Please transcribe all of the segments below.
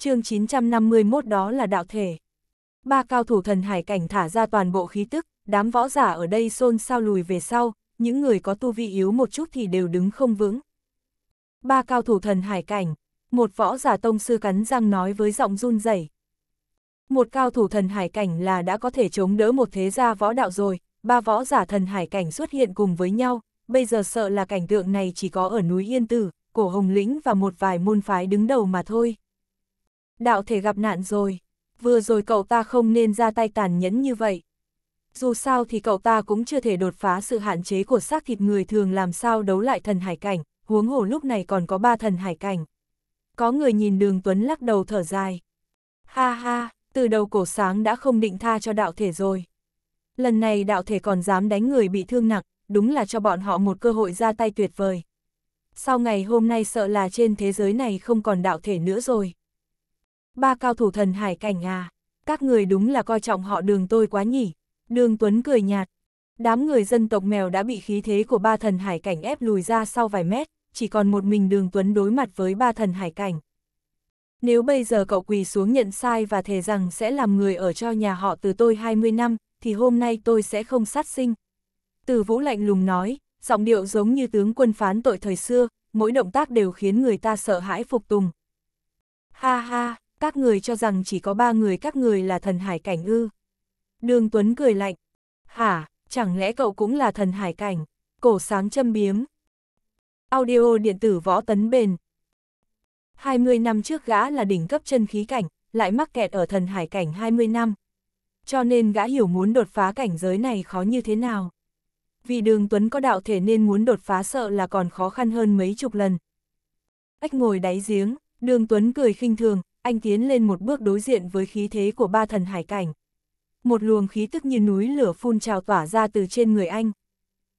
chương 951 đó là đạo thể. Ba cao thủ thần hải cảnh thả ra toàn bộ khí tức, đám võ giả ở đây xôn xao lùi về sau, những người có tu vi yếu một chút thì đều đứng không vững. Ba cao thủ thần hải cảnh, một võ giả tông sư cắn răng nói với giọng run rẩy. Một cao thủ thần hải cảnh là đã có thể chống đỡ một thế gia võ đạo rồi, ba võ giả thần hải cảnh xuất hiện cùng với nhau, bây giờ sợ là cảnh tượng này chỉ có ở núi Yên Tử, cổ Hồng Lĩnh và một vài môn phái đứng đầu mà thôi đạo thể gặp nạn rồi, vừa rồi cậu ta không nên ra tay tàn nhẫn như vậy. Dù sao thì cậu ta cũng chưa thể đột phá sự hạn chế của xác thịt người thường làm sao đấu lại thần hải cảnh, huống hồ lúc này còn có ba thần hải cảnh. Có người nhìn đường Tuấn lắc đầu thở dài. Ha ha, từ đầu cổ sáng đã không định tha cho đạo thể rồi. Lần này đạo thể còn dám đánh người bị thương nặng, đúng là cho bọn họ một cơ hội ra tay tuyệt vời. Sau ngày hôm nay sợ là trên thế giới này không còn đạo thể nữa rồi ba cao thủ thần hải cảnh à, các người đúng là coi trọng họ đường tôi quá nhỉ. Đường Tuấn cười nhạt, đám người dân tộc mèo đã bị khí thế của ba thần hải cảnh ép lùi ra sau vài mét, chỉ còn một mình đường Tuấn đối mặt với ba thần hải cảnh. Nếu bây giờ cậu quỳ xuống nhận sai và thề rằng sẽ làm người ở cho nhà họ từ tôi 20 năm, thì hôm nay tôi sẽ không sát sinh. Từ vũ lạnh lùng nói, giọng điệu giống như tướng quân phán tội thời xưa, mỗi động tác đều khiến người ta sợ hãi phục tùng. Ha ha, các người cho rằng chỉ có ba người các người là thần hải cảnh ư. Đường Tuấn cười lạnh. Hả, chẳng lẽ cậu cũng là thần hải cảnh? Cổ sáng châm biếm. Audio điện tử võ tấn bền. 20 năm trước gã là đỉnh cấp chân khí cảnh, lại mắc kẹt ở thần hải cảnh 20 năm. Cho nên gã hiểu muốn đột phá cảnh giới này khó như thế nào. Vì đường Tuấn có đạo thể nên muốn đột phá sợ là còn khó khăn hơn mấy chục lần. ách ngồi đáy giếng, đường Tuấn cười khinh thường, anh tiến lên một bước đối diện với khí thế của ba thần hải cảnh. Một luồng khí tức như núi lửa phun trào tỏa ra từ trên người anh.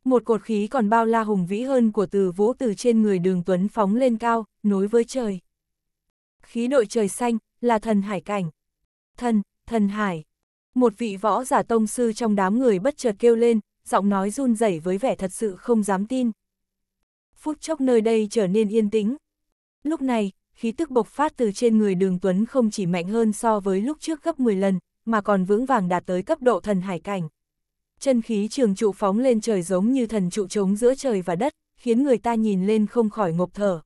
Một cột khí còn bao la hùng vĩ hơn của từ vũ từ trên người đường Tuấn phóng lên cao, nối với trời. Khí đội trời xanh, là thần hải cảnh. Thần, thần hải. Một vị võ giả tông sư trong đám người bất chợt kêu lên, giọng nói run rẩy với vẻ thật sự không dám tin. Phút chốc nơi đây trở nên yên tĩnh. Lúc này, khí tức bộc phát từ trên người đường Tuấn không chỉ mạnh hơn so với lúc trước gấp 10 lần, mà còn vững vàng đạt tới cấp độ thần hải cảnh. Chân khí trường trụ phóng lên trời giống như thần trụ trống giữa trời và đất, khiến người ta nhìn lên không khỏi ngộp thở.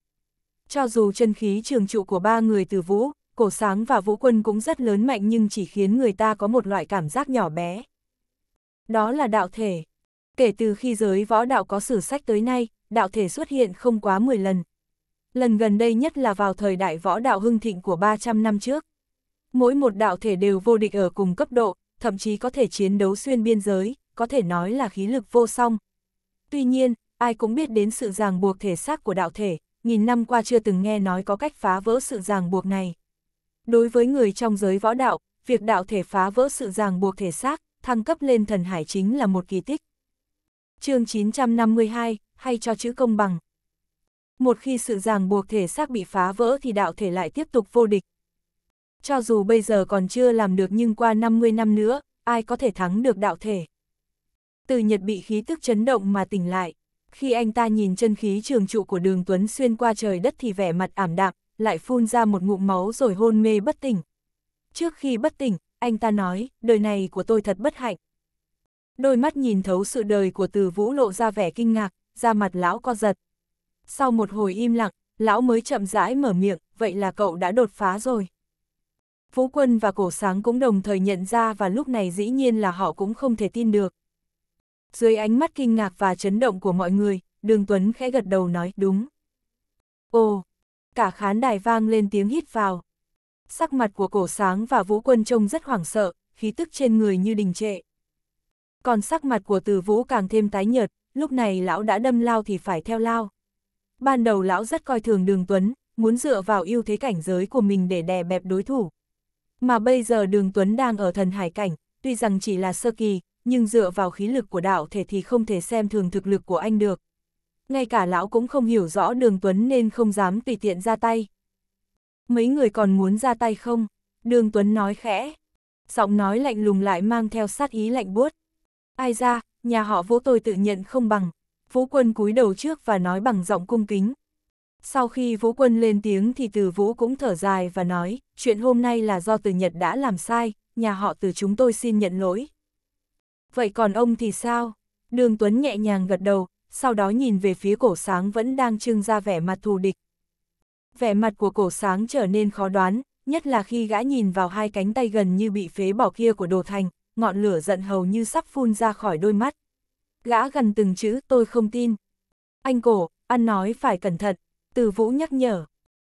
Cho dù chân khí trường trụ của ba người từ vũ, cổ sáng và vũ quân cũng rất lớn mạnh nhưng chỉ khiến người ta có một loại cảm giác nhỏ bé. Đó là đạo thể. Kể từ khi giới võ đạo có sử sách tới nay, đạo thể xuất hiện không quá 10 lần, lần gần đây nhất là vào thời đại võ đạo hưng thịnh của 300 năm trước. Mỗi một đạo thể đều vô địch ở cùng cấp độ, thậm chí có thể chiến đấu xuyên biên giới, có thể nói là khí lực vô song. Tuy nhiên, ai cũng biết đến sự ràng buộc thể xác của đạo thể, nghìn năm qua chưa từng nghe nói có cách phá vỡ sự ràng buộc này. Đối với người trong giới võ đạo, việc đạo thể phá vỡ sự ràng buộc thể xác, thăng cấp lên thần hải chính là một kỳ tích. chương 952, hay cho chữ công bằng. Một khi sự ràng buộc thể xác bị phá vỡ thì đạo thể lại tiếp tục vô địch. Cho dù bây giờ còn chưa làm được nhưng qua 50 năm nữa, ai có thể thắng được đạo thể. Từ Nhật bị khí tức chấn động mà tỉnh lại. Khi anh ta nhìn chân khí trường trụ của đường Tuấn xuyên qua trời đất thì vẻ mặt ảm đạm, lại phun ra một ngụm máu rồi hôn mê bất tỉnh. Trước khi bất tỉnh, anh ta nói, đời này của tôi thật bất hạnh. Đôi mắt nhìn thấu sự đời của từ vũ lộ ra vẻ kinh ngạc, ra mặt lão co giật sau một hồi im lặng, lão mới chậm rãi mở miệng, vậy là cậu đã đột phá rồi. Vũ Quân và Cổ Sáng cũng đồng thời nhận ra và lúc này dĩ nhiên là họ cũng không thể tin được. Dưới ánh mắt kinh ngạc và chấn động của mọi người, Đường Tuấn khẽ gật đầu nói đúng. Ồ, cả khán đài vang lên tiếng hít vào. Sắc mặt của Cổ Sáng và Vũ Quân trông rất hoảng sợ, khí tức trên người như đình trệ. Còn sắc mặt của Từ Vũ càng thêm tái nhợt, lúc này lão đã đâm lao thì phải theo lao. Ban đầu lão rất coi thường đường Tuấn, muốn dựa vào ưu thế cảnh giới của mình để đè bẹp đối thủ. Mà bây giờ đường Tuấn đang ở thần hải cảnh, tuy rằng chỉ là sơ kỳ, nhưng dựa vào khí lực của đạo thể thì không thể xem thường thực lực của anh được. Ngay cả lão cũng không hiểu rõ đường Tuấn nên không dám tùy tiện ra tay. Mấy người còn muốn ra tay không? Đường Tuấn nói khẽ. Giọng nói lạnh lùng lại mang theo sát ý lạnh buốt. Ai ra, nhà họ vô tôi tự nhận không bằng, Vũ quân cúi đầu trước và nói bằng giọng cung kính. Sau khi vũ quân lên tiếng thì từ vũ cũng thở dài và nói, chuyện hôm nay là do từ Nhật đã làm sai, nhà họ từ chúng tôi xin nhận lỗi. Vậy còn ông thì sao? Đường Tuấn nhẹ nhàng gật đầu, sau đó nhìn về phía cổ sáng vẫn đang trưng ra vẻ mặt thù địch. Vẻ mặt của cổ sáng trở nên khó đoán, nhất là khi gã nhìn vào hai cánh tay gần như bị phế bỏ kia của đồ thành, ngọn lửa giận hầu như sắp phun ra khỏi đôi mắt. Gã gần từng chữ, tôi không tin. Anh cổ, ăn nói phải cẩn thận, từ vũ nhắc nhở.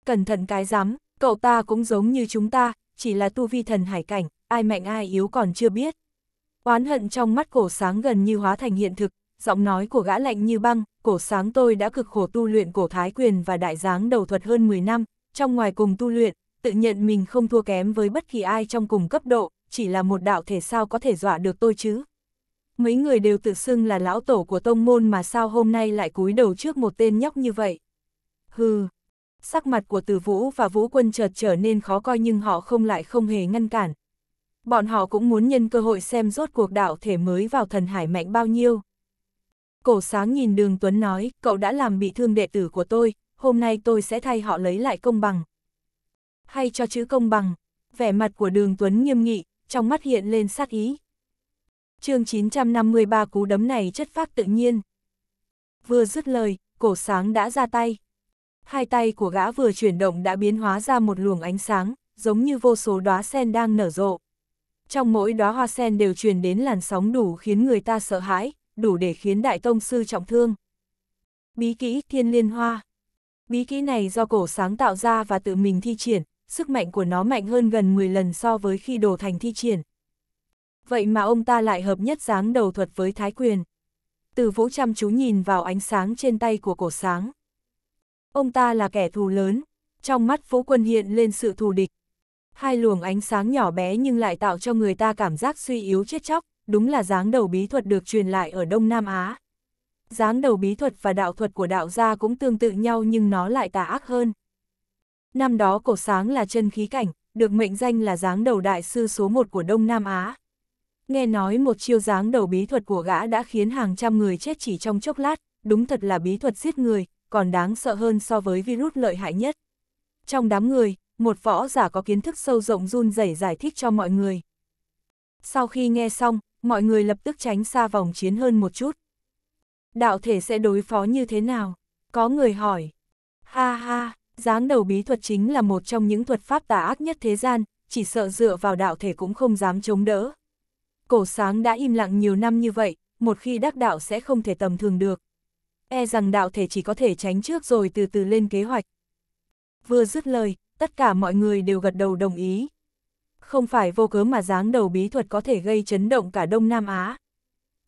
Cẩn thận cái rắm cậu ta cũng giống như chúng ta, chỉ là tu vi thần hải cảnh, ai mạnh ai yếu còn chưa biết. Oán hận trong mắt cổ sáng gần như hóa thành hiện thực, giọng nói của gã lạnh như băng, cổ sáng tôi đã cực khổ tu luyện cổ thái quyền và đại giáng đầu thuật hơn 10 năm, trong ngoài cùng tu luyện, tự nhận mình không thua kém với bất kỳ ai trong cùng cấp độ, chỉ là một đạo thể sao có thể dọa được tôi chứ mấy người đều tự xưng là lão tổ của tông môn mà sao hôm nay lại cúi đầu trước một tên nhóc như vậy. Hừ, sắc mặt của Từ Vũ và Vũ Quân chợt trở nên khó coi nhưng họ không lại không hề ngăn cản. Bọn họ cũng muốn nhân cơ hội xem rốt cuộc đạo thể mới vào thần hải mạnh bao nhiêu. Cổ sáng nhìn đường Tuấn nói, cậu đã làm bị thương đệ tử của tôi, hôm nay tôi sẽ thay họ lấy lại công bằng. Hay cho chữ công bằng, vẻ mặt của đường Tuấn nghiêm nghị, trong mắt hiện lên sát ý chương 953 cú đấm này chất phát tự nhiên. Vừa dứt lời, cổ sáng đã ra tay. Hai tay của gã vừa chuyển động đã biến hóa ra một luồng ánh sáng, giống như vô số đóa sen đang nở rộ. Trong mỗi đóa hoa sen đều truyền đến làn sóng đủ khiến người ta sợ hãi, đủ để khiến đại tông sư trọng thương. Bí kỹ thiên liên hoa Bí kỹ này do cổ sáng tạo ra và tự mình thi triển, sức mạnh của nó mạnh hơn gần 10 lần so với khi đồ thành thi triển, vậy mà ông ta lại hợp nhất dáng đầu thuật với thái quyền. Từ vũ chăm chú nhìn vào ánh sáng trên tay của cổ sáng. Ông ta là kẻ thù lớn, trong mắt vũ quân hiện lên sự thù địch. Hai luồng ánh sáng nhỏ bé nhưng lại tạo cho người ta cảm giác suy yếu chết chóc, đúng là dáng đầu bí thuật được truyền lại ở Đông Nam Á. Dáng đầu bí thuật và đạo thuật của đạo gia cũng tương tự nhau nhưng nó lại tà ác hơn. Năm đó cổ sáng là chân khí cảnh, được mệnh danh là dáng đầu đại sư số 1 của Đông Nam Á. Nghe nói một chiêu dáng đầu bí thuật của gã đã khiến hàng trăm người chết chỉ trong chốc lát, đúng thật là bí thuật giết người, còn đáng sợ hơn so với virus lợi hại nhất. Trong đám người, một võ giả có kiến thức sâu rộng run rẩy giải thích cho mọi người. Sau khi nghe xong, mọi người lập tức tránh xa vòng chiến hơn một chút. Đạo thể sẽ đối phó như thế nào? Có người hỏi. Ha ha, dáng đầu bí thuật chính là một trong những thuật pháp tà ác nhất thế gian, chỉ sợ dựa vào đạo thể cũng không dám chống đỡ. Cổ sáng đã im lặng nhiều năm như vậy, một khi đắc đạo sẽ không thể tầm thường được. E rằng đạo thể chỉ có thể tránh trước rồi từ từ lên kế hoạch. Vừa dứt lời, tất cả mọi người đều gật đầu đồng ý. Không phải vô cớ mà dáng đầu bí thuật có thể gây chấn động cả Đông Nam Á.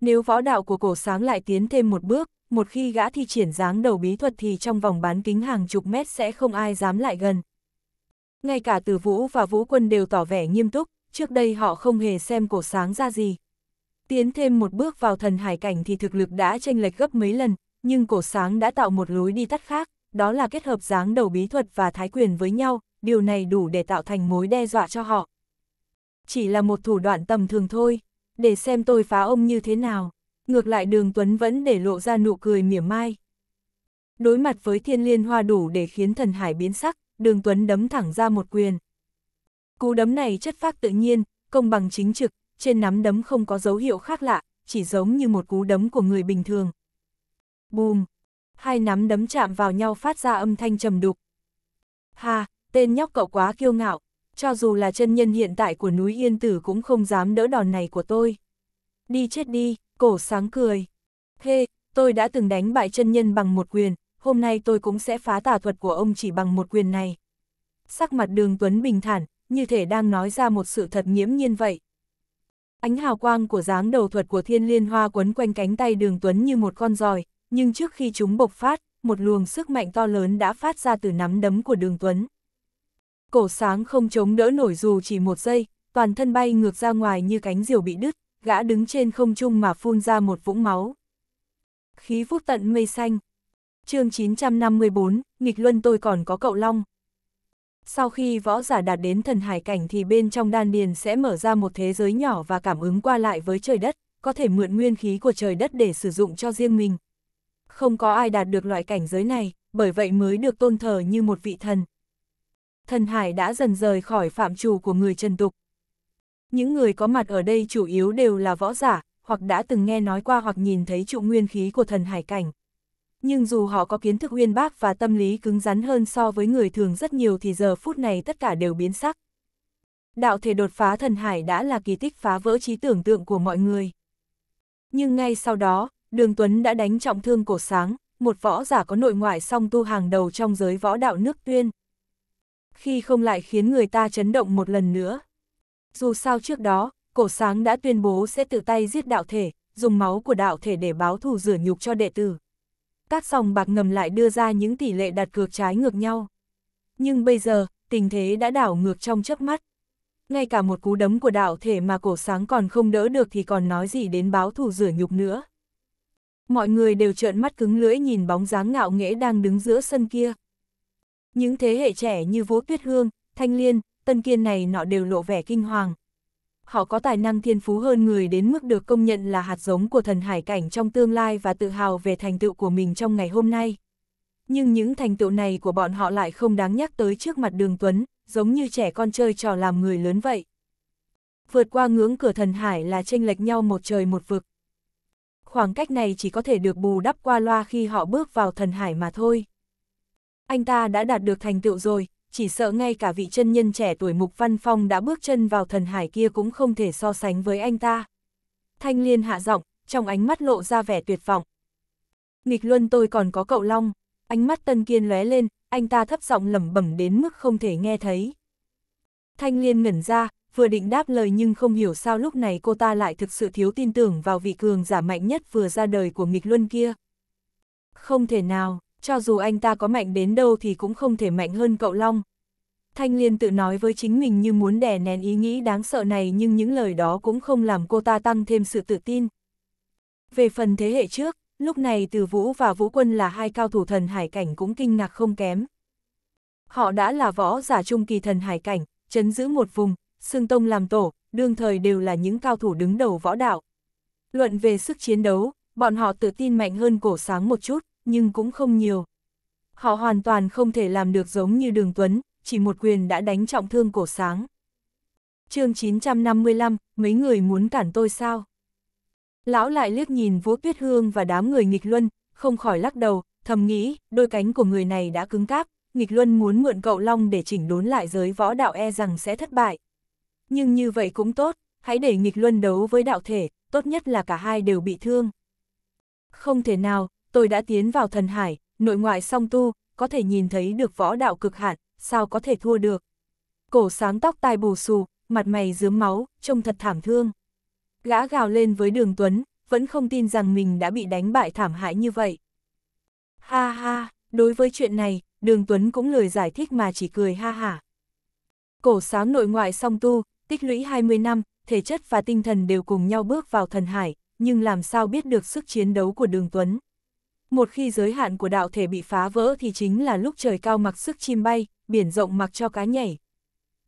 Nếu võ đạo của cổ sáng lại tiến thêm một bước, một khi gã thi triển dáng đầu bí thuật thì trong vòng bán kính hàng chục mét sẽ không ai dám lại gần. Ngay cả từ vũ và vũ quân đều tỏ vẻ nghiêm túc, trước đây họ không hề xem cổ sáng ra gì. Tiến thêm một bước vào thần hải cảnh thì thực lực đã chênh lệch gấp mấy lần, nhưng cổ sáng đã tạo một lối đi tắt khác, đó là kết hợp dáng đầu bí thuật và thái quyền với nhau, điều này đủ để tạo thành mối đe dọa cho họ. Chỉ là một thủ đoạn tầm thường thôi, để xem tôi phá ông như thế nào. Ngược lại đường Tuấn vẫn để lộ ra nụ cười mỉa mai. Đối mặt với thiên liên hoa đủ để khiến thần hải biến sắc, đường Tuấn đấm thẳng ra một quyền. Cú đấm này chất phác tự nhiên, công bằng chính trực, trên nắm đấm không có dấu hiệu khác lạ, chỉ giống như một cú đấm của người bình thường. Bùm! Hai nắm đấm chạm vào nhau phát ra âm thanh trầm đục. Ha, tên nhóc cậu quá kiêu ngạo, cho dù là chân nhân hiện tại của núi Yên Tử cũng không dám đỡ đòn này của tôi. Đi chết đi, cổ sáng cười. Hê, tôi đã từng đánh bại chân nhân bằng một quyền, hôm nay tôi cũng sẽ phá tà thuật của ông chỉ bằng một quyền này. Sắc mặt đường Tuấn bình thản, như thể đang nói ra một sự thật nghiễm nhiên vậy. Ánh hào quang của dáng đầu thuật của thiên liên hoa quấn quanh cánh tay đường Tuấn như một con roi, nhưng trước khi chúng bộc phát, một luồng sức mạnh to lớn đã phát ra từ nắm đấm của đường Tuấn. Cổ sáng không chống đỡ nổi dù chỉ một giây, toàn thân bay ngược ra ngoài như cánh diều bị đứt, gã đứng trên không trung mà phun ra một vũng máu. Khí vút tận mây xanh. chương 954, nghịch luân tôi còn có cậu Long. Sau khi võ giả đạt đến thần hải cảnh thì bên trong đan điền sẽ mở ra một thế giới nhỏ và cảm ứng qua lại với trời đất, có thể mượn nguyên khí của trời đất để sử dụng cho riêng mình. Không có ai đạt được loại cảnh giới này, bởi vậy mới được tôn thờ như một vị thần. Thần hải đã dần rời khỏi phạm trù của người trần tục. Những người có mặt ở đây chủ yếu đều là võ giả, hoặc đã từng nghe nói qua hoặc nhìn thấy trụ nguyên khí của thần hải cảnh nhưng dù họ có kiến thức uyên bác và tâm lý cứng rắn hơn so với người thường rất nhiều thì giờ phút này tất cả đều biến sắc. Đạo thể đột phá thần hải đã là kỳ tích phá vỡ trí tưởng tượng của mọi người. Nhưng ngay sau đó, Đường Tuấn đã đánh trọng thương cổ sáng, một võ giả có nội ngoại song tu hàng đầu trong giới võ đạo nước tuyên. Khi không lại khiến người ta chấn động một lần nữa. Dù sao trước đó, cổ sáng đã tuyên bố sẽ tự tay giết đạo thể, dùng máu của đạo thể để báo thù rửa nhục cho đệ tử các sòng bạc ngầm lại đưa ra những tỷ lệ đặt cược trái ngược nhau. Nhưng bây giờ, tình thế đã đảo ngược trong chớp mắt. Ngay cả một cú đấm của đạo thể mà cổ sáng còn không đỡ được thì còn nói gì đến báo thù rửa nhục nữa. Mọi người đều trợn mắt cứng lưỡi nhìn bóng dáng ngạo nghễ đang đứng giữa sân kia. Những thế hệ trẻ như Vũ Tuyết Hương, Thanh Liên, Tân Kiên này nọ đều lộ vẻ kinh hoàng, họ có tài năng thiên phú hơn người đến mức được công nhận là hạt giống của thần hải cảnh trong tương lai và tự hào về thành tựu của mình trong ngày hôm nay. Nhưng những thành tựu này của bọn họ lại không đáng nhắc tới trước mặt đường Tuấn, giống như trẻ con chơi trò làm người lớn vậy. Vượt qua ngưỡng cửa thần hải là tranh lệch nhau một trời một vực. Khoảng cách này chỉ có thể được bù đắp qua loa khi họ bước vào thần hải mà thôi. Anh ta đã đạt được thành tựu rồi, chỉ sợ ngay cả vị chân nhân trẻ tuổi Mục Văn Phong đã bước chân vào thần hải kia cũng không thể so sánh với anh ta. Thanh Liên hạ giọng, trong ánh mắt lộ ra vẻ tuyệt vọng. Nghịch luân tôi còn có cậu Long, ánh mắt Tân Kiên lóe lên, anh ta thấp giọng lẩm bẩm đến mức không thể nghe thấy. Thanh Liên ngẩn ra, vừa định đáp lời nhưng không hiểu sao lúc này cô ta lại thực sự thiếu tin tưởng vào vị cường giả mạnh nhất vừa ra đời của nghịch luân kia. Không thể nào, cho dù anh ta có mạnh đến đâu thì cũng không thể mạnh hơn cậu Long. Thanh Liên tự nói với chính mình như muốn đè nén ý nghĩ đáng sợ này nhưng những lời đó cũng không làm cô ta tăng thêm sự tự tin. Về phần thế hệ trước, lúc này Từ Vũ và Vũ Quân là hai cao thủ thần hải cảnh cũng kinh ngạc không kém. Họ đã là võ giả trung kỳ thần hải cảnh, chấn giữ một vùng, xương tông làm tổ, đương thời đều là những cao thủ đứng đầu võ đạo. Luận về sức chiến đấu, bọn họ tự tin mạnh hơn cổ sáng một chút nhưng cũng không nhiều. Họ hoàn toàn không thể làm được giống như Đường Tuấn, chỉ một quyền đã đánh trọng thương cổ sáng. chương 955, mấy người muốn cản tôi sao? Lão lại liếc nhìn Vũ Tuyết Hương và đám người nghịch luân, không khỏi lắc đầu, thầm nghĩ, đôi cánh của người này đã cứng cáp, nghịch luân muốn mượn cậu Long để chỉnh đốn lại giới võ đạo e rằng sẽ thất bại. Nhưng như vậy cũng tốt, hãy để nghịch luân đấu với đạo thể, tốt nhất là cả hai đều bị thương. Không thể nào, tôi đã tiến vào thần hải, nội ngoại song tu, có thể nhìn thấy được võ đạo cực hạn, sao có thể thua được. Cổ sáng tóc tai bù xù, mặt mày dướm máu, trông thật thảm thương. Gã gào lên với đường Tuấn, vẫn không tin rằng mình đã bị đánh bại thảm hại như vậy. Ha ha, đối với chuyện này, đường Tuấn cũng lời giải thích mà chỉ cười ha hả. Cổ sáng nội ngoại song tu, tích lũy 20 năm, thể chất và tinh thần đều cùng nhau bước vào thần hải, nhưng làm sao biết được sức chiến đấu của đường Tuấn. Một khi giới hạn của đạo thể bị phá vỡ thì chính là lúc trời cao mặc sức chim bay, biển rộng mặc cho cá nhảy.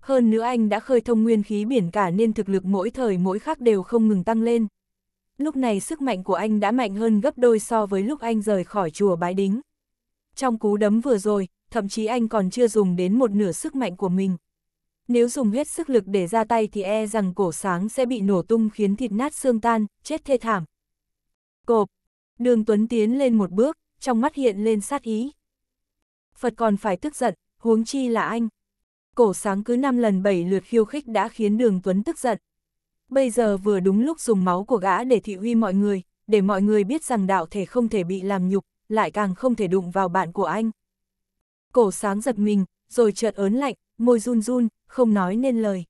Hơn nữa anh đã khơi thông nguyên khí biển cả nên thực lực mỗi thời mỗi khắc đều không ngừng tăng lên. Lúc này sức mạnh của anh đã mạnh hơn gấp đôi so với lúc anh rời khỏi chùa bái đính. Trong cú đấm vừa rồi, thậm chí anh còn chưa dùng đến một nửa sức mạnh của mình. Nếu dùng hết sức lực để ra tay thì e rằng cổ sáng sẽ bị nổ tung khiến thịt nát xương tan, chết thê thảm. Cộp, Đường Tuấn tiến lên một bước, trong mắt hiện lên sát ý. Phật còn phải tức giận, huống chi là anh. Cổ sáng cứ 5 lần 7 lượt khiêu khích đã khiến đường Tuấn tức giận. Bây giờ vừa đúng lúc dùng máu của gã để thị huy mọi người, để mọi người biết rằng đạo thể không thể bị làm nhục, lại càng không thể đụng vào bạn của anh. Cổ sáng giật mình, rồi chợt ớn lạnh, môi run run, không nói nên lời.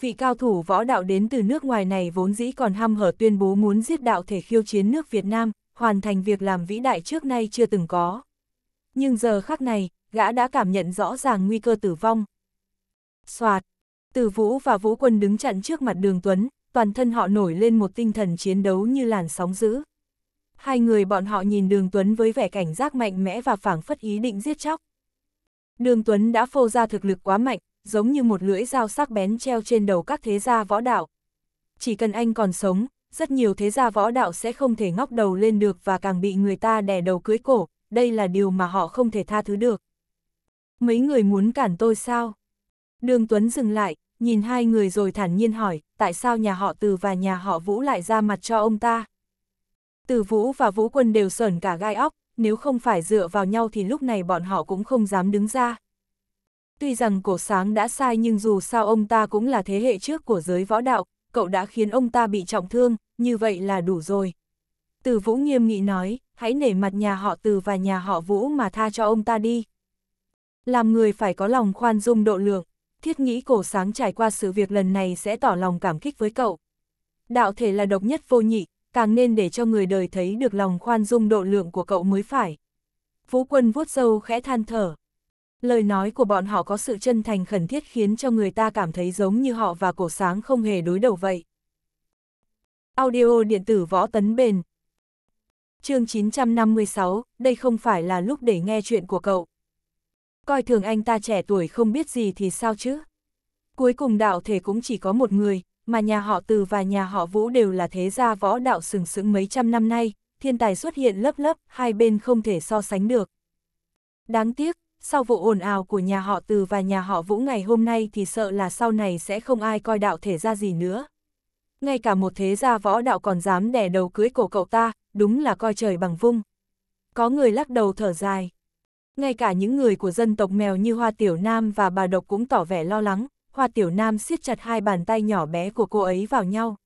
Vị cao thủ võ đạo đến từ nước ngoài này vốn dĩ còn ham hở tuyên bố muốn giết đạo thể khiêu chiến nước Việt Nam, hoàn thành việc làm vĩ đại trước nay chưa từng có. Nhưng giờ khắc này, gã đã cảm nhận rõ ràng nguy cơ tử vong. Soạt, Từ Vũ và Vũ Quân đứng chặn trước mặt Đường Tuấn, toàn thân họ nổi lên một tinh thần chiến đấu như làn sóng dữ. Hai người bọn họ nhìn Đường Tuấn với vẻ cảnh giác mạnh mẽ và phảng phất ý định giết chóc. Đường Tuấn đã phô ra thực lực quá mạnh, giống như một lưỡi dao sắc bén treo trên đầu các thế gia võ đạo. Chỉ cần anh còn sống, rất nhiều thế gia võ đạo sẽ không thể ngóc đầu lên được và càng bị người ta đè đầu cưới cổ, đây là điều mà họ không thể tha thứ được. Mấy người muốn cản tôi sao? Đường Tuấn dừng lại, nhìn hai người rồi thản nhiên hỏi, tại sao nhà họ Từ và nhà họ Vũ lại ra mặt cho ông ta? Từ Vũ và Vũ Quân đều sởn cả gai óc, nếu không phải dựa vào nhau thì lúc này bọn họ cũng không dám đứng ra. Tuy rằng cổ sáng đã sai nhưng dù sao ông ta cũng là thế hệ trước của giới võ đạo, cậu đã khiến ông ta bị trọng thương, như vậy là đủ rồi. Từ Vũ nghiêm nghị nói, hãy nể mặt nhà họ Từ và nhà họ Vũ mà tha cho ông ta đi. Làm người phải có lòng khoan dung độ lượng, thiết nghĩ cổ sáng trải qua sự việc lần này sẽ tỏ lòng cảm kích với cậu. Đạo thể là độc nhất vô nhị, càng nên để cho người đời thấy được lòng khoan dung độ lượng của cậu mới phải. Vũ quân vuốt sâu khẽ than thở. Lời nói của bọn họ có sự chân thành khẩn thiết khiến cho người ta cảm thấy giống như họ và cổ sáng không hề đối đầu vậy. Audio điện tử võ tấn bền. chương 956, đây không phải là lúc để nghe chuyện của cậu. Coi thường anh ta trẻ tuổi không biết gì thì sao chứ? Cuối cùng đạo thể cũng chỉ có một người, mà nhà họ Từ và nhà họ Vũ đều là thế gia võ đạo sừng sững mấy trăm năm nay, thiên tài xuất hiện lấp lấp, hai bên không thể so sánh được. Đáng tiếc, sau vụ ồn ào của nhà họ Từ và nhà họ Vũ ngày hôm nay thì sợ là sau này sẽ không ai coi đạo thể ra gì nữa ngay cả một thế gia võ đạo còn dám đẻ đầu cưới cổ cậu ta, đúng là coi trời bằng vung. Có người lắc đầu thở dài. Ngay cả những người của dân tộc mèo như Hoa Tiểu Nam và bà Độc cũng tỏ vẻ lo lắng, Hoa Tiểu Nam siết chặt hai bàn tay nhỏ bé của cô ấy vào nhau.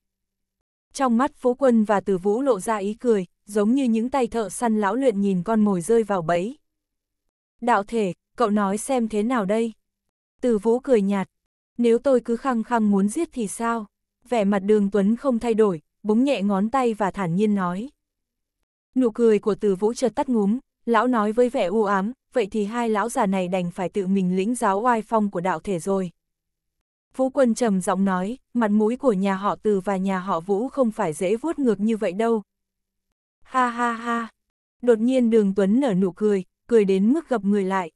Trong mắt Phú Quân và Từ Vũ lộ ra ý cười, giống như những tay thợ săn lão luyện nhìn con mồi rơi vào bẫy. Đạo thể, cậu nói xem thế nào đây? Từ Vũ cười nhạt, nếu tôi cứ khăng khăng muốn giết thì sao? vẻ mặt đường Tuấn không thay đổi, búng nhẹ ngón tay và thản nhiên nói. Nụ cười của từ vũ chợt tắt ngúm, lão nói với vẻ u ám, vậy thì hai lão già này đành phải tự mình lĩnh giáo oai phong của đạo thể rồi. Vũ quân trầm giọng nói, mặt mũi của nhà họ từ và nhà họ vũ không phải dễ vuốt ngược như vậy đâu. Ha ha ha, đột nhiên đường Tuấn nở nụ cười, cười đến mức gập người lại.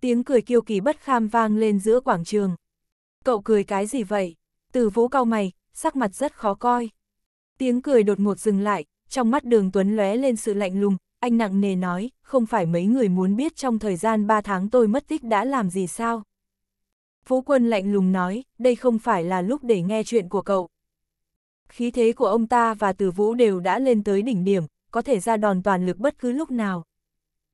Tiếng cười kiêu kỳ bất kham vang lên giữa quảng trường. Cậu cười cái gì vậy? Từ vũ cao mày, sắc mặt rất khó coi. Tiếng cười đột ngột dừng lại, trong mắt đường Tuấn lóe lên sự lạnh lùng, anh nặng nề nói, không phải mấy người muốn biết trong thời gian 3 tháng tôi mất tích đã làm gì sao. Phú quân lạnh lùng nói, đây không phải là lúc để nghe chuyện của cậu. Khí thế của ông ta và từ vũ đều đã lên tới đỉnh điểm, có thể ra đòn toàn lực bất cứ lúc nào.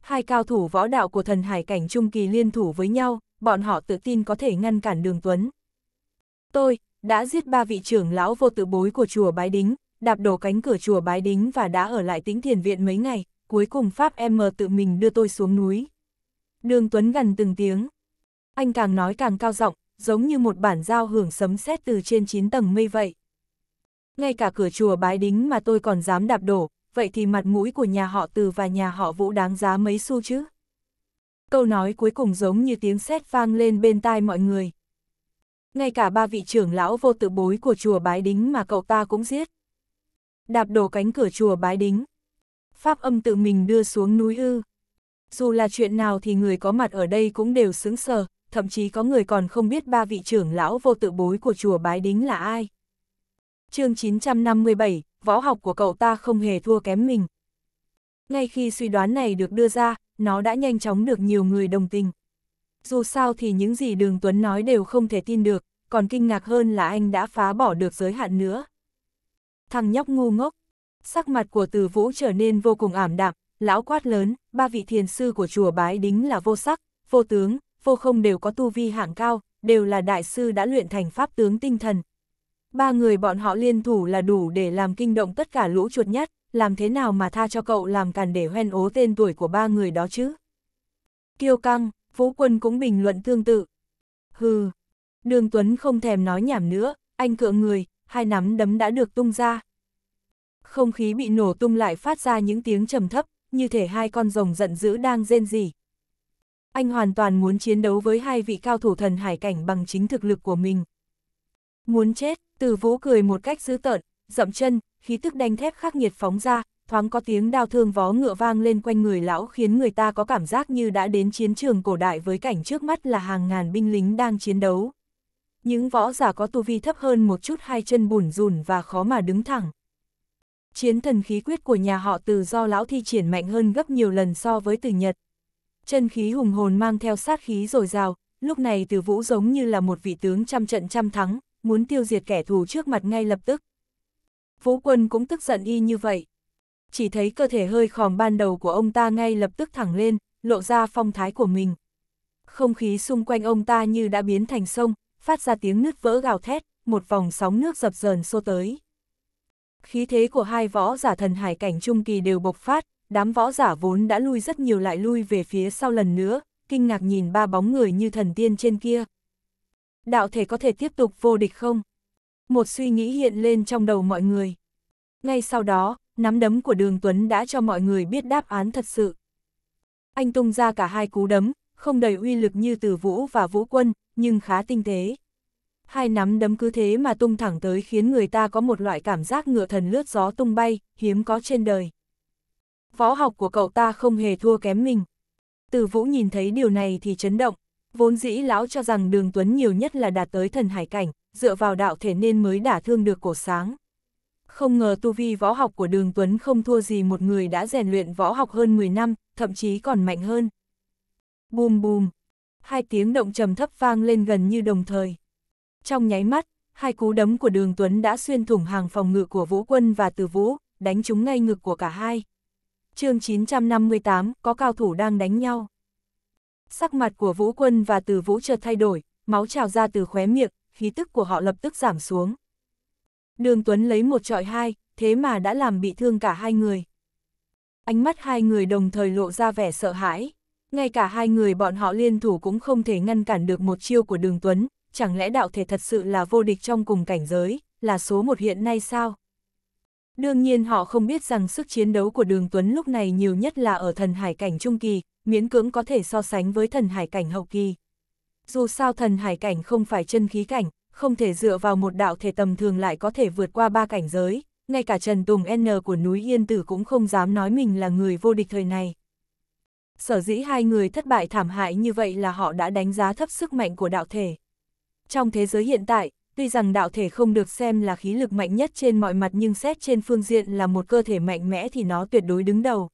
Hai cao thủ võ đạo của thần hải cảnh trung kỳ liên thủ với nhau, bọn họ tự tin có thể ngăn cản đường Tuấn. Tôi, đã giết ba vị trưởng lão vô tự bối của chùa Bái Đính, đạp đổ cánh cửa chùa Bái Đính và đã ở lại tĩnh thiền viện mấy ngày, cuối cùng Pháp M tự mình đưa tôi xuống núi. Đường Tuấn gần từng tiếng. Anh càng nói càng cao giọng giống như một bản giao hưởng sấm sét từ trên 9 tầng mây vậy. Ngay cả cửa chùa Bái Đính mà tôi còn dám đạp đổ, vậy thì mặt mũi của nhà họ Từ và nhà họ Vũ đáng giá mấy xu chứ. Câu nói cuối cùng giống như tiếng sét vang lên bên tai mọi người, ngay cả ba vị trưởng lão vô tự bối của chùa Bái Đính mà cậu ta cũng giết. Đạp đổ cánh cửa chùa Bái Đính. Pháp âm tự mình đưa xuống núi ư. Dù là chuyện nào thì người có mặt ở đây cũng đều xứng sờ, thậm chí có người còn không biết ba vị trưởng lão vô tự bối của chùa Bái Đính là ai. chương 957, võ học của cậu ta không hề thua kém mình. Ngay khi suy đoán này được đưa ra, nó đã nhanh chóng được nhiều người đồng tình dù sao thì những gì Đường Tuấn nói đều không thể tin được, còn kinh ngạc hơn là anh đã phá bỏ được giới hạn nữa. Thằng nhóc ngu ngốc, sắc mặt của Từ Vũ trở nên vô cùng ảm đạm, lão quát lớn, ba vị thiền sư của chùa Bái Đính là vô sắc, vô tướng, vô không đều có tu vi hạng cao, đều là đại sư đã luyện thành pháp tướng tinh thần. Ba người bọn họ liên thủ là đủ để làm kinh động tất cả lũ chuột nhắt, làm thế nào mà tha cho cậu làm càn để hoen ố tên tuổi của ba người đó chứ? Kiêu căng, Vũ Quân cũng bình luận tương tự. Hừ, Đường Tuấn không thèm nói nhảm nữa, anh cựa người, hai nắm đấm đã được tung ra. Không khí bị nổ tung lại phát ra những tiếng trầm thấp, như thể hai con rồng giận dữ đang rên rỉ. Anh hoàn toàn muốn chiến đấu với hai vị cao thủ thần hải cảnh bằng chính thực lực của mình. Muốn chết, từ vũ cười một cách dữ tợn, dậm chân, khí tức đanh thép khắc nghiệt phóng ra, thoáng có tiếng đao thương vó ngựa vang lên quanh người lão khiến người ta có cảm giác như đã đến chiến trường cổ đại với cảnh trước mắt là hàng ngàn binh lính đang chiến đấu. Những võ giả có tu vi thấp hơn một chút hai chân bùn rùn và khó mà đứng thẳng. Chiến thần khí quyết của nhà họ từ do lão thi triển mạnh hơn gấp nhiều lần so với từ Nhật. Chân khí hùng hồn mang theo sát khí dồi rào. lúc này từ vũ giống như là một vị tướng trăm trận trăm thắng, muốn tiêu diệt kẻ thù trước mặt ngay lập tức. Vũ quân cũng tức giận y như vậy, chỉ thấy cơ thể hơi khòm ban đầu của ông ta ngay lập tức thẳng lên, lộ ra phong thái của mình. Không khí xung quanh ông ta như đã biến thành sông, phát ra tiếng nứt vỡ gào thét, một vòng sóng nước dập dờn xô tới. Khí thế của hai võ giả thần hải cảnh trung kỳ đều bộc phát, đám võ giả vốn đã lui rất nhiều lại lui về phía sau lần nữa, kinh ngạc nhìn ba bóng người như thần tiên trên kia. Đạo thể có thể tiếp tục vô địch không? Một suy nghĩ hiện lên trong đầu mọi người. Ngay sau đó, nắm đấm của đường Tuấn đã cho mọi người biết đáp án thật sự. Anh tung ra cả hai cú đấm, không đầy uy lực như từ vũ và vũ quân, nhưng khá tinh tế. Hai nắm đấm cứ thế mà tung thẳng tới khiến người ta có một loại cảm giác ngựa thần lướt gió tung bay, hiếm có trên đời. Võ học của cậu ta không hề thua kém mình. Từ vũ nhìn thấy điều này thì chấn động. Vốn dĩ lão cho rằng đường Tuấn nhiều nhất là đạt tới thần hải cảnh, dựa vào đạo thể nên mới đả thương được cổ sáng không ngờ tu vi võ học của Đường Tuấn không thua gì một người đã rèn luyện võ học hơn 10 năm, thậm chí còn mạnh hơn. Bùm bùm, hai tiếng động trầm thấp vang lên gần như đồng thời. Trong nháy mắt, hai cú đấm của Đường Tuấn đã xuyên thủng hàng phòng ngự của Vũ Quân và Từ Vũ, đánh trúng ngay ngực của cả hai. chương 958, có cao thủ đang đánh nhau. Sắc mặt của Vũ Quân và Từ Vũ chợt thay đổi, máu trào ra từ khóe miệng, khí tức của họ lập tức giảm xuống. Đường Tuấn lấy một trọi hai, thế mà đã làm bị thương cả hai người. Ánh mắt hai người đồng thời lộ ra vẻ sợ hãi. Ngay cả hai người bọn họ liên thủ cũng không thể ngăn cản được một chiêu của đường Tuấn, chẳng lẽ đạo thể thật sự là vô địch trong cùng cảnh giới, là số một hiện nay sao? Đương nhiên họ không biết rằng sức chiến đấu của đường Tuấn lúc này nhiều nhất là ở thần hải cảnh trung kỳ, miễn cưỡng có thể so sánh với thần hải cảnh hậu kỳ. Dù sao thần hải cảnh không phải chân khí cảnh, không thể dựa vào một đạo thể tầm thường lại có thể vượt qua ba cảnh giới, ngay cả Trần Tùng N của núi Yên Tử cũng không dám nói mình là người vô địch thời này. Sở dĩ hai người thất bại thảm hại như vậy là họ đã đánh giá thấp sức mạnh của đạo thể. Trong thế giới hiện tại, tuy rằng đạo thể không được xem là khí lực mạnh nhất trên mọi mặt nhưng xét trên phương diện là một cơ thể mạnh mẽ thì nó tuyệt đối đứng đầu.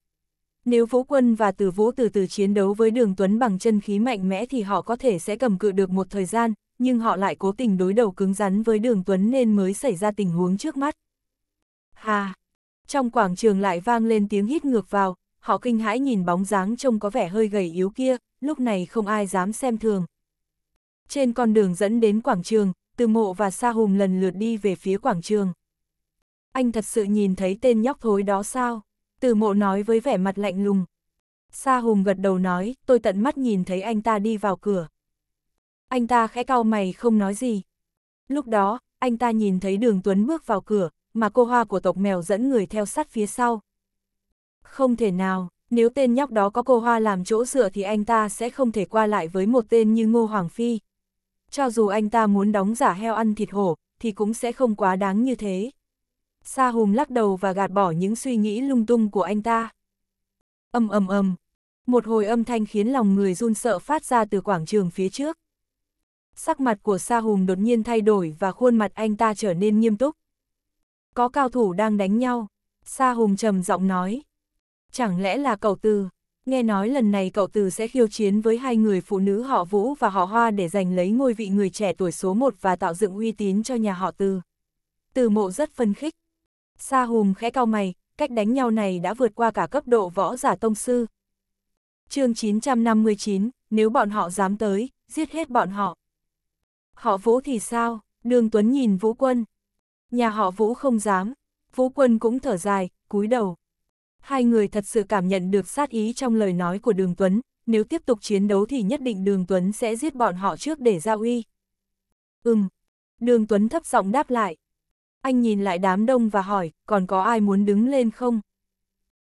Nếu Vũ Quân và Từ Vũ từ từ chiến đấu với Đường Tuấn bằng chân khí mạnh mẽ thì họ có thể sẽ cầm cự được một thời gian, nhưng họ lại cố tình đối đầu cứng rắn với đường Tuấn nên mới xảy ra tình huống trước mắt. Hà! Trong quảng trường lại vang lên tiếng hít ngược vào, họ kinh hãi nhìn bóng dáng trông có vẻ hơi gầy yếu kia, lúc này không ai dám xem thường. Trên con đường dẫn đến quảng trường, từ mộ và sa hùm lần lượt đi về phía quảng trường. Anh thật sự nhìn thấy tên nhóc thối đó sao? Từ mộ nói với vẻ mặt lạnh lùng. Sa hùm gật đầu nói, tôi tận mắt nhìn thấy anh ta đi vào cửa anh ta khẽ cau mày không nói gì. Lúc đó, anh ta nhìn thấy đường Tuấn bước vào cửa, mà cô hoa của tộc mèo dẫn người theo sát phía sau. Không thể nào, nếu tên nhóc đó có cô hoa làm chỗ dựa thì anh ta sẽ không thể qua lại với một tên như Ngô Hoàng Phi. Cho dù anh ta muốn đóng giả heo ăn thịt hổ, thì cũng sẽ không quá đáng như thế. Sa Hùng lắc đầu và gạt bỏ những suy nghĩ lung tung của anh ta. Âm ầm ầm, một hồi âm thanh khiến lòng người run sợ phát ra từ quảng trường phía trước sắc mặt của Sa Hùng đột nhiên thay đổi và khuôn mặt anh ta trở nên nghiêm túc. Có cao thủ đang đánh nhau, Sa Hùng trầm giọng nói. Chẳng lẽ là cậu Từ? Nghe nói lần này cậu Từ sẽ khiêu chiến với hai người phụ nữ họ Vũ và họ Hoa để giành lấy ngôi vị người trẻ tuổi số 1 và tạo dựng uy tín cho nhà họ Từ. Từ mộ rất phân khích. Sa Hùng khẽ cau mày, cách đánh nhau này đã vượt qua cả cấp độ võ giả tông sư. chương 959, nếu bọn họ dám tới, giết hết bọn họ. Họ Vũ thì sao? Đường Tuấn nhìn Vũ Quân. Nhà họ Vũ không dám. Vũ Quân cũng thở dài, cúi đầu. Hai người thật sự cảm nhận được sát ý trong lời nói của Đường Tuấn. Nếu tiếp tục chiến đấu thì nhất định Đường Tuấn sẽ giết bọn họ trước để giao uy. Ừm. Đường Tuấn thấp giọng đáp lại. Anh nhìn lại đám đông và hỏi, còn có ai muốn đứng lên không?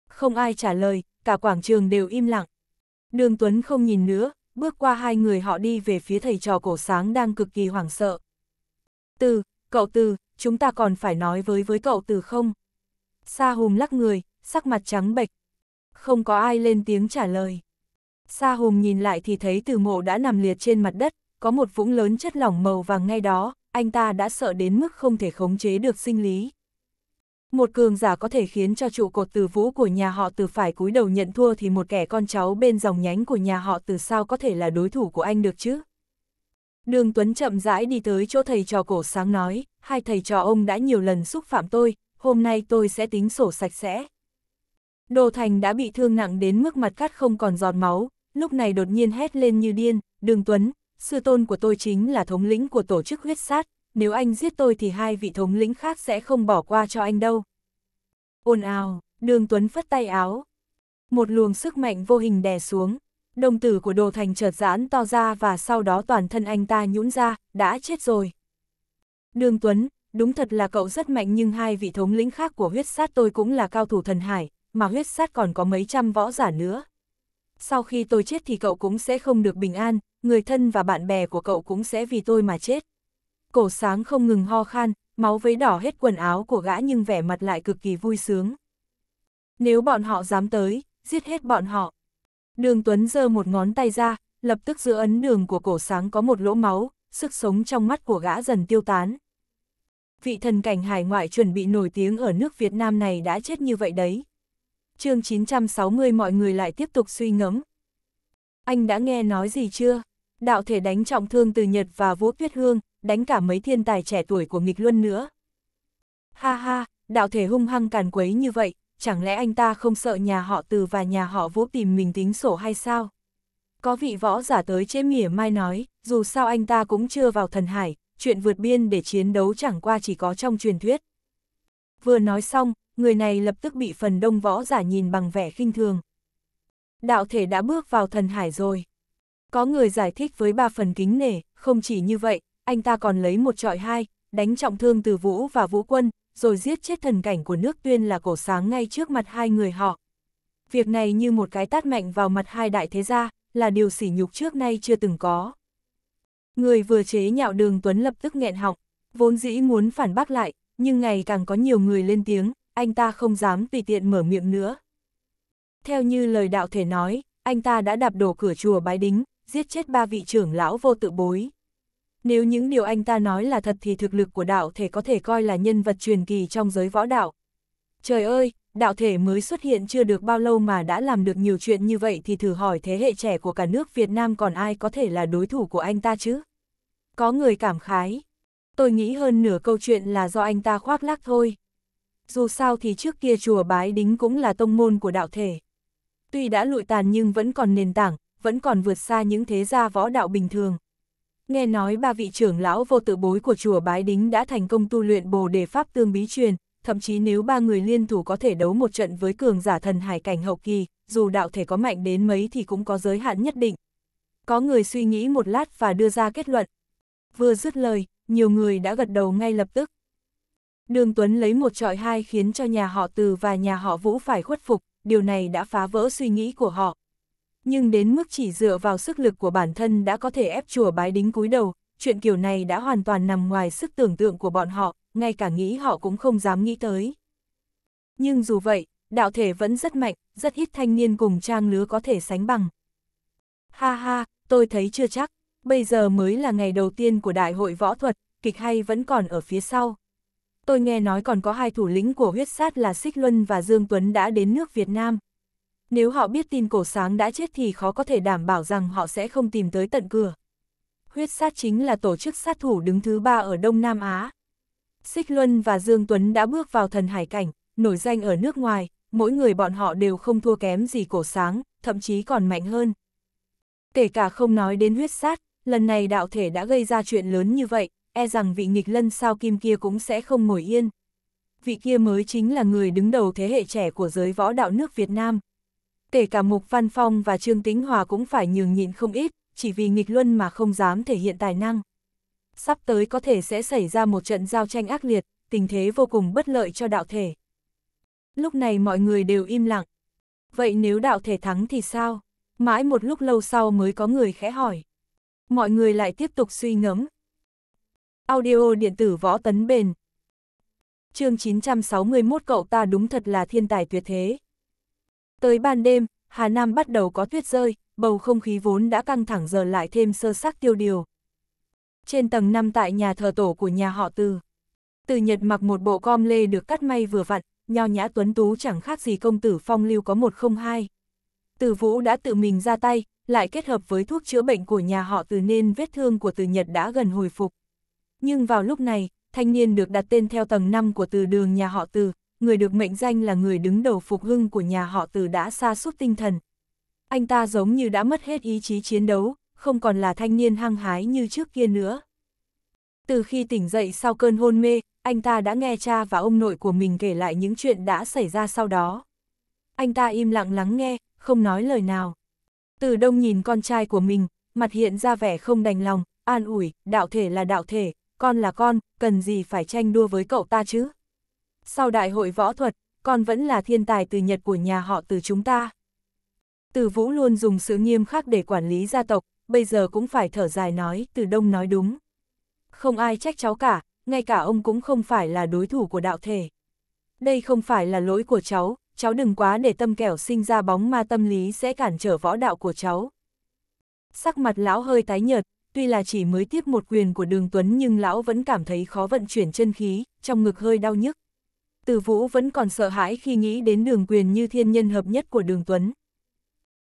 Không ai trả lời, cả quảng trường đều im lặng. Đường Tuấn không nhìn nữa, bước qua hai người họ đi về phía thầy trò cổ sáng đang cực kỳ hoảng sợ. Từ, cậu từ, chúng ta còn phải nói với với cậu từ không? Sa hùm lắc người, sắc mặt trắng bệch. Không có ai lên tiếng trả lời. Sa hùm nhìn lại thì thấy từ mộ đã nằm liệt trên mặt đất, có một vũng lớn chất lỏng màu vàng ngay đó, anh ta đã sợ đến mức không thể khống chế được sinh lý. Một cường giả có thể khiến cho trụ cột từ vũ của nhà họ từ phải cúi đầu nhận thua thì một kẻ con cháu bên dòng nhánh của nhà họ từ sao có thể là đối thủ của anh được chứ? Đường Tuấn chậm rãi đi tới chỗ thầy trò cổ sáng nói, hai thầy trò ông đã nhiều lần xúc phạm tôi, hôm nay tôi sẽ tính sổ sạch sẽ. Đồ Thành đã bị thương nặng đến mức mặt cắt không còn giọt máu, lúc này đột nhiên hét lên như điên, Đường Tuấn, sư tôn của tôi chính là thống lĩnh của tổ chức huyết sát, nếu anh giết tôi thì hai vị thống lĩnh khác sẽ không bỏ qua cho anh đâu. Ồn ào, đường Tuấn phất tay áo. Một luồng sức mạnh vô hình đè xuống, đồng tử của đồ thành chợt giãn to ra và sau đó toàn thân anh ta nhũn ra, đã chết rồi. Đường Tuấn, đúng thật là cậu rất mạnh nhưng hai vị thống lĩnh khác của huyết sát tôi cũng là cao thủ thần hải, mà huyết sát còn có mấy trăm võ giả nữa. Sau khi tôi chết thì cậu cũng sẽ không được bình an, người thân và bạn bè của cậu cũng sẽ vì tôi mà chết cổ sáng không ngừng ho khan, máu vấy đỏ hết quần áo của gã nhưng vẻ mặt lại cực kỳ vui sướng. Nếu bọn họ dám tới, giết hết bọn họ. Đường Tuấn giơ một ngón tay ra, lập tức giữa ấn đường của cổ sáng có một lỗ máu, sức sống trong mắt của gã dần tiêu tán. Vị thần cảnh hải ngoại chuẩn bị nổi tiếng ở nước Việt Nam này đã chết như vậy đấy. chương 960 mọi người lại tiếp tục suy ngẫm. Anh đã nghe nói gì chưa? Đạo thể đánh trọng thương từ Nhật và Vũ Tuyết Hương, đánh cả mấy thiên tài trẻ tuổi của nghịch luân nữa. Ha ha, đạo thể hung hăng càn quấy như vậy, chẳng lẽ anh ta không sợ nhà họ từ và nhà họ vũ tìm mình tính sổ hay sao? Có vị võ giả tới chế mỉa mai nói, dù sao anh ta cũng chưa vào thần hải, chuyện vượt biên để chiến đấu chẳng qua chỉ có trong truyền thuyết. Vừa nói xong, người này lập tức bị phần đông võ giả nhìn bằng vẻ khinh thường. Đạo thể đã bước vào thần hải rồi. Có người giải thích với ba phần kính nể, không chỉ như vậy, anh ta còn lấy một trọi hai, đánh trọng thương từ Vũ và Vũ Quân, rồi giết chết thần cảnh của nước tuyên là cổ sáng ngay trước mặt hai người họ. Việc này như một cái tát mạnh vào mặt hai đại thế gia, là điều sỉ nhục trước nay chưa từng có. Người vừa chế nhạo đường Tuấn lập tức nghẹn họng, vốn dĩ muốn phản bác lại, nhưng ngày càng có nhiều người lên tiếng, anh ta không dám tùy tiện mở miệng nữa. Theo như lời đạo thể nói, anh ta đã đạp đổ cửa chùa bái đính, giết chết ba vị trưởng lão vô tự bối. Nếu những điều anh ta nói là thật thì thực lực của đạo thể có thể coi là nhân vật truyền kỳ trong giới võ đạo. Trời ơi, đạo thể mới xuất hiện chưa được bao lâu mà đã làm được nhiều chuyện như vậy thì thử hỏi thế hệ trẻ của cả nước Việt Nam còn ai có thể là đối thủ của anh ta chứ? Có người cảm khái. Tôi nghĩ hơn nửa câu chuyện là do anh ta khoác lác thôi. Dù sao thì trước kia chùa Bái Đính cũng là tông môn của đạo thể. Tuy đã lụi tàn nhưng vẫn còn nền tảng, vẫn còn vượt xa những thế gia võ đạo bình thường nghe nói ba vị trưởng lão vô tự bối của chùa Bái Đính đã thành công tu luyện bồ đề pháp tương bí truyền, thậm chí nếu ba người liên thủ có thể đấu một trận với cường giả thần hải cảnh hậu kỳ, dù đạo thể có mạnh đến mấy thì cũng có giới hạn nhất định. Có người suy nghĩ một lát và đưa ra kết luận. Vừa dứt lời, nhiều người đã gật đầu ngay lập tức. Đường Tuấn lấy một trọi hai khiến cho nhà họ Từ và nhà họ Vũ phải khuất phục, điều này đã phá vỡ suy nghĩ của họ nhưng đến mức chỉ dựa vào sức lực của bản thân đã có thể ép chùa bái đính cúi đầu, chuyện kiểu này đã hoàn toàn nằm ngoài sức tưởng tượng của bọn họ, ngay cả nghĩ họ cũng không dám nghĩ tới. Nhưng dù vậy, đạo thể vẫn rất mạnh, rất ít thanh niên cùng trang lứa có thể sánh bằng. Ha ha, tôi thấy chưa chắc, bây giờ mới là ngày đầu tiên của đại hội võ thuật, kịch hay vẫn còn ở phía sau. Tôi nghe nói còn có hai thủ lĩnh của huyết sát là Xích Luân và Dương Tuấn đã đến nước Việt Nam. Nếu họ biết tin cổ sáng đã chết thì khó có thể đảm bảo rằng họ sẽ không tìm tới tận cửa. Huyết sát chính là tổ chức sát thủ đứng thứ ba ở Đông Nam Á. Xích Luân và Dương Tuấn đã bước vào thần hải cảnh, nổi danh ở nước ngoài, mỗi người bọn họ đều không thua kém gì cổ sáng, thậm chí còn mạnh hơn. Kể cả không nói đến huyết sát, lần này đạo thể đã gây ra chuyện lớn như vậy, e rằng vị nghịch lân sao kim kia cũng sẽ không ngồi yên. Vị kia mới chính là người đứng đầu thế hệ trẻ của giới võ đạo nước Việt Nam kể cả Mục Văn Phong và Trương Tĩnh Hòa cũng phải nhường nhịn không ít, chỉ vì nghịch luân mà không dám thể hiện tài năng. Sắp tới có thể sẽ xảy ra một trận giao tranh ác liệt, tình thế vô cùng bất lợi cho đạo thể. Lúc này mọi người đều im lặng. Vậy nếu đạo thể thắng thì sao? Mãi một lúc lâu sau mới có người khẽ hỏi. Mọi người lại tiếp tục suy ngẫm. Audio điện tử võ tấn bền. Chương 961 cậu ta đúng thật là thiên tài tuyệt thế. Tới ban đêm, Hà Nam bắt đầu có tuyết rơi, bầu không khí vốn đã căng thẳng giờ lại thêm sơ sắc tiêu điều. Trên tầng 5 tại nhà thờ tổ của nhà họ Từ. Từ Nhật mặc một bộ com lê được cắt may vừa vặn, nho nhã tuấn tú chẳng khác gì công tử phong lưu có một không hai. Từ Vũ đã tự mình ra tay, lại kết hợp với thuốc chữa bệnh của nhà họ Từ nên vết thương của Từ Nhật đã gần hồi phục. Nhưng vào lúc này, thanh niên được đặt tên theo tầng 5 của từ đường nhà họ Từ, người được mệnh danh là người đứng đầu phục hưng của nhà họ từ đã xa suốt tinh thần. Anh ta giống như đã mất hết ý chí chiến đấu, không còn là thanh niên hăng hái như trước kia nữa. Từ khi tỉnh dậy sau cơn hôn mê, anh ta đã nghe cha và ông nội của mình kể lại những chuyện đã xảy ra sau đó. Anh ta im lặng lắng nghe, không nói lời nào. Từ đông nhìn con trai của mình, mặt hiện ra vẻ không đành lòng, an ủi, đạo thể là đạo thể, con là con, cần gì phải tranh đua với cậu ta chứ? sau đại hội võ thuật, con vẫn là thiên tài từ Nhật của nhà họ từ chúng ta. Từ Vũ luôn dùng sự nghiêm khắc để quản lý gia tộc, bây giờ cũng phải thở dài nói, từ đông nói đúng. Không ai trách cháu cả, ngay cả ông cũng không phải là đối thủ của đạo thể. Đây không phải là lỗi của cháu, cháu đừng quá để tâm kẻo sinh ra bóng ma tâm lý sẽ cản trở võ đạo của cháu. Sắc mặt lão hơi tái nhợt, tuy là chỉ mới tiếp một quyền của đường Tuấn nhưng lão vẫn cảm thấy khó vận chuyển chân khí, trong ngực hơi đau nhức. Từ Vũ vẫn còn sợ hãi khi nghĩ đến đường quyền như thiên nhân hợp nhất của đường Tuấn.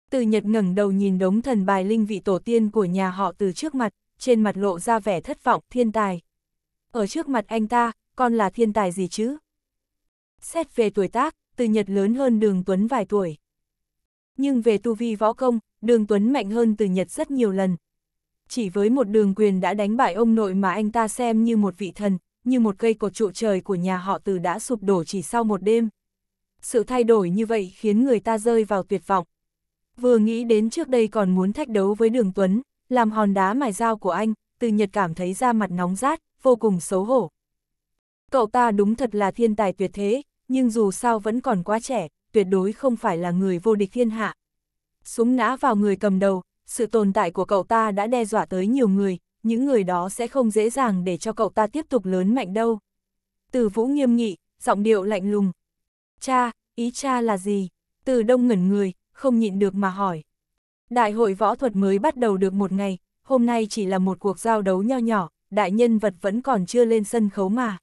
Từ Nhật ngẩng đầu nhìn đống thần bài linh vị tổ tiên của nhà họ từ trước mặt, trên mặt lộ ra vẻ thất vọng thiên tài. Ở trước mặt anh ta, con là thiên tài gì chứ? Xét về tuổi tác, Từ Nhật lớn hơn đường Tuấn vài tuổi. Nhưng về tu vi võ công, đường Tuấn mạnh hơn Từ Nhật rất nhiều lần. Chỉ với một đường quyền đã đánh bại ông nội mà anh ta xem như một vị thần, như một cây cột trụ trời của nhà họ từ đã sụp đổ chỉ sau một đêm. Sự thay đổi như vậy khiến người ta rơi vào tuyệt vọng. Vừa nghĩ đến trước đây còn muốn thách đấu với Đường Tuấn, làm hòn đá mài dao của anh, từ Nhật cảm thấy da mặt nóng rát, vô cùng xấu hổ. Cậu ta đúng thật là thiên tài tuyệt thế, nhưng dù sao vẫn còn quá trẻ, tuyệt đối không phải là người vô địch thiên hạ. Súng nã vào người cầm đầu, sự tồn tại của cậu ta đã đe dọa tới nhiều người, những người đó sẽ không dễ dàng để cho cậu ta tiếp tục lớn mạnh đâu. Từ vũ nghiêm nghị, giọng điệu lạnh lùng. Cha, ý cha là gì? Từ đông ngẩn người, không nhịn được mà hỏi. Đại hội võ thuật mới bắt đầu được một ngày, hôm nay chỉ là một cuộc giao đấu nho nhỏ, đại nhân vật vẫn còn chưa lên sân khấu mà.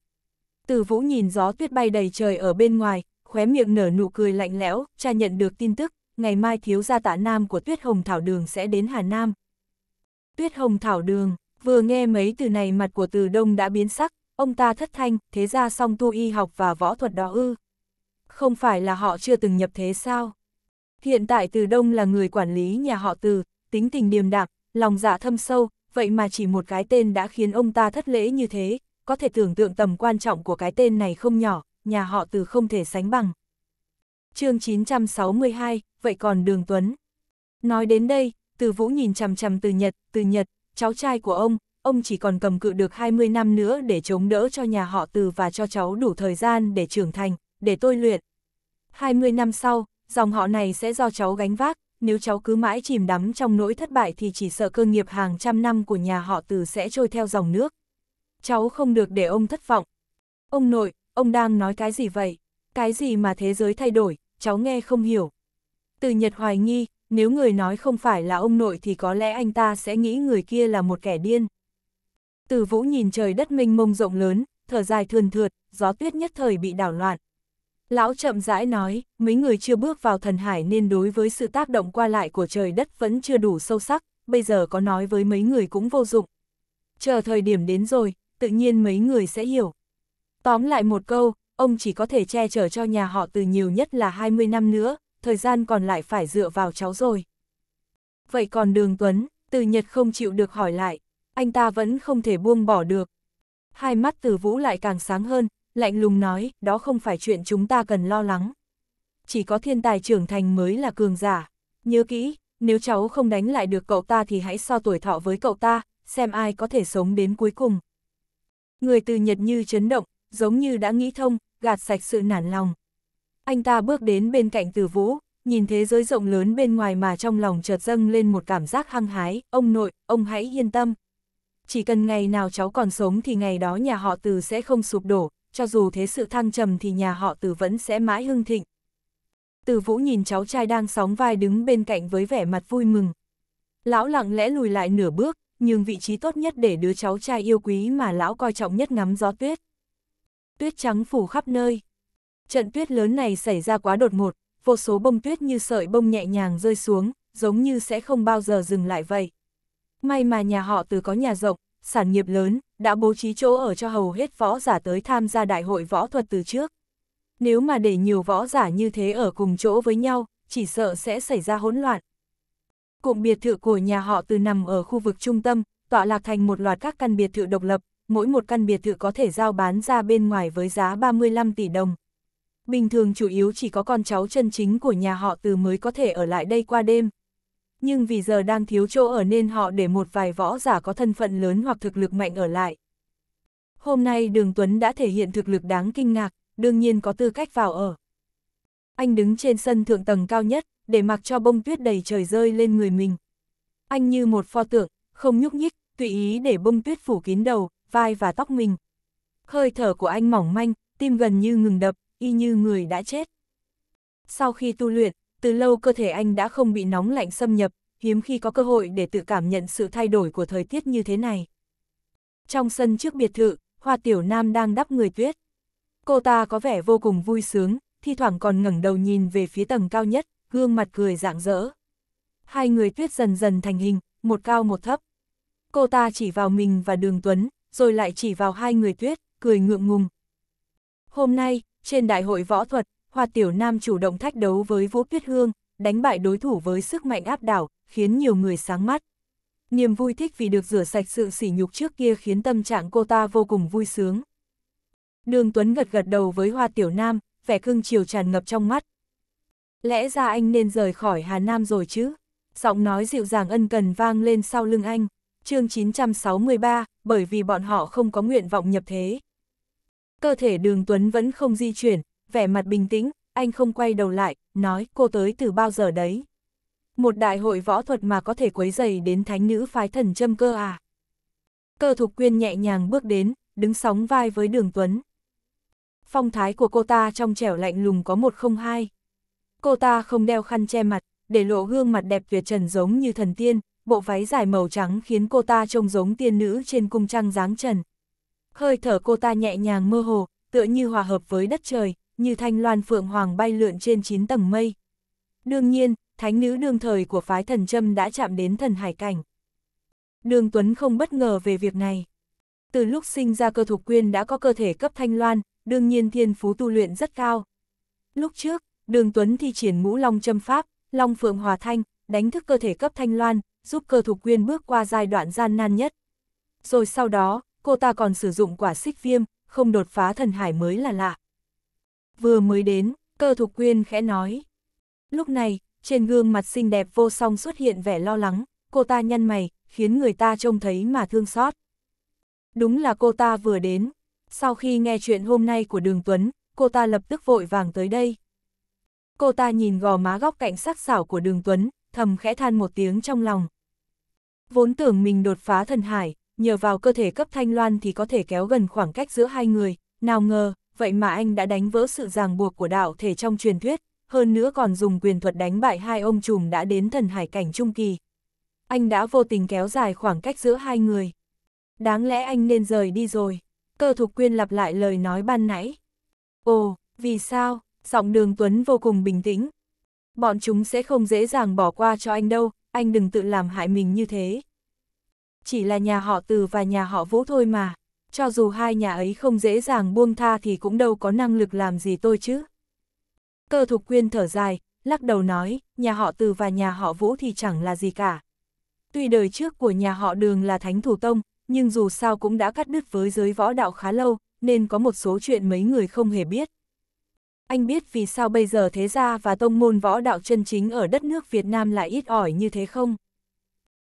Từ vũ nhìn gió tuyết bay đầy trời ở bên ngoài, khóe miệng nở nụ cười lạnh lẽo, cha nhận được tin tức, ngày mai thiếu gia tạ nam của tuyết hồng thảo đường sẽ đến Hà Nam. Tuyết hồng thảo đường Vừa nghe mấy từ này mặt của từ đông đã biến sắc, ông ta thất thanh, thế ra song tu y học và võ thuật đó ư. Không phải là họ chưa từng nhập thế sao? Hiện tại từ đông là người quản lý nhà họ từ, tính tình điềm đạm, lòng dạ thâm sâu, vậy mà chỉ một cái tên đã khiến ông ta thất lễ như thế, có thể tưởng tượng tầm quan trọng của cái tên này không nhỏ, nhà họ từ không thể sánh bằng. chương 962, vậy còn Đường Tuấn. Nói đến đây, từ vũ nhìn chằm chằm từ Nhật, từ Nhật, cháu trai của ông, ông chỉ còn cầm cự được 20 năm nữa để chống đỡ cho nhà họ từ và cho cháu đủ thời gian để trưởng thành, để tôi luyện. 20 năm sau, dòng họ này sẽ do cháu gánh vác, nếu cháu cứ mãi chìm đắm trong nỗi thất bại thì chỉ sợ cơ nghiệp hàng trăm năm của nhà họ từ sẽ trôi theo dòng nước. Cháu không được để ông thất vọng. Ông nội, ông đang nói cái gì vậy? Cái gì mà thế giới thay đổi, cháu nghe không hiểu. Từ Nhật hoài nghi, nếu người nói không phải là ông nội thì có lẽ anh ta sẽ nghĩ người kia là một kẻ điên. Từ vũ nhìn trời đất mênh mông rộng lớn, thở dài thườn thượt, gió tuyết nhất thời bị đảo loạn. Lão chậm rãi nói, mấy người chưa bước vào thần hải nên đối với sự tác động qua lại của trời đất vẫn chưa đủ sâu sắc, bây giờ có nói với mấy người cũng vô dụng. Chờ thời điểm đến rồi, tự nhiên mấy người sẽ hiểu. Tóm lại một câu, ông chỉ có thể che chở cho nhà họ từ nhiều nhất là 20 năm nữa, thời gian còn lại phải dựa vào cháu rồi. Vậy còn đường Tuấn, từ Nhật không chịu được hỏi lại, anh ta vẫn không thể buông bỏ được. Hai mắt từ Vũ lại càng sáng hơn, lạnh lùng nói, đó không phải chuyện chúng ta cần lo lắng. Chỉ có thiên tài trưởng thành mới là cường giả. Nhớ kỹ, nếu cháu không đánh lại được cậu ta thì hãy so tuổi thọ với cậu ta, xem ai có thể sống đến cuối cùng. Người từ Nhật như chấn động, giống như đã nghĩ thông, gạt sạch sự nản lòng anh ta bước đến bên cạnh từ vũ, nhìn thế giới rộng lớn bên ngoài mà trong lòng chợt dâng lên một cảm giác hăng hái, ông nội, ông hãy yên tâm. Chỉ cần ngày nào cháu còn sống thì ngày đó nhà họ từ sẽ không sụp đổ, cho dù thế sự thăng trầm thì nhà họ từ vẫn sẽ mãi hưng thịnh. Từ vũ nhìn cháu trai đang sóng vai đứng bên cạnh với vẻ mặt vui mừng. Lão lặng lẽ lùi lại nửa bước, nhưng vị trí tốt nhất để đứa cháu trai yêu quý mà lão coi trọng nhất ngắm gió tuyết. Tuyết trắng phủ khắp nơi, Trận tuyết lớn này xảy ra quá đột ngột, vô số bông tuyết như sợi bông nhẹ nhàng rơi xuống, giống như sẽ không bao giờ dừng lại vậy. May mà nhà họ từ có nhà rộng, sản nghiệp lớn, đã bố trí chỗ ở cho hầu hết võ giả tới tham gia đại hội võ thuật từ trước. Nếu mà để nhiều võ giả như thế ở cùng chỗ với nhau, chỉ sợ sẽ xảy ra hỗn loạn. Cụm biệt thự của nhà họ từ nằm ở khu vực trung tâm, tọa lạc thành một loạt các căn biệt thự độc lập, mỗi một căn biệt thự có thể giao bán ra bên ngoài với giá 35 tỷ đồng, bình thường chủ yếu chỉ có con cháu chân chính của nhà họ từ mới có thể ở lại đây qua đêm. Nhưng vì giờ đang thiếu chỗ ở nên họ để một vài võ giả có thân phận lớn hoặc thực lực mạnh ở lại. Hôm nay Đường Tuấn đã thể hiện thực lực đáng kinh ngạc, đương nhiên có tư cách vào ở. Anh đứng trên sân thượng tầng cao nhất, để mặc cho bông tuyết đầy trời rơi lên người mình. Anh như một pho tượng, không nhúc nhích, tùy ý để bông tuyết phủ kín đầu, vai và tóc mình. Hơi thở của anh mỏng manh, tim gần như ngừng đập, y như người đã chết. Sau khi tu luyện, từ lâu cơ thể anh đã không bị nóng lạnh xâm nhập, hiếm khi có cơ hội để tự cảm nhận sự thay đổi của thời tiết như thế này. Trong sân trước biệt thự, Hoa Tiểu Nam đang đắp người tuyết. Cô ta có vẻ vô cùng vui sướng, thi thoảng còn ngẩng đầu nhìn về phía tầng cao nhất, gương mặt cười rạng rỡ. Hai người tuyết dần dần thành hình, một cao một thấp. Cô ta chỉ vào mình và Đường Tuấn, rồi lại chỉ vào hai người tuyết, cười ngượng ngùng. Hôm nay, trên đại hội võ thuật, Hoa Tiểu Nam chủ động thách đấu với Vũ Tuyết Hương, đánh bại đối thủ với sức mạnh áp đảo, khiến nhiều người sáng mắt. Niềm vui thích vì được rửa sạch sự sỉ nhục trước kia khiến tâm trạng cô ta vô cùng vui sướng. Đường Tuấn gật gật đầu với Hoa Tiểu Nam, vẻ cưng chiều tràn ngập trong mắt. Lẽ ra anh nên rời khỏi Hà Nam rồi chứ? Giọng nói dịu dàng ân cần vang lên sau lưng anh. mươi 963, bởi vì bọn họ không có nguyện vọng nhập thế. Cơ thể đường Tuấn vẫn không di chuyển, vẻ mặt bình tĩnh, anh không quay đầu lại, nói cô tới từ bao giờ đấy. Một đại hội võ thuật mà có thể quấy dày đến thánh nữ phái thần châm cơ à. Cơ thục quyên nhẹ nhàng bước đến, đứng sóng vai với đường Tuấn. Phong thái của cô ta trong trẻo lạnh lùng có một không hai. Cô ta không đeo khăn che mặt, để lộ gương mặt đẹp tuyệt trần giống như thần tiên, bộ váy dài màu trắng khiến cô ta trông giống tiên nữ trên cung trăng dáng trần. Hơi thở cô ta nhẹ nhàng mơ hồ, tựa như hòa hợp với đất trời, như thanh loan phượng hoàng bay lượn trên chín tầng mây. Đương nhiên, thánh nữ đương thời của phái thần châm đã chạm đến thần hải cảnh. Đường Tuấn không bất ngờ về việc này. Từ lúc sinh ra cơ thục quyên đã có cơ thể cấp thanh loan, đương nhiên thiên phú tu luyện rất cao. Lúc trước, đường Tuấn thi triển ngũ long châm pháp, long phượng hòa thanh, đánh thức cơ thể cấp thanh loan, giúp cơ thục quyên bước qua giai đoạn gian nan nhất. Rồi sau đó, cô ta còn sử dụng quả xích viêm, không đột phá thần hải mới là lạ. Vừa mới đến, cơ thục quyên khẽ nói. Lúc này, trên gương mặt xinh đẹp vô song xuất hiện vẻ lo lắng, cô ta nhăn mày, khiến người ta trông thấy mà thương xót. Đúng là cô ta vừa đến. Sau khi nghe chuyện hôm nay của Đường Tuấn, cô ta lập tức vội vàng tới đây. Cô ta nhìn gò má góc cạnh sắc sảo của Đường Tuấn, thầm khẽ than một tiếng trong lòng. Vốn tưởng mình đột phá thần hải, nhờ vào cơ thể cấp thanh loan thì có thể kéo gần khoảng cách giữa hai người, nào ngờ, vậy mà anh đã đánh vỡ sự ràng buộc của đạo thể trong truyền thuyết, hơn nữa còn dùng quyền thuật đánh bại hai ông trùm đã đến thần hải cảnh trung kỳ. Anh đã vô tình kéo dài khoảng cách giữa hai người. Đáng lẽ anh nên rời đi rồi. Cơ thục quyên lặp lại lời nói ban nãy. Ồ, vì sao? Giọng đường Tuấn vô cùng bình tĩnh. Bọn chúng sẽ không dễ dàng bỏ qua cho anh đâu, anh đừng tự làm hại mình như thế chỉ là nhà họ Từ và nhà họ Vũ thôi mà. Cho dù hai nhà ấy không dễ dàng buông tha thì cũng đâu có năng lực làm gì tôi chứ. Cơ thục quyên thở dài, lắc đầu nói, nhà họ Từ và nhà họ Vũ thì chẳng là gì cả. Tuy đời trước của nhà họ Đường là Thánh Thủ Tông, nhưng dù sao cũng đã cắt đứt với giới võ đạo khá lâu, nên có một số chuyện mấy người không hề biết. Anh biết vì sao bây giờ thế gia và tông môn võ đạo chân chính ở đất nước Việt Nam lại ít ỏi như thế không?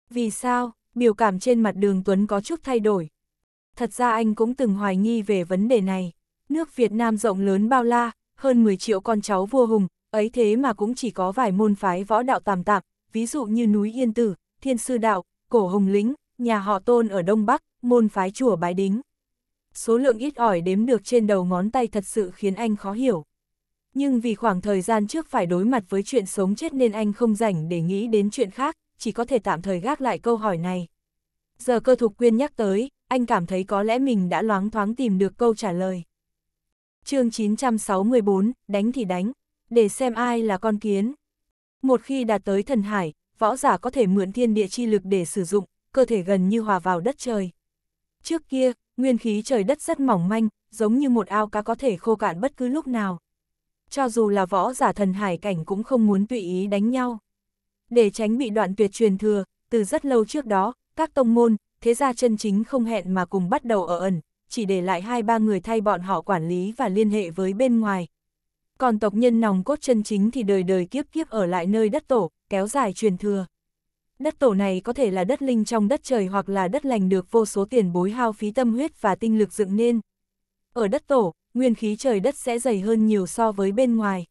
Vì sao? Biểu cảm trên mặt đường Tuấn có chút thay đổi. Thật ra anh cũng từng hoài nghi về vấn đề này. Nước Việt Nam rộng lớn bao la, hơn 10 triệu con cháu vua hùng, ấy thế mà cũng chỉ có vài môn phái võ đạo tạm tạm, ví dụ như núi Yên Tử, Thiên Sư Đạo, Cổ Hồng Lĩnh, nhà họ Tôn ở Đông Bắc, môn phái chùa Bái Đính. Số lượng ít ỏi đếm được trên đầu ngón tay thật sự khiến anh khó hiểu. Nhưng vì khoảng thời gian trước phải đối mặt với chuyện sống chết nên anh không rảnh để nghĩ đến chuyện khác, chỉ có thể tạm thời gác lại câu hỏi này. Giờ cơ thục quyên nhắc tới, anh cảm thấy có lẽ mình đã loáng thoáng tìm được câu trả lời. chương 964, đánh thì đánh, để xem ai là con kiến. Một khi đạt tới thần hải, võ giả có thể mượn thiên địa chi lực để sử dụng, cơ thể gần như hòa vào đất trời. Trước kia, nguyên khí trời đất rất mỏng manh, giống như một ao cá có thể khô cạn bất cứ lúc nào. Cho dù là võ giả thần hải cảnh cũng không muốn tùy ý đánh nhau. Để tránh bị đoạn tuyệt truyền thừa, từ rất lâu trước đó, các tông môn, thế gia chân chính không hẹn mà cùng bắt đầu ở ẩn, chỉ để lại hai ba người thay bọn họ quản lý và liên hệ với bên ngoài. Còn tộc nhân nòng cốt chân chính thì đời đời kiếp kiếp ở lại nơi đất tổ, kéo dài truyền thừa. Đất tổ này có thể là đất linh trong đất trời hoặc là đất lành được vô số tiền bối hao phí tâm huyết và tinh lực dựng nên. Ở đất tổ, nguyên khí trời đất sẽ dày hơn nhiều so với bên ngoài.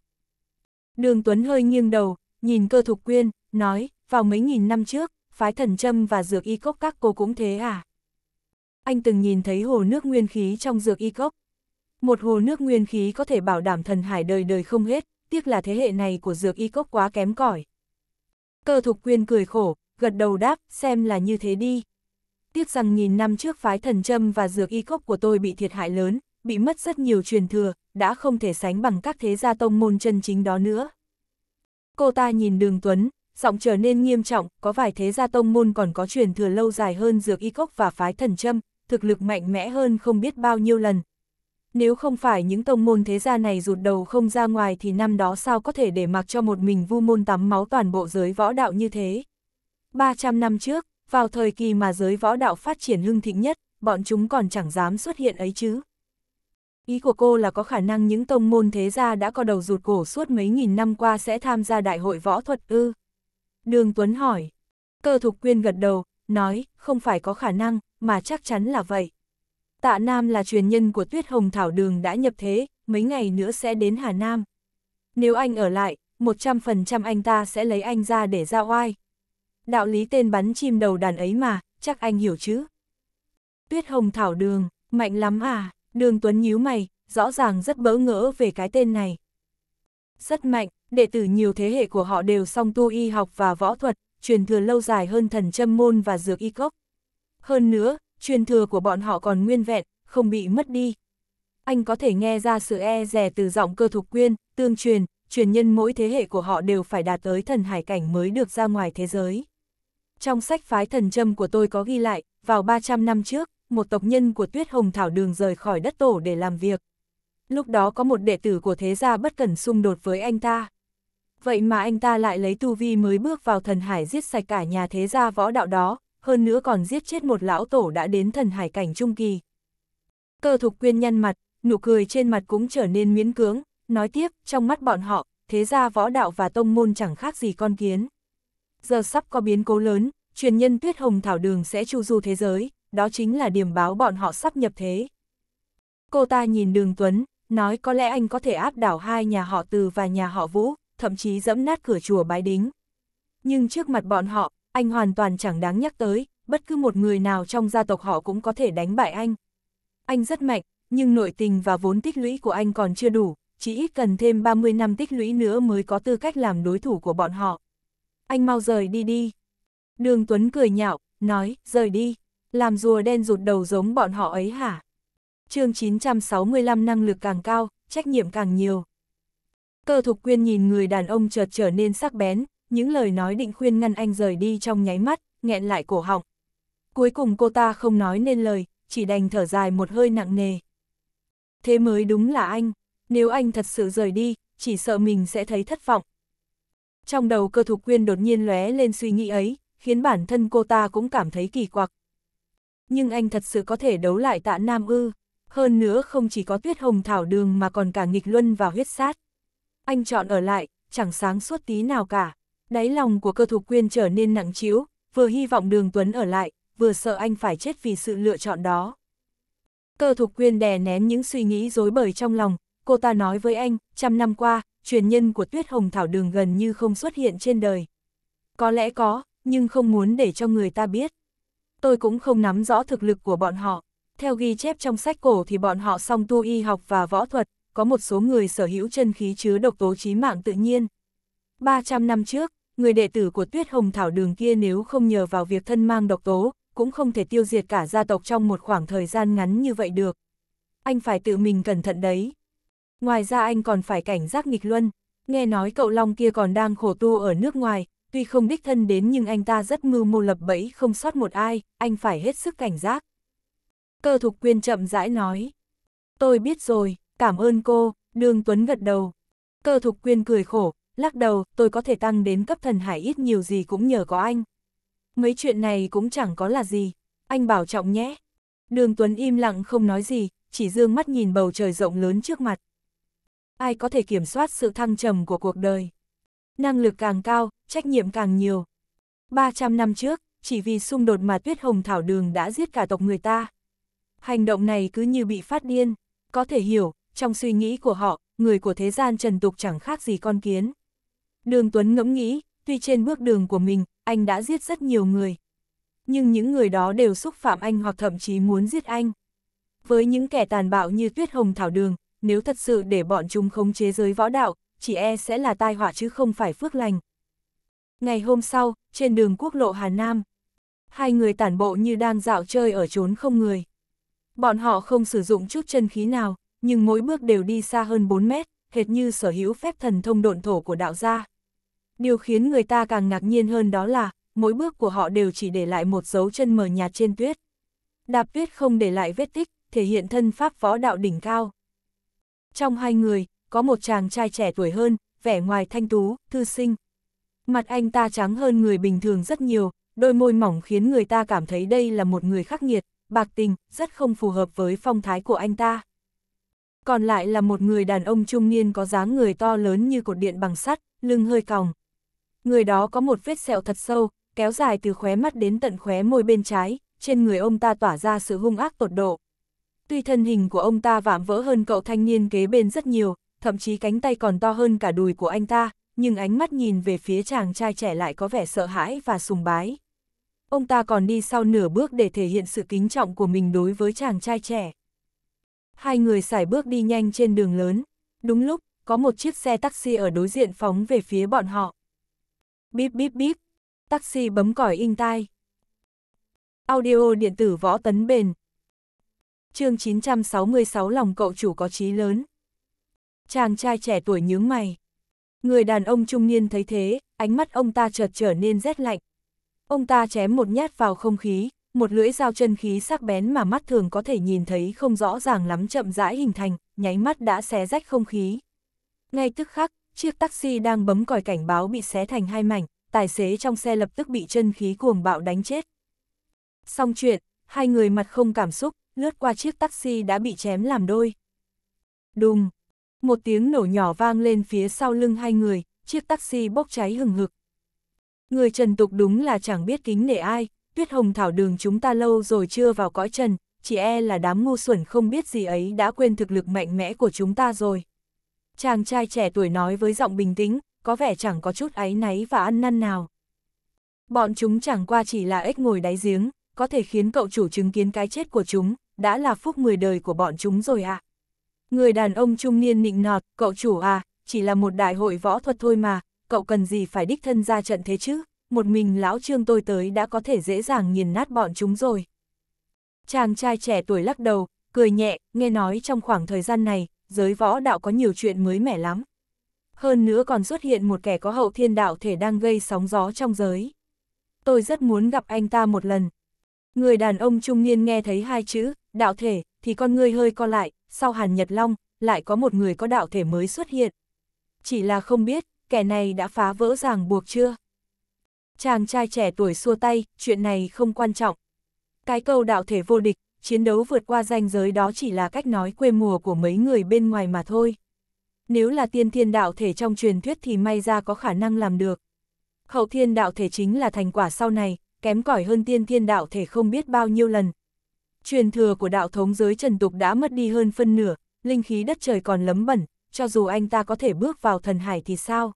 Đường Tuấn hơi nghiêng đầu, nhìn cơ thục quyên, nói, vào mấy nghìn năm trước, phái thần châm và dược y cốc các cô cũng thế à? Anh từng nhìn thấy hồ nước nguyên khí trong dược y cốc. Một hồ nước nguyên khí có thể bảo đảm thần hải đời đời không hết, tiếc là thế hệ này của dược y cốc quá kém cỏi. Cơ thục quyên cười khổ, gật đầu đáp, xem là như thế đi. Tiếc rằng nghìn năm trước phái thần châm và dược y cốc của tôi bị thiệt hại lớn, bị mất rất nhiều truyền thừa, đã không thể sánh bằng các thế gia tông môn chân chính đó nữa. Cô ta nhìn đường Tuấn, giọng trở nên nghiêm trọng, có vài thế gia tông môn còn có truyền thừa lâu dài hơn dược y cốc và phái thần châm, thực lực mạnh mẽ hơn không biết bao nhiêu lần. Nếu không phải những tông môn thế gia này rụt đầu không ra ngoài thì năm đó sao có thể để mặc cho một mình vu môn tắm máu toàn bộ giới võ đạo như thế. 300 năm trước, vào thời kỳ mà giới võ đạo phát triển hưng thịnh nhất, bọn chúng còn chẳng dám xuất hiện ấy chứ. Ý của cô là có khả năng những tông môn thế gia đã có đầu rụt cổ suốt mấy nghìn năm qua sẽ tham gia đại hội võ thuật ư. Đường Tuấn hỏi. Cơ thục quyên gật đầu, nói, không phải có khả năng, mà chắc chắn là vậy. Tạ Nam là truyền nhân của Tuyết Hồng Thảo Đường đã nhập thế, mấy ngày nữa sẽ đến Hà Nam. Nếu anh ở lại, 100% anh ta sẽ lấy anh ra để ra oai. Đạo lý tên bắn chim đầu đàn ấy mà, chắc anh hiểu chứ. Tuyết Hồng Thảo Đường, mạnh lắm à, Đường Tuấn nhíu mày, rõ ràng rất bỡ ngỡ về cái tên này. Rất mạnh, đệ tử nhiều thế hệ của họ đều song tu y học và võ thuật, truyền thừa lâu dài hơn thần châm môn và dược y cốc. Hơn nữa, truyền thừa của bọn họ còn nguyên vẹn, không bị mất đi. Anh có thể nghe ra sự e rè từ giọng cơ thục quyên, tương truyền, truyền nhân mỗi thế hệ của họ đều phải đạt tới thần hải cảnh mới được ra ngoài thế giới. Trong sách phái thần châm của tôi có ghi lại, vào 300 năm trước, một tộc nhân của Tuyết Hồng Thảo Đường rời khỏi đất tổ để làm việc. Lúc đó có một đệ tử của thế gia bất cần xung đột với anh ta vậy mà anh ta lại lấy tu vi mới bước vào thần hải giết sạch cả nhà thế gia võ đạo đó, hơn nữa còn giết chết một lão tổ đã đến thần hải cảnh trung kỳ. Cơ thục quyên nhăn mặt, nụ cười trên mặt cũng trở nên miễn cưỡng, nói tiếp, trong mắt bọn họ, thế gia võ đạo và tông môn chẳng khác gì con kiến. Giờ sắp có biến cố lớn, truyền nhân tuyết hồng thảo đường sẽ chu du thế giới, đó chính là điểm báo bọn họ sắp nhập thế. Cô ta nhìn đường Tuấn, nói có lẽ anh có thể áp đảo hai nhà họ Từ và nhà họ Vũ, thậm chí dẫm nát cửa chùa bái đính. Nhưng trước mặt bọn họ, anh hoàn toàn chẳng đáng nhắc tới, bất cứ một người nào trong gia tộc họ cũng có thể đánh bại anh. Anh rất mạnh, nhưng nội tình và vốn tích lũy của anh còn chưa đủ, chỉ ít cần thêm 30 năm tích lũy nữa mới có tư cách làm đối thủ của bọn họ. Anh mau rời đi đi. Đường Tuấn cười nhạo, nói, rời đi, làm rùa đen rụt đầu giống bọn họ ấy hả? chương 965 năng lực càng cao, trách nhiệm càng nhiều. Cơ thục quyên nhìn người đàn ông chợt trở nên sắc bén, những lời nói định khuyên ngăn anh rời đi trong nháy mắt, nghẹn lại cổ họng. Cuối cùng cô ta không nói nên lời, chỉ đành thở dài một hơi nặng nề. Thế mới đúng là anh, nếu anh thật sự rời đi, chỉ sợ mình sẽ thấy thất vọng. Trong đầu cơ thục quyên đột nhiên lóe lên suy nghĩ ấy, khiến bản thân cô ta cũng cảm thấy kỳ quặc. Nhưng anh thật sự có thể đấu lại tạ Nam Ư, hơn nữa không chỉ có tuyết hồng thảo đường mà còn cả nghịch luân và huyết sát anh chọn ở lại, chẳng sáng suốt tí nào cả. Đáy lòng của cơ thục quyên trở nên nặng chiếu, vừa hy vọng đường Tuấn ở lại, vừa sợ anh phải chết vì sự lựa chọn đó. Cơ thục quyên đè nén những suy nghĩ dối bời trong lòng, cô ta nói với anh, trăm năm qua, truyền nhân của tuyết hồng thảo đường gần như không xuất hiện trên đời. Có lẽ có, nhưng không muốn để cho người ta biết. Tôi cũng không nắm rõ thực lực của bọn họ. Theo ghi chép trong sách cổ thì bọn họ song tu y học và võ thuật, có một số người sở hữu chân khí chứa độc tố chí mạng tự nhiên. 300 năm trước, người đệ tử của Tuyết Hồng Thảo Đường kia nếu không nhờ vào việc thân mang độc tố, cũng không thể tiêu diệt cả gia tộc trong một khoảng thời gian ngắn như vậy được. Anh phải tự mình cẩn thận đấy. Ngoài ra anh còn phải cảnh giác nghịch luân. Nghe nói cậu Long kia còn đang khổ tu ở nước ngoài, tuy không đích thân đến nhưng anh ta rất mưu mô lập bẫy không sót một ai, anh phải hết sức cảnh giác. Cơ thục quyên chậm rãi nói. Tôi biết rồi, cảm ơn cô, Đường Tuấn gật đầu. Cơ thục quyên cười khổ, lắc đầu, tôi có thể tăng đến cấp thần hải ít nhiều gì cũng nhờ có anh. Mấy chuyện này cũng chẳng có là gì, anh bảo trọng nhé. Đường Tuấn im lặng không nói gì, chỉ dương mắt nhìn bầu trời rộng lớn trước mặt. Ai có thể kiểm soát sự thăng trầm của cuộc đời? Năng lực càng cao, trách nhiệm càng nhiều. 300 năm trước, chỉ vì xung đột mà tuyết hồng thảo đường đã giết cả tộc người ta. Hành động này cứ như bị phát điên, có thể hiểu, trong suy nghĩ của họ, người của thế gian trần tục chẳng khác gì con kiến. Đường Tuấn ngẫm nghĩ, tuy trên bước đường của mình, anh đã giết rất nhiều người. Nhưng những người đó đều xúc phạm anh hoặc thậm chí muốn giết anh. Với những kẻ tàn bạo như Tuyết Hồng Thảo Đường, nếu thật sự để bọn chúng khống chế giới võ đạo, chỉ e sẽ là tai họa chứ không phải phước lành. Ngày hôm sau, trên đường quốc lộ Hà Nam, hai người tản bộ như đang dạo chơi ở trốn không người. Bọn họ không sử dụng chút chân khí nào, nhưng mỗi bước đều đi xa hơn 4 mét, hệt như sở hữu phép thần thông độn thổ của đạo gia. Điều khiến người ta càng ngạc nhiên hơn đó là, mỗi bước của họ đều chỉ để lại một dấu chân mờ nhạt trên tuyết. Đạp tuyết không để lại vết tích, thể hiện thân pháp võ đạo đỉnh cao. Trong hai người, có một chàng trai trẻ tuổi hơn, vẻ ngoài thanh tú, thư sinh. Mặt anh ta trắng hơn người bình thường rất nhiều, đôi môi mỏng khiến người ta cảm thấy đây là một người khắc nghiệt, bạc tình, rất không phù hợp với phong thái của anh ta còn lại là một người đàn ông trung niên có dáng người to lớn như cột điện bằng sắt, lưng hơi còng. Người đó có một vết sẹo thật sâu, kéo dài từ khóe mắt đến tận khóe môi bên trái, trên người ông ta tỏa ra sự hung ác tột độ. Tuy thân hình của ông ta vạm vỡ hơn cậu thanh niên kế bên rất nhiều, thậm chí cánh tay còn to hơn cả đùi của anh ta, nhưng ánh mắt nhìn về phía chàng trai trẻ lại có vẻ sợ hãi và sùng bái. Ông ta còn đi sau nửa bước để thể hiện sự kính trọng của mình đối với chàng trai trẻ. Hai người xài bước đi nhanh trên đường lớn. Đúng lúc, có một chiếc xe taxi ở đối diện phóng về phía bọn họ. Bíp bíp bíp, taxi bấm còi in tai. Audio điện tử võ tấn bền. chương 966 lòng cậu chủ có trí lớn. Chàng trai trẻ tuổi nhướng mày. Người đàn ông trung niên thấy thế, ánh mắt ông ta chợt trở nên rét lạnh. Ông ta chém một nhát vào không khí, một lưỡi dao chân khí sắc bén mà mắt thường có thể nhìn thấy không rõ ràng lắm chậm rãi hình thành, nháy mắt đã xé rách không khí. Ngay tức khắc, chiếc taxi đang bấm còi cảnh báo bị xé thành hai mảnh, tài xế trong xe lập tức bị chân khí cuồng bạo đánh chết. Xong chuyện, hai người mặt không cảm xúc, lướt qua chiếc taxi đã bị chém làm đôi. Đùng, một tiếng nổ nhỏ vang lên phía sau lưng hai người, chiếc taxi bốc cháy hừng hực. Người Trần Tục đúng là chẳng biết kính nể ai, tuyết hồng thảo đường chúng ta lâu rồi chưa vào cõi trần, chỉ e là đám ngu xuẩn không biết gì ấy đã quên thực lực mạnh mẽ của chúng ta rồi. Chàng trai trẻ tuổi nói với giọng bình tĩnh, có vẻ chẳng có chút áy náy và ăn năn nào. Bọn chúng chẳng qua chỉ là ếch ngồi đáy giếng, có thể khiến cậu chủ chứng kiến cái chết của chúng, đã là phúc mười đời của bọn chúng rồi ạ. À. Người đàn ông trung niên nịnh nọt, cậu chủ à, chỉ là một đại hội võ thuật thôi mà, cậu cần gì phải đích thân ra trận thế chứ? một mình lão trương tôi tới đã có thể dễ dàng nghiền nát bọn chúng rồi. Chàng trai trẻ tuổi lắc đầu, cười nhẹ, nghe nói trong khoảng thời gian này, giới võ đạo có nhiều chuyện mới mẻ lắm. Hơn nữa còn xuất hiện một kẻ có hậu thiên đạo thể đang gây sóng gió trong giới. Tôi rất muốn gặp anh ta một lần. Người đàn ông trung niên nghe thấy hai chữ, đạo thể, thì con ngươi hơi co lại, sau Hàn Nhật Long, lại có một người có đạo thể mới xuất hiện. Chỉ là không biết, kẻ này đã phá vỡ ràng buộc chưa? chàng trai trẻ tuổi xua tay, chuyện này không quan trọng. Cái câu đạo thể vô địch, chiến đấu vượt qua ranh giới đó chỉ là cách nói quê mùa của mấy người bên ngoài mà thôi. Nếu là tiên thiên đạo thể trong truyền thuyết thì may ra có khả năng làm được. Hậu thiên đạo thể chính là thành quả sau này, kém cỏi hơn tiên thiên đạo thể không biết bao nhiêu lần. Truyền thừa của đạo thống giới trần tục đã mất đi hơn phân nửa, linh khí đất trời còn lấm bẩn, cho dù anh ta có thể bước vào thần hải thì sao?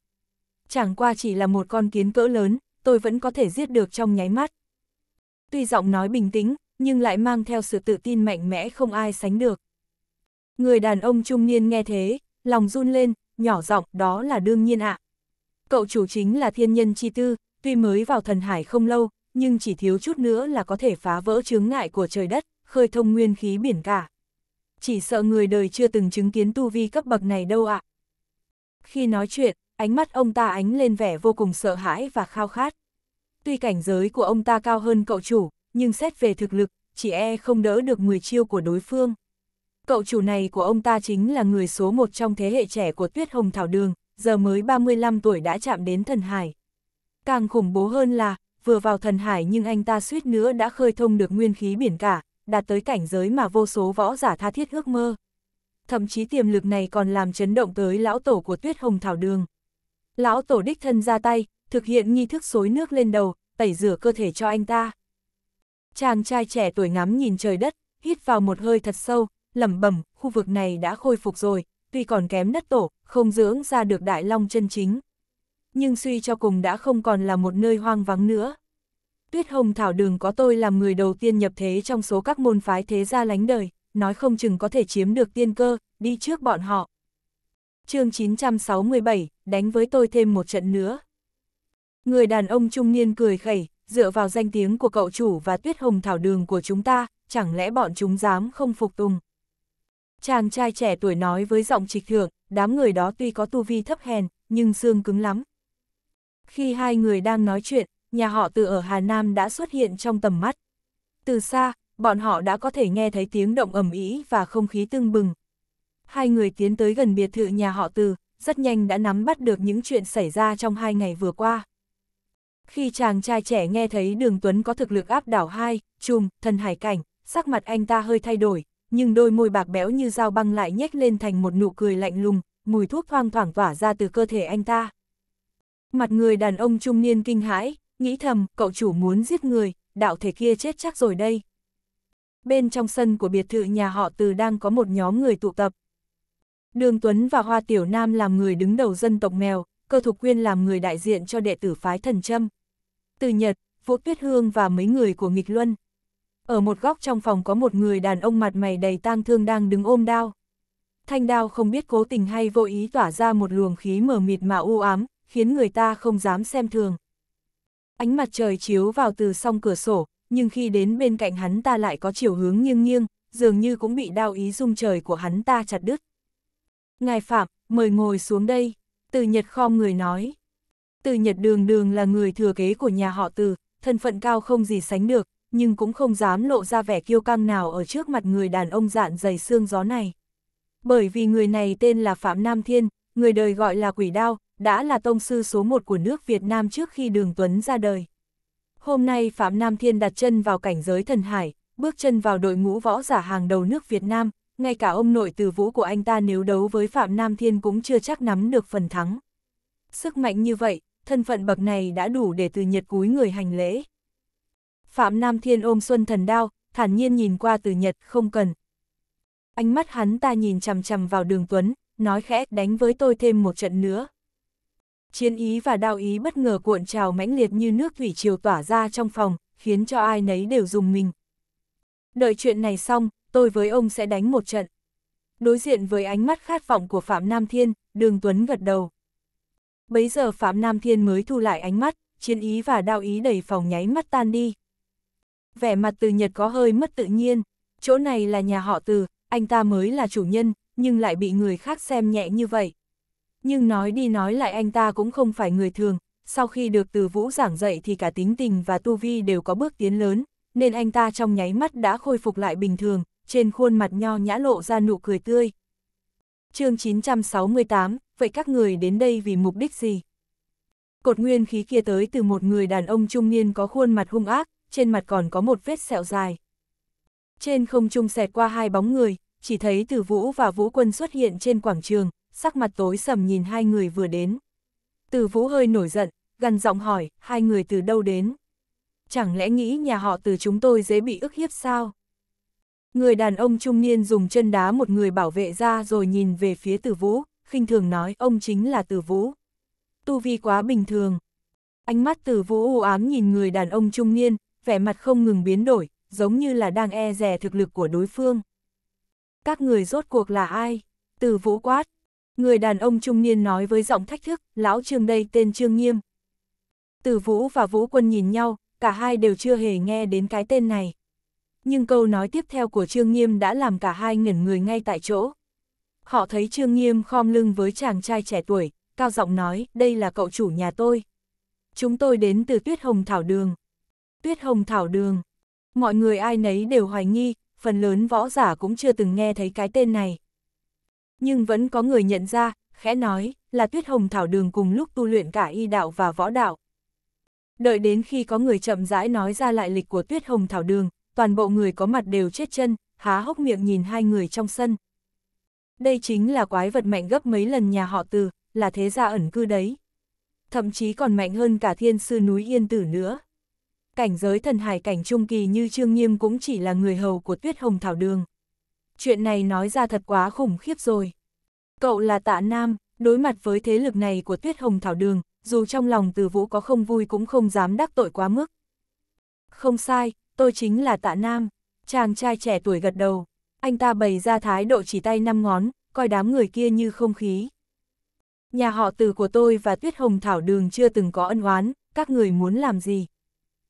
Chẳng qua chỉ là một con kiến cỡ lớn, tôi vẫn có thể giết được trong nháy mắt. Tuy giọng nói bình tĩnh, nhưng lại mang theo sự tự tin mạnh mẽ không ai sánh được. Người đàn ông trung niên nghe thế, lòng run lên, nhỏ giọng, đó là đương nhiên ạ. Cậu chủ chính là thiên nhân chi tư, tuy mới vào thần hải không lâu, nhưng chỉ thiếu chút nữa là có thể phá vỡ chướng ngại của trời đất, khơi thông nguyên khí biển cả. Chỉ sợ người đời chưa từng chứng kiến tu vi cấp bậc này đâu ạ. Khi nói chuyện, ánh mắt ông ta ánh lên vẻ vô cùng sợ hãi và khao khát. Tuy cảnh giới của ông ta cao hơn cậu chủ, nhưng xét về thực lực, chỉ e không đỡ được 10 chiêu của đối phương. Cậu chủ này của ông ta chính là người số một trong thế hệ trẻ của Tuyết Hồng Thảo Đường, giờ mới 35 tuổi đã chạm đến thần hải. Càng khủng bố hơn là, vừa vào thần hải nhưng anh ta suýt nữa đã khơi thông được nguyên khí biển cả, đạt tới cảnh giới mà vô số võ giả tha thiết ước mơ. Thậm chí tiềm lực này còn làm chấn động tới lão tổ của Tuyết Hồng Thảo Đường. Lão tổ đích thân ra tay, thực hiện nghi thức xối nước lên đầu, tẩy rửa cơ thể cho anh ta. Chàng trai trẻ tuổi ngắm nhìn trời đất, hít vào một hơi thật sâu, lẩm bẩm, khu vực này đã khôi phục rồi, tuy còn kém đất tổ, không dưỡng ra được đại long chân chính. Nhưng suy cho cùng đã không còn là một nơi hoang vắng nữa. Tuyết hồng thảo đường có tôi làm người đầu tiên nhập thế trong số các môn phái thế gia lánh đời, nói không chừng có thể chiếm được tiên cơ, đi trước bọn họ chương 967, đánh với tôi thêm một trận nữa. Người đàn ông trung niên cười khẩy, dựa vào danh tiếng của cậu chủ và tuyết hồng thảo đường của chúng ta, chẳng lẽ bọn chúng dám không phục tùng. Chàng trai trẻ tuổi nói với giọng trịch thượng, đám người đó tuy có tu vi thấp hèn, nhưng xương cứng lắm. Khi hai người đang nói chuyện, nhà họ từ ở Hà Nam đã xuất hiện trong tầm mắt. Từ xa, bọn họ đã có thể nghe thấy tiếng động ầm ĩ và không khí tưng bừng, hai người tiến tới gần biệt thự nhà họ từ, rất nhanh đã nắm bắt được những chuyện xảy ra trong hai ngày vừa qua. Khi chàng trai trẻ nghe thấy đường Tuấn có thực lực áp đảo hai, trùm, thần hải cảnh, sắc mặt anh ta hơi thay đổi, nhưng đôi môi bạc béo như dao băng lại nhếch lên thành một nụ cười lạnh lùng, mùi thuốc thoang thoảng tỏa ra từ cơ thể anh ta. Mặt người đàn ông trung niên kinh hãi, nghĩ thầm, cậu chủ muốn giết người, đạo thể kia chết chắc rồi đây. Bên trong sân của biệt thự nhà họ từ đang có một nhóm người tụ tập. Đường Tuấn và Hoa Tiểu Nam làm người đứng đầu dân tộc mèo, cơ thục quyên làm người đại diện cho đệ tử phái thần châm. Từ Nhật, Vũ Tuyết Hương và mấy người của nghịch luân. Ở một góc trong phòng có một người đàn ông mặt mày đầy tang thương đang đứng ôm đao. Thanh đao không biết cố tình hay vô ý tỏa ra một luồng khí mờ mịt mà u ám, khiến người ta không dám xem thường. Ánh mặt trời chiếu vào từ song cửa sổ, nhưng khi đến bên cạnh hắn ta lại có chiều hướng nghiêng nghiêng, dường như cũng bị đao ý dung trời của hắn ta chặt đứt. Ngài Phạm, mời ngồi xuống đây, từ Nhật khom người nói. Từ Nhật đường đường là người thừa kế của nhà họ từ, thân phận cao không gì sánh được, nhưng cũng không dám lộ ra vẻ kiêu căng nào ở trước mặt người đàn ông dạn dày xương gió này. Bởi vì người này tên là Phạm Nam Thiên, người đời gọi là quỷ đao, đã là tông sư số một của nước Việt Nam trước khi đường Tuấn ra đời. Hôm nay Phạm Nam Thiên đặt chân vào cảnh giới thần hải, bước chân vào đội ngũ võ giả hàng đầu nước Việt Nam, ngay cả ông nội từ vũ của anh ta nếu đấu với Phạm Nam Thiên cũng chưa chắc nắm được phần thắng. Sức mạnh như vậy, thân phận bậc này đã đủ để từ Nhật cúi người hành lễ. Phạm Nam Thiên ôm Xuân Thần Đao, thản nhiên nhìn qua từ Nhật không cần. Ánh mắt hắn ta nhìn chằm chằm vào đường Tuấn, nói khẽ đánh với tôi thêm một trận nữa. Chiến ý và đao ý bất ngờ cuộn trào mãnh liệt như nước thủy triều tỏa ra trong phòng, khiến cho ai nấy đều dùng mình. Đợi chuyện này xong, tôi với ông sẽ đánh một trận. Đối diện với ánh mắt khát vọng của Phạm Nam Thiên, Đường Tuấn gật đầu. Bấy giờ Phạm Nam Thiên mới thu lại ánh mắt, chiến ý và đao ý đầy phòng nháy mắt tan đi. Vẻ mặt từ Nhật có hơi mất tự nhiên, chỗ này là nhà họ từ, anh ta mới là chủ nhân, nhưng lại bị người khác xem nhẹ như vậy. Nhưng nói đi nói lại anh ta cũng không phải người thường, sau khi được từ vũ giảng dạy thì cả tính tình và tu vi đều có bước tiến lớn, nên anh ta trong nháy mắt đã khôi phục lại bình thường, trên khuôn mặt nho nhã lộ ra nụ cười tươi. chương 968, vậy các người đến đây vì mục đích gì? Cột nguyên khí kia tới từ một người đàn ông trung niên có khuôn mặt hung ác, trên mặt còn có một vết sẹo dài. Trên không trung xẹt qua hai bóng người, chỉ thấy Từ Vũ và Vũ Quân xuất hiện trên quảng trường, sắc mặt tối sầm nhìn hai người vừa đến. Từ Vũ hơi nổi giận, gần giọng hỏi, hai người từ đâu đến? Chẳng lẽ nghĩ nhà họ từ chúng tôi dễ bị ức hiếp sao? Người đàn ông trung niên dùng chân đá một người bảo vệ ra rồi nhìn về phía tử vũ, khinh thường nói ông chính là tử vũ. Tu vi quá bình thường. Ánh mắt tử vũ u ám nhìn người đàn ông trung niên, vẻ mặt không ngừng biến đổi, giống như là đang e rè thực lực của đối phương. Các người rốt cuộc là ai? Tử vũ quát. Người đàn ông trung niên nói với giọng thách thức, lão trương đây tên trương nghiêm. Tử vũ và vũ quân nhìn nhau, cả hai đều chưa hề nghe đến cái tên này nhưng câu nói tiếp theo của Trương Nghiêm đã làm cả hai ngẩn người ngay tại chỗ. Họ thấy Trương Nghiêm khom lưng với chàng trai trẻ tuổi, cao giọng nói, đây là cậu chủ nhà tôi. Chúng tôi đến từ Tuyết Hồng Thảo Đường. Tuyết Hồng Thảo Đường. Mọi người ai nấy đều hoài nghi, phần lớn võ giả cũng chưa từng nghe thấy cái tên này. Nhưng vẫn có người nhận ra, khẽ nói, là Tuyết Hồng Thảo Đường cùng lúc tu luyện cả y đạo và võ đạo. Đợi đến khi có người chậm rãi nói ra lại lịch của Tuyết Hồng Thảo Đường, toàn bộ người có mặt đều chết chân, há hốc miệng nhìn hai người trong sân. Đây chính là quái vật mạnh gấp mấy lần nhà họ từ, là thế gia ẩn cư đấy. Thậm chí còn mạnh hơn cả thiên sư núi Yên Tử nữa. Cảnh giới thần hải cảnh trung kỳ như Trương Nghiêm cũng chỉ là người hầu của Tuyết Hồng Thảo Đường. Chuyện này nói ra thật quá khủng khiếp rồi. Cậu là tạ nam, đối mặt với thế lực này của Tuyết Hồng Thảo Đường, dù trong lòng từ vũ có không vui cũng không dám đắc tội quá mức. Không sai, tôi chính là tạ nam. Chàng trai trẻ tuổi gật đầu, anh ta bày ra thái độ chỉ tay năm ngón, coi đám người kia như không khí. Nhà họ từ của tôi và Tuyết Hồng Thảo Đường chưa từng có ân oán, các người muốn làm gì?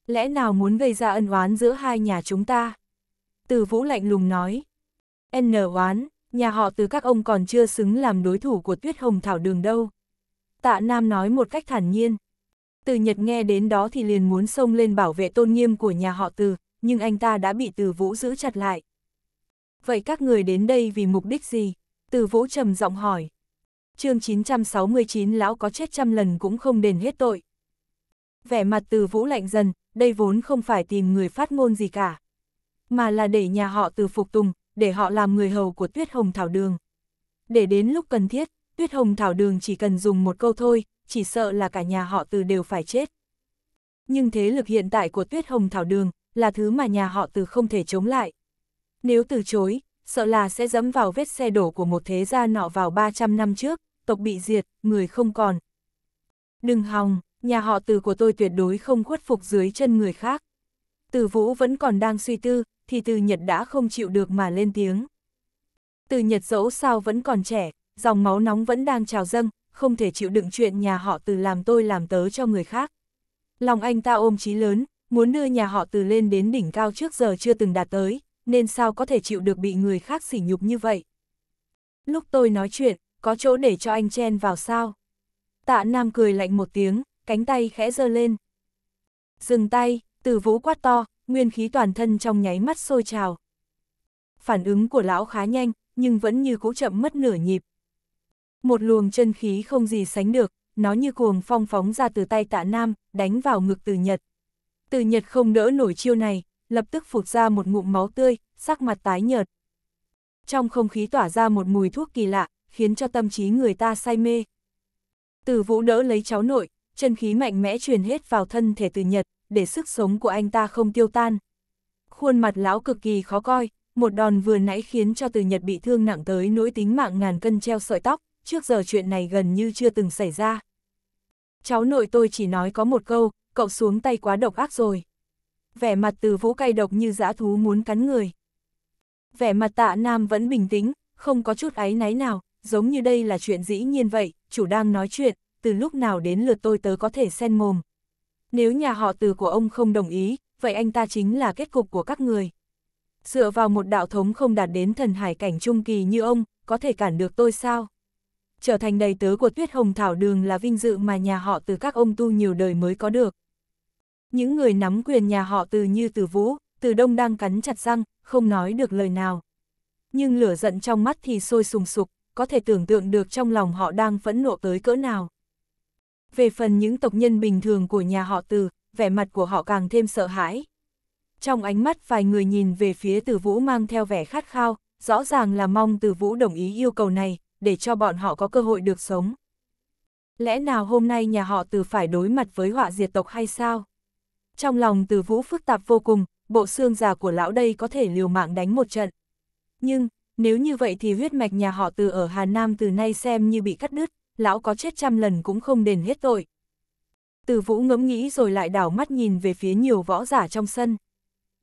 Lẽ nào muốn gây ra ân oán giữa hai nhà chúng ta? Từ Vũ lạnh lùng nói. N oán, nhà họ từ các ông còn chưa xứng làm đối thủ của Tuyết Hồng Thảo Đường đâu. Tạ Nam nói một cách thản nhiên, từ Nhật nghe đến đó thì liền muốn xông lên bảo vệ tôn nghiêm của nhà họ Từ, nhưng anh ta đã bị Từ Vũ giữ chặt lại. Vậy các người đến đây vì mục đích gì? Từ Vũ trầm giọng hỏi. chương 969 lão có chết trăm lần cũng không đền hết tội. Vẻ mặt Từ Vũ lạnh dần, đây vốn không phải tìm người phát ngôn gì cả. Mà là để nhà họ Từ phục tùng, để họ làm người hầu của Tuyết Hồng Thảo Đường. Để đến lúc cần thiết, Tuyết Hồng Thảo Đường chỉ cần dùng một câu thôi, chỉ sợ là cả nhà họ từ đều phải chết. Nhưng thế lực hiện tại của tuyết hồng thảo đường là thứ mà nhà họ từ không thể chống lại. Nếu từ chối, sợ là sẽ dẫm vào vết xe đổ của một thế gia nọ vào 300 năm trước, tộc bị diệt, người không còn. Đừng hòng, nhà họ từ của tôi tuyệt đối không khuất phục dưới chân người khác. Từ vũ vẫn còn đang suy tư, thì từ Nhật đã không chịu được mà lên tiếng. Từ Nhật dẫu sao vẫn còn trẻ, dòng máu nóng vẫn đang trào dâng, không thể chịu đựng chuyện nhà họ từ làm tôi làm tớ cho người khác. Lòng anh ta ôm chí lớn, muốn đưa nhà họ từ lên đến đỉnh cao trước giờ chưa từng đạt tới, nên sao có thể chịu được bị người khác sỉ nhục như vậy. Lúc tôi nói chuyện, có chỗ để cho anh chen vào sao? Tạ Nam cười lạnh một tiếng, cánh tay khẽ giơ lên. Dừng tay, từ vũ quát to, nguyên khí toàn thân trong nháy mắt sôi trào. Phản ứng của lão khá nhanh, nhưng vẫn như cũ chậm mất nửa nhịp, một luồng chân khí không gì sánh được, nó như cuồng phong phóng ra từ tay tạ nam, đánh vào ngực từ nhật. Từ nhật không đỡ nổi chiêu này, lập tức phụt ra một ngụm máu tươi, sắc mặt tái nhợt. Trong không khí tỏa ra một mùi thuốc kỳ lạ, khiến cho tâm trí người ta say mê. Từ vũ đỡ lấy cháu nội, chân khí mạnh mẽ truyền hết vào thân thể từ nhật, để sức sống của anh ta không tiêu tan. Khuôn mặt lão cực kỳ khó coi, một đòn vừa nãy khiến cho từ nhật bị thương nặng tới nỗi tính mạng ngàn cân treo sợi tóc, trước giờ chuyện này gần như chưa từng xảy ra. Cháu nội tôi chỉ nói có một câu, cậu xuống tay quá độc ác rồi. Vẻ mặt từ vũ cay độc như dã thú muốn cắn người. Vẻ mặt tạ nam vẫn bình tĩnh, không có chút áy náy nào, giống như đây là chuyện dĩ nhiên vậy, chủ đang nói chuyện, từ lúc nào đến lượt tôi tớ có thể xen mồm. Nếu nhà họ từ của ông không đồng ý, vậy anh ta chính là kết cục của các người. Dựa vào một đạo thống không đạt đến thần hải cảnh trung kỳ như ông, có thể cản được tôi sao? trở thành đầy tớ của tuyết hồng thảo đường là vinh dự mà nhà họ từ các ông tu nhiều đời mới có được. Những người nắm quyền nhà họ từ như từ vũ, từ đông đang cắn chặt răng, không nói được lời nào. Nhưng lửa giận trong mắt thì sôi sùng sục, có thể tưởng tượng được trong lòng họ đang phẫn nộ tới cỡ nào. Về phần những tộc nhân bình thường của nhà họ từ, vẻ mặt của họ càng thêm sợ hãi. Trong ánh mắt vài người nhìn về phía từ vũ mang theo vẻ khát khao, rõ ràng là mong từ vũ đồng ý yêu cầu này, để cho bọn họ có cơ hội được sống. Lẽ nào hôm nay nhà họ từ phải đối mặt với họa diệt tộc hay sao? Trong lòng từ vũ phức tạp vô cùng, bộ xương già của lão đây có thể liều mạng đánh một trận. Nhưng, nếu như vậy thì huyết mạch nhà họ từ ở Hà Nam từ nay xem như bị cắt đứt, lão có chết trăm lần cũng không đền hết tội. Từ vũ ngẫm nghĩ rồi lại đảo mắt nhìn về phía nhiều võ giả trong sân.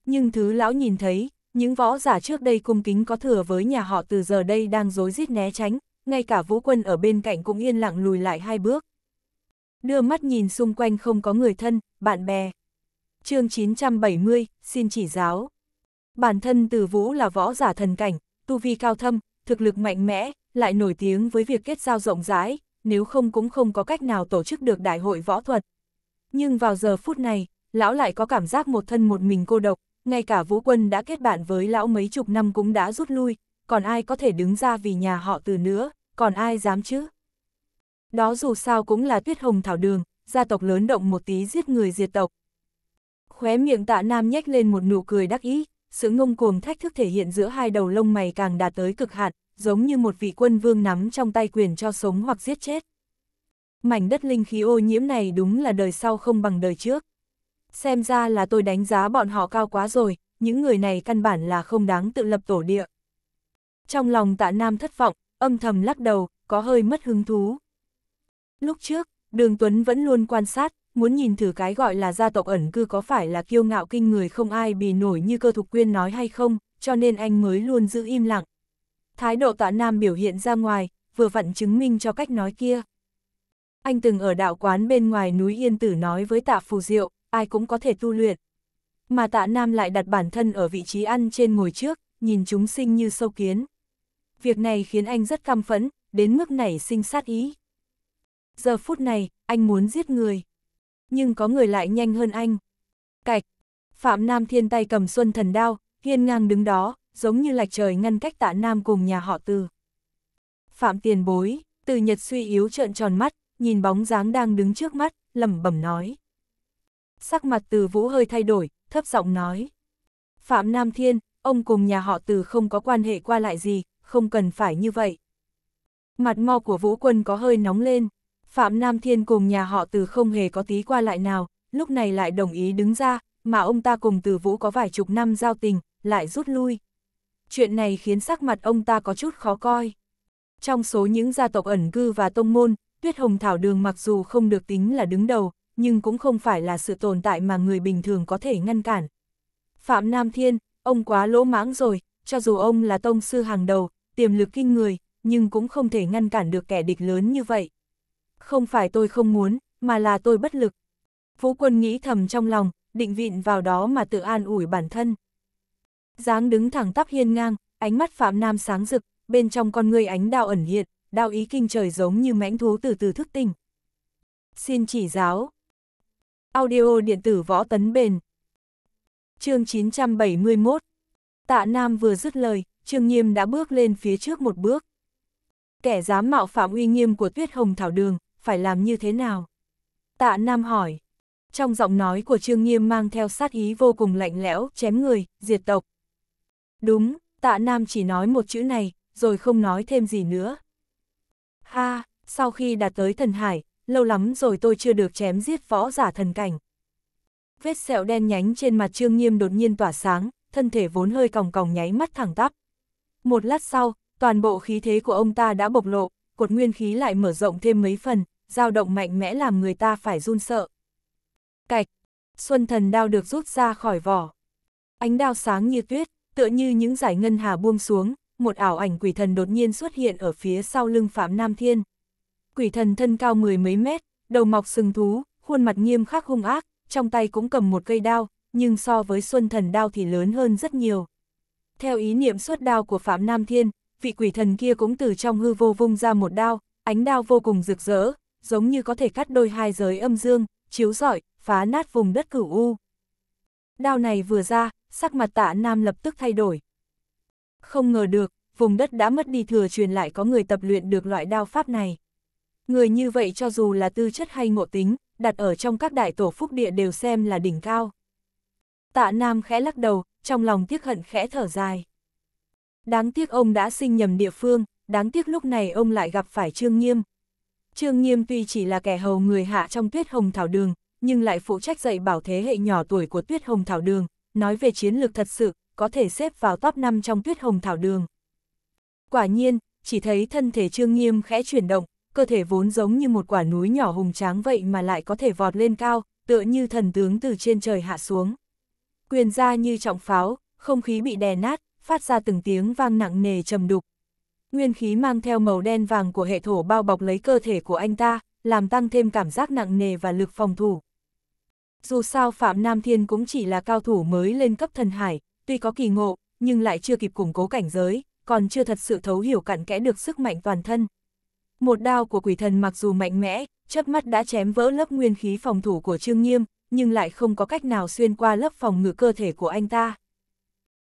Nhưng thứ lão nhìn thấy, những võ giả trước đây cung kính có thừa với nhà họ từ giờ đây đang dối rít né tránh, ngay cả vũ quân ở bên cạnh cũng yên lặng lùi lại hai bước. Đưa mắt nhìn xung quanh không có người thân, bạn bè. chương 970, xin chỉ giáo. Bản thân từ vũ là võ giả thần cảnh, tu vi cao thâm, thực lực mạnh mẽ, lại nổi tiếng với việc kết giao rộng rãi, nếu không cũng không có cách nào tổ chức được đại hội võ thuật. Nhưng vào giờ phút này, lão lại có cảm giác một thân một mình cô độc, ngay cả vũ quân đã kết bạn với lão mấy chục năm cũng đã rút lui, còn ai có thể đứng ra vì nhà họ từ nữa còn ai dám chứ? Đó dù sao cũng là tuyết hồng thảo đường, gia tộc lớn động một tí giết người diệt tộc. Khóe miệng tạ nam nhếch lên một nụ cười đắc ý, sự ngông cuồng thách thức thể hiện giữa hai đầu lông mày càng đạt tới cực hạn, giống như một vị quân vương nắm trong tay quyền cho sống hoặc giết chết. Mảnh đất linh khí ô nhiễm này đúng là đời sau không bằng đời trước. Xem ra là tôi đánh giá bọn họ cao quá rồi, những người này căn bản là không đáng tự lập tổ địa. Trong lòng tạ nam thất vọng, âm thầm lắc đầu, có hơi mất hứng thú. Lúc trước, Đường Tuấn vẫn luôn quan sát, muốn nhìn thử cái gọi là gia tộc ẩn cư có phải là kiêu ngạo kinh người không ai bì nổi như cơ thục quyên nói hay không, cho nên anh mới luôn giữ im lặng. Thái độ tạ nam biểu hiện ra ngoài, vừa vặn chứng minh cho cách nói kia. Anh từng ở đạo quán bên ngoài núi Yên Tử nói với tạ phù diệu, ai cũng có thể tu luyện. Mà tạ nam lại đặt bản thân ở vị trí ăn trên ngồi trước, nhìn chúng sinh như sâu kiến việc này khiến anh rất căm phẫn, đến mức nảy sinh sát ý. Giờ phút này, anh muốn giết người. Nhưng có người lại nhanh hơn anh. Cạch, Phạm Nam Thiên tay cầm xuân thần đao, hiên ngang đứng đó, giống như lạch trời ngăn cách tạ Nam cùng nhà họ từ. Phạm tiền bối, từ nhật suy yếu trợn tròn mắt, nhìn bóng dáng đang đứng trước mắt, lẩm bẩm nói. Sắc mặt từ vũ hơi thay đổi, thấp giọng nói. Phạm Nam Thiên, ông cùng nhà họ từ không có quan hệ qua lại gì, không cần phải như vậy. Mặt mò của Vũ Quân có hơi nóng lên, Phạm Nam Thiên cùng nhà họ từ không hề có tí qua lại nào, lúc này lại đồng ý đứng ra, mà ông ta cùng từ Vũ có vài chục năm giao tình, lại rút lui. Chuyện này khiến sắc mặt ông ta có chút khó coi. Trong số những gia tộc ẩn cư và tông môn, Tuyết Hồng Thảo Đường mặc dù không được tính là đứng đầu, nhưng cũng không phải là sự tồn tại mà người bình thường có thể ngăn cản. Phạm Nam Thiên, ông quá lỗ mãng rồi, cho dù ông là tông sư hàng đầu, tiềm lực kinh người, nhưng cũng không thể ngăn cản được kẻ địch lớn như vậy. Không phải tôi không muốn, mà là tôi bất lực. Vũ quân nghĩ thầm trong lòng, định vịn vào đó mà tự an ủi bản thân. dáng đứng thẳng tắp hiên ngang, ánh mắt Phạm Nam sáng rực, bên trong con người ánh đạo ẩn hiện, đạo ý kinh trời giống như mãnh thú từ từ thức tỉnh. Xin chỉ giáo. Audio điện tử võ tấn bền. Chương 971. Tạ Nam vừa dứt lời, Trương Nghiêm đã bước lên phía trước một bước. Kẻ dám mạo phạm uy nghiêm của tuyết hồng thảo đường, phải làm như thế nào? Tạ Nam hỏi. Trong giọng nói của Trương Nghiêm mang theo sát ý vô cùng lạnh lẽo, chém người, diệt tộc. Đúng, Tạ Nam chỉ nói một chữ này, rồi không nói thêm gì nữa. Ha, sau khi đạt tới thần hải, lâu lắm rồi tôi chưa được chém giết võ giả thần cảnh. Vết sẹo đen nhánh trên mặt Trương Nghiêm đột nhiên tỏa sáng, thân thể vốn hơi còng còng nháy mắt thẳng tắp, một lát sau, toàn bộ khí thế của ông ta đã bộc lộ, cột nguyên khí lại mở rộng thêm mấy phần, dao động mạnh mẽ làm người ta phải run sợ. Cạch, xuân thần đao được rút ra khỏi vỏ. Ánh đao sáng như tuyết, tựa như những giải ngân hà buông xuống, một ảo ảnh quỷ thần đột nhiên xuất hiện ở phía sau lưng Phạm Nam Thiên. Quỷ thần thân cao mười mấy mét, đầu mọc sừng thú, khuôn mặt nghiêm khắc hung ác, trong tay cũng cầm một cây đao, nhưng so với xuân thần đao thì lớn hơn rất nhiều. Theo ý niệm xuất đao của Phạm Nam Thiên, vị quỷ thần kia cũng từ trong hư vô vung ra một đao, ánh đao vô cùng rực rỡ, giống như có thể cắt đôi hai giới âm dương, chiếu rọi, phá nát vùng đất cửu u. Đao này vừa ra, sắc mặt tạ Nam lập tức thay đổi. Không ngờ được, vùng đất đã mất đi thừa truyền lại có người tập luyện được loại đao pháp này. Người như vậy cho dù là tư chất hay ngộ tính, đặt ở trong các đại tổ phúc địa đều xem là đỉnh cao. Tạ Nam khẽ lắc đầu, trong lòng tiếc hận khẽ thở dài. Đáng tiếc ông đã sinh nhầm địa phương, đáng tiếc lúc này ông lại gặp phải Trương Nghiêm. Trương Nghiêm tuy chỉ là kẻ hầu người hạ trong tuyết hồng thảo đường, nhưng lại phụ trách dạy bảo thế hệ nhỏ tuổi của tuyết hồng thảo đường, nói về chiến lược thật sự, có thể xếp vào top 5 trong tuyết hồng thảo đường. Quả nhiên, chỉ thấy thân thể Trương Nghiêm khẽ chuyển động, cơ thể vốn giống như một quả núi nhỏ hùng tráng vậy mà lại có thể vọt lên cao, tựa như thần tướng từ trên trời hạ xuống quyền ra như trọng pháo, không khí bị đè nát, phát ra từng tiếng vang nặng nề trầm đục. Nguyên khí mang theo màu đen vàng của hệ thổ bao bọc lấy cơ thể của anh ta, làm tăng thêm cảm giác nặng nề và lực phòng thủ. Dù sao Phạm Nam Thiên cũng chỉ là cao thủ mới lên cấp thần hải, tuy có kỳ ngộ, nhưng lại chưa kịp củng cố cảnh giới, còn chưa thật sự thấu hiểu cặn kẽ được sức mạnh toàn thân. Một đao của quỷ thần mặc dù mạnh mẽ, chớp mắt đã chém vỡ lớp nguyên khí phòng thủ của Trương Nghiêm, nhưng lại không có cách nào xuyên qua lớp phòng ngự cơ thể của anh ta.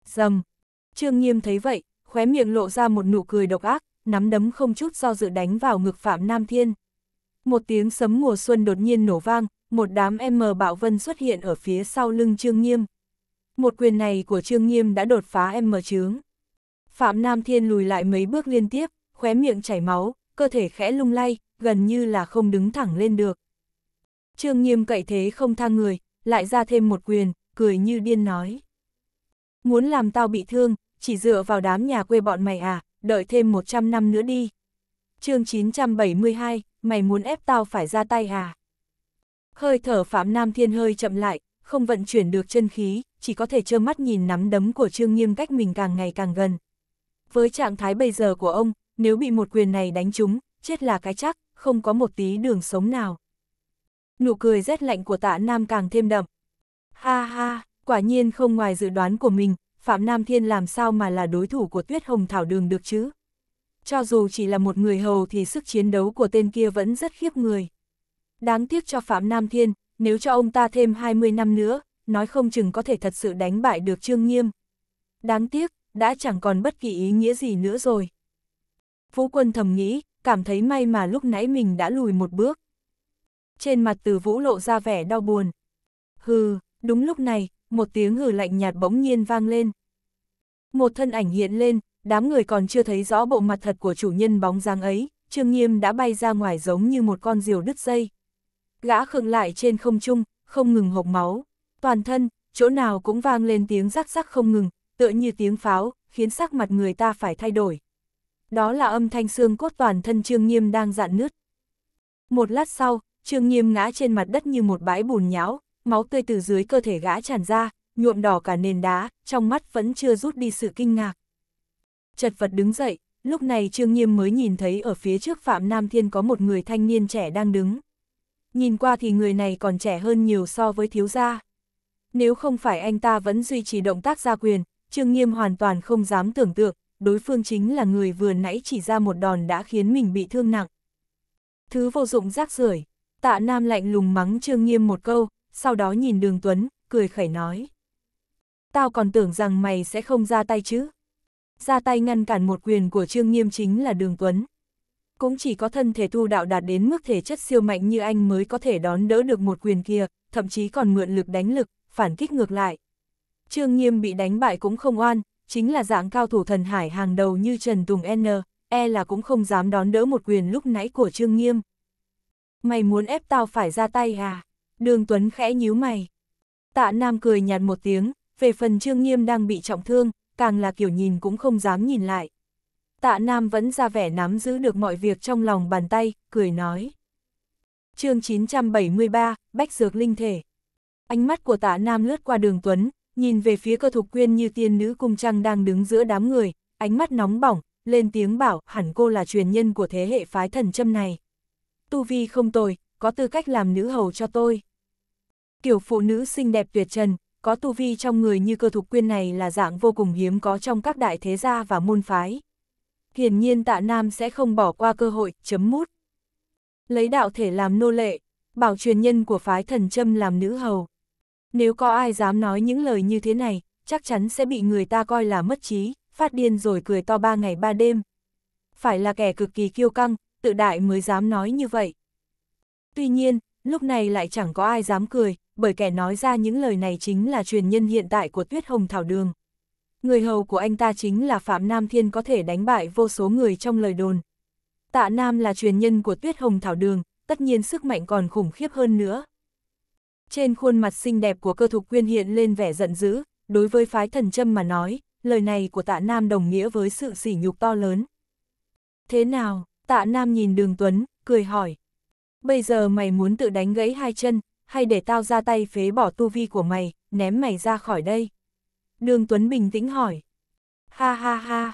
Dầm! Trương Nghiêm thấy vậy, khóe miệng lộ ra một nụ cười độc ác, nắm đấm không chút do dự đánh vào ngực Phạm Nam Thiên. Một tiếng sấm mùa xuân đột nhiên nổ vang, một đám M bạo vân xuất hiện ở phía sau lưng Trương Nghiêm. Một quyền này của Trương Nghiêm đã đột phá M chướng. Phạm Nam Thiên lùi lại mấy bước liên tiếp, khóe miệng chảy máu, cơ thể khẽ lung lay, gần như là không đứng thẳng lên được. Trương Nghiêm cậy thế không tha người, lại ra thêm một quyền, cười như điên nói. Muốn làm tao bị thương, chỉ dựa vào đám nhà quê bọn mày à, đợi thêm 100 năm nữa đi. chương 972, mày muốn ép tao phải ra tay à? Hơi thở Phạm Nam Thiên hơi chậm lại, không vận chuyển được chân khí, chỉ có thể trơ mắt nhìn nắm đấm của Trương Nghiêm cách mình càng ngày càng gần. Với trạng thái bây giờ của ông, nếu bị một quyền này đánh trúng, chết là cái chắc, không có một tí đường sống nào nụ cười rét lạnh của tạ Nam càng thêm đậm. Ha ha, quả nhiên không ngoài dự đoán của mình, Phạm Nam Thiên làm sao mà là đối thủ của Tuyết Hồng Thảo Đường được chứ? Cho dù chỉ là một người hầu thì sức chiến đấu của tên kia vẫn rất khiếp người. Đáng tiếc cho Phạm Nam Thiên, nếu cho ông ta thêm 20 năm nữa, nói không chừng có thể thật sự đánh bại được Trương Nghiêm. Đáng tiếc, đã chẳng còn bất kỳ ý nghĩa gì nữa rồi. Phú quân thầm nghĩ, cảm thấy may mà lúc nãy mình đã lùi một bước trên mặt từ vũ lộ ra vẻ đau buồn. Hừ, đúng lúc này, một tiếng hừ lạnh nhạt bỗng nhiên vang lên. Một thân ảnh hiện lên, đám người còn chưa thấy rõ bộ mặt thật của chủ nhân bóng dáng ấy, Trương Nghiêm đã bay ra ngoài giống như một con diều đứt dây. Gã khựng lại trên không trung, không ngừng hộc máu, toàn thân, chỗ nào cũng vang lên tiếng rắc rắc không ngừng, tựa như tiếng pháo, khiến sắc mặt người ta phải thay đổi. Đó là âm thanh xương cốt toàn thân Trương Nghiêm đang dạn nứt. Một lát sau, Trương Nghiêm ngã trên mặt đất như một bãi bùn nhão, máu tươi từ dưới cơ thể gã tràn ra, nhuộm đỏ cả nền đá, trong mắt vẫn chưa rút đi sự kinh ngạc. Chật vật đứng dậy, lúc này Trương Nghiêm mới nhìn thấy ở phía trước Phạm Nam Thiên có một người thanh niên trẻ đang đứng. Nhìn qua thì người này còn trẻ hơn nhiều so với thiếu gia. Nếu không phải anh ta vẫn duy trì động tác gia quyền, Trương Nghiêm hoàn toàn không dám tưởng tượng, đối phương chính là người vừa nãy chỉ ra một đòn đã khiến mình bị thương nặng. Thứ vô dụng rác rưởi tạ nam lạnh lùng mắng trương nghiêm một câu, sau đó nhìn đường tuấn, cười khẩy nói. Tao còn tưởng rằng mày sẽ không ra tay chứ. Ra tay ngăn cản một quyền của trương nghiêm chính là đường tuấn. Cũng chỉ có thân thể tu đạo đạt đến mức thể chất siêu mạnh như anh mới có thể đón đỡ được một quyền kia, thậm chí còn mượn lực đánh lực, phản kích ngược lại. Trương Nghiêm bị đánh bại cũng không oan, chính là dạng cao thủ thần hải hàng đầu như Trần Tùng N, e là cũng không dám đón đỡ một quyền lúc nãy của Trương Nghiêm. Mày muốn ép tao phải ra tay à? Đường Tuấn khẽ nhíu mày. Tạ Nam cười nhạt một tiếng, về phần Trương Nghiêm đang bị trọng thương, càng là kiểu nhìn cũng không dám nhìn lại. Tạ Nam vẫn ra vẻ nắm giữ được mọi việc trong lòng bàn tay, cười nói. chương 973, Bách Dược Linh Thể. Ánh mắt của tạ Nam lướt qua đường Tuấn, nhìn về phía cơ thục quyên như tiên nữ cung trăng đang đứng giữa đám người, ánh mắt nóng bỏng, lên tiếng bảo hẳn cô là truyền nhân của thế hệ phái thần châm này tu vi không tồi, có tư cách làm nữ hầu cho tôi. Kiểu phụ nữ xinh đẹp tuyệt trần, có tu vi trong người như cơ thục quyên này là dạng vô cùng hiếm có trong các đại thế gia và môn phái. Hiển nhiên tạ nam sẽ không bỏ qua cơ hội, chấm mút. Lấy đạo thể làm nô lệ, bảo truyền nhân của phái thần châm làm nữ hầu. Nếu có ai dám nói những lời như thế này, chắc chắn sẽ bị người ta coi là mất trí, phát điên rồi cười to ba ngày ba đêm. Phải là kẻ cực kỳ kiêu căng, tự đại mới dám nói như vậy. Tuy nhiên, lúc này lại chẳng có ai dám cười, bởi kẻ nói ra những lời này chính là truyền nhân hiện tại của Tuyết Hồng Thảo Đường. Người hầu của anh ta chính là Phạm Nam Thiên có thể đánh bại vô số người trong lời đồn. Tạ Nam là truyền nhân của Tuyết Hồng Thảo Đường, tất nhiên sức mạnh còn khủng khiếp hơn nữa. Trên khuôn mặt xinh đẹp của cơ thục quyên hiện lên vẻ giận dữ, đối với phái thần châm mà nói, lời này của tạ Nam đồng nghĩa với sự sỉ nhục to lớn. Thế nào? Tạ Nam nhìn đường Tuấn, cười hỏi. Bây giờ mày muốn tự đánh gãy hai chân, hay để tao ra tay phế bỏ tu vi của mày, ném mày ra khỏi đây? Đường Tuấn bình tĩnh hỏi. Ha ha ha.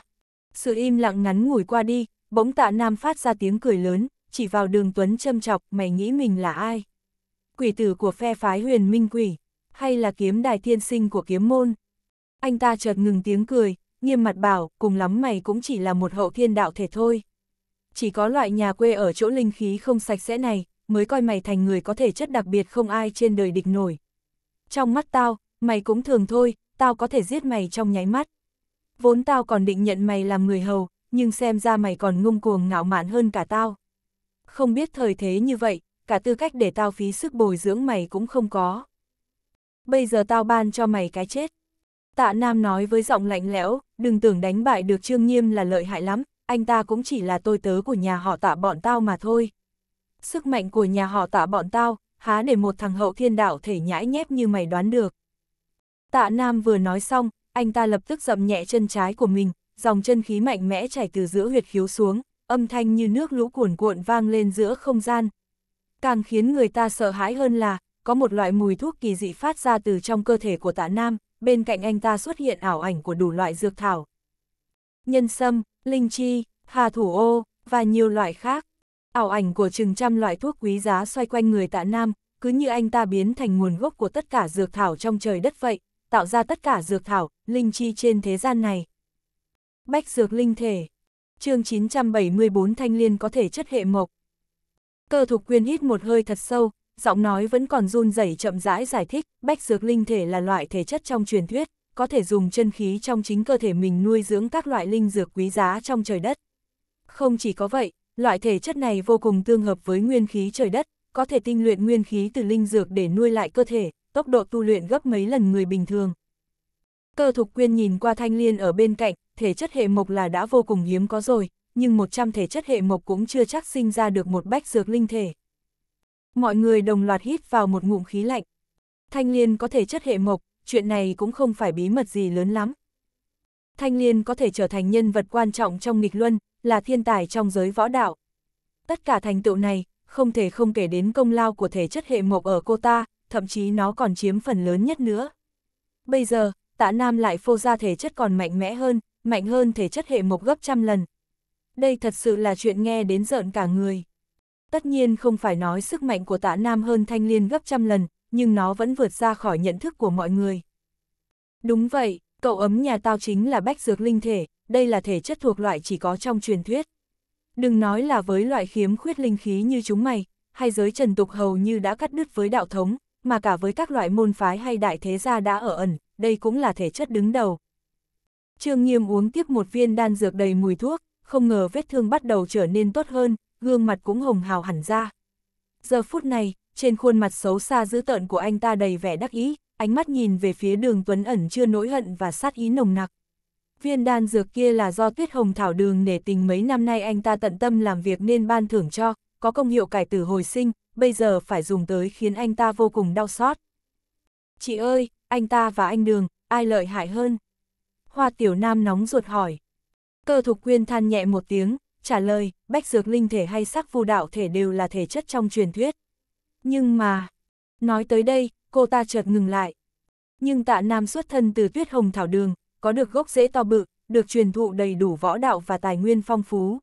Sự im lặng ngắn ngủi qua đi, bỗng tạ Nam phát ra tiếng cười lớn, chỉ vào đường Tuấn châm chọc mày nghĩ mình là ai? Quỷ tử của phe phái huyền minh quỷ, hay là kiếm đài thiên sinh của kiếm môn? Anh ta chợt ngừng tiếng cười, nghiêm mặt bảo, cùng lắm mày cũng chỉ là một hậu thiên đạo thể thôi chỉ có loại nhà quê ở chỗ linh khí không sạch sẽ này, mới coi mày thành người có thể chất đặc biệt không ai trên đời địch nổi. Trong mắt tao, mày cũng thường thôi, tao có thể giết mày trong nháy mắt. Vốn tao còn định nhận mày làm người hầu, nhưng xem ra mày còn ngung cuồng ngạo mạn hơn cả tao. Không biết thời thế như vậy, cả tư cách để tao phí sức bồi dưỡng mày cũng không có. Bây giờ tao ban cho mày cái chết. Tạ Nam nói với giọng lạnh lẽo, đừng tưởng đánh bại được Trương Nghiêm là lợi hại lắm, anh ta cũng chỉ là tôi tớ của nhà họ tạ bọn tao mà thôi. Sức mạnh của nhà họ tạ bọn tao, há để một thằng hậu thiên đạo thể nhãi nhép như mày đoán được. Tạ Nam vừa nói xong, anh ta lập tức dậm nhẹ chân trái của mình, dòng chân khí mạnh mẽ chảy từ giữa huyệt khiếu xuống, âm thanh như nước lũ cuồn cuộn vang lên giữa không gian. Càng khiến người ta sợ hãi hơn là, có một loại mùi thuốc kỳ dị phát ra từ trong cơ thể của tạ Nam, bên cạnh anh ta xuất hiện ảo ảnh của đủ loại dược thảo. Nhân sâm, linh chi, hà thủ ô, và nhiều loại khác. Ảo ảnh của chừng trăm loại thuốc quý giá xoay quanh người tạ nam, cứ như anh ta biến thành nguồn gốc của tất cả dược thảo trong trời đất vậy, tạo ra tất cả dược thảo, linh chi trên thế gian này. Bách dược linh thể chương 974 thanh liên có thể chất hệ mộc. Cơ thục quyên hít một hơi thật sâu, giọng nói vẫn còn run rẩy chậm rãi giải, giải thích, bách dược linh thể là loại thể chất trong truyền thuyết, có thể dùng chân khí trong chính cơ thể mình nuôi dưỡng các loại linh dược quý giá trong trời đất. Không chỉ có vậy, loại thể chất này vô cùng tương hợp với nguyên khí trời đất, có thể tinh luyện nguyên khí từ linh dược để nuôi lại cơ thể, tốc độ tu luyện gấp mấy lần người bình thường. Cơ thục quyên nhìn qua thanh liên ở bên cạnh, thể chất hệ mộc là đã vô cùng hiếm có rồi, nhưng 100 thể chất hệ mộc cũng chưa chắc sinh ra được một bách dược linh thể. Mọi người đồng loạt hít vào một ngụm khí lạnh. Thanh liên có thể chất hệ mộc, chuyện này cũng không phải bí mật gì lớn lắm. Thanh Liên có thể trở thành nhân vật quan trọng trong nghịch luân, là thiên tài trong giới võ đạo. Tất cả thành tựu này, không thể không kể đến công lao của thể chất hệ mộc ở cô ta, thậm chí nó còn chiếm phần lớn nhất nữa. Bây giờ, tạ nam lại phô ra thể chất còn mạnh mẽ hơn, mạnh hơn thể chất hệ mộc gấp trăm lần. Đây thật sự là chuyện nghe đến giận cả người. Tất nhiên không phải nói sức mạnh của tạ nam hơn thanh liên gấp trăm lần, nhưng nó vẫn vượt ra khỏi nhận thức của mọi người. Đúng vậy, cậu ấm nhà tao chính là bách dược linh thể, đây là thể chất thuộc loại chỉ có trong truyền thuyết. Đừng nói là với loại khiếm khuyết linh khí như chúng mày, hay giới trần tục hầu như đã cắt đứt với đạo thống, mà cả với các loại môn phái hay đại thế gia đã ở ẩn, đây cũng là thể chất đứng đầu. Trương Nghiêm uống tiếp một viên đan dược đầy mùi thuốc, không ngờ vết thương bắt đầu trở nên tốt hơn, gương mặt cũng hồng hào hẳn ra. Giờ phút này, trên khuôn mặt xấu xa dữ tợn của anh ta đầy vẻ đắc ý, ánh mắt nhìn về phía đường Tuấn ẩn chưa nỗi hận và sát ý nồng nặc. Viên đan dược kia là do tuyết hồng thảo đường nể tình mấy năm nay anh ta tận tâm làm việc nên ban thưởng cho, có công hiệu cải tử hồi sinh, bây giờ phải dùng tới khiến anh ta vô cùng đau xót. Chị ơi, anh ta và anh đường, ai lợi hại hơn? Hoa tiểu nam nóng ruột hỏi. Cơ thục quyên than nhẹ một tiếng, trả lời, bách dược linh thể hay sắc phù đạo thể đều là thể chất trong truyền thuyết. Nhưng mà, nói tới đây, cô ta chợt ngừng lại. Nhưng tạ nam xuất thân từ tuyết hồng thảo đường, có được gốc rễ to bự, được truyền thụ đầy đủ võ đạo và tài nguyên phong phú.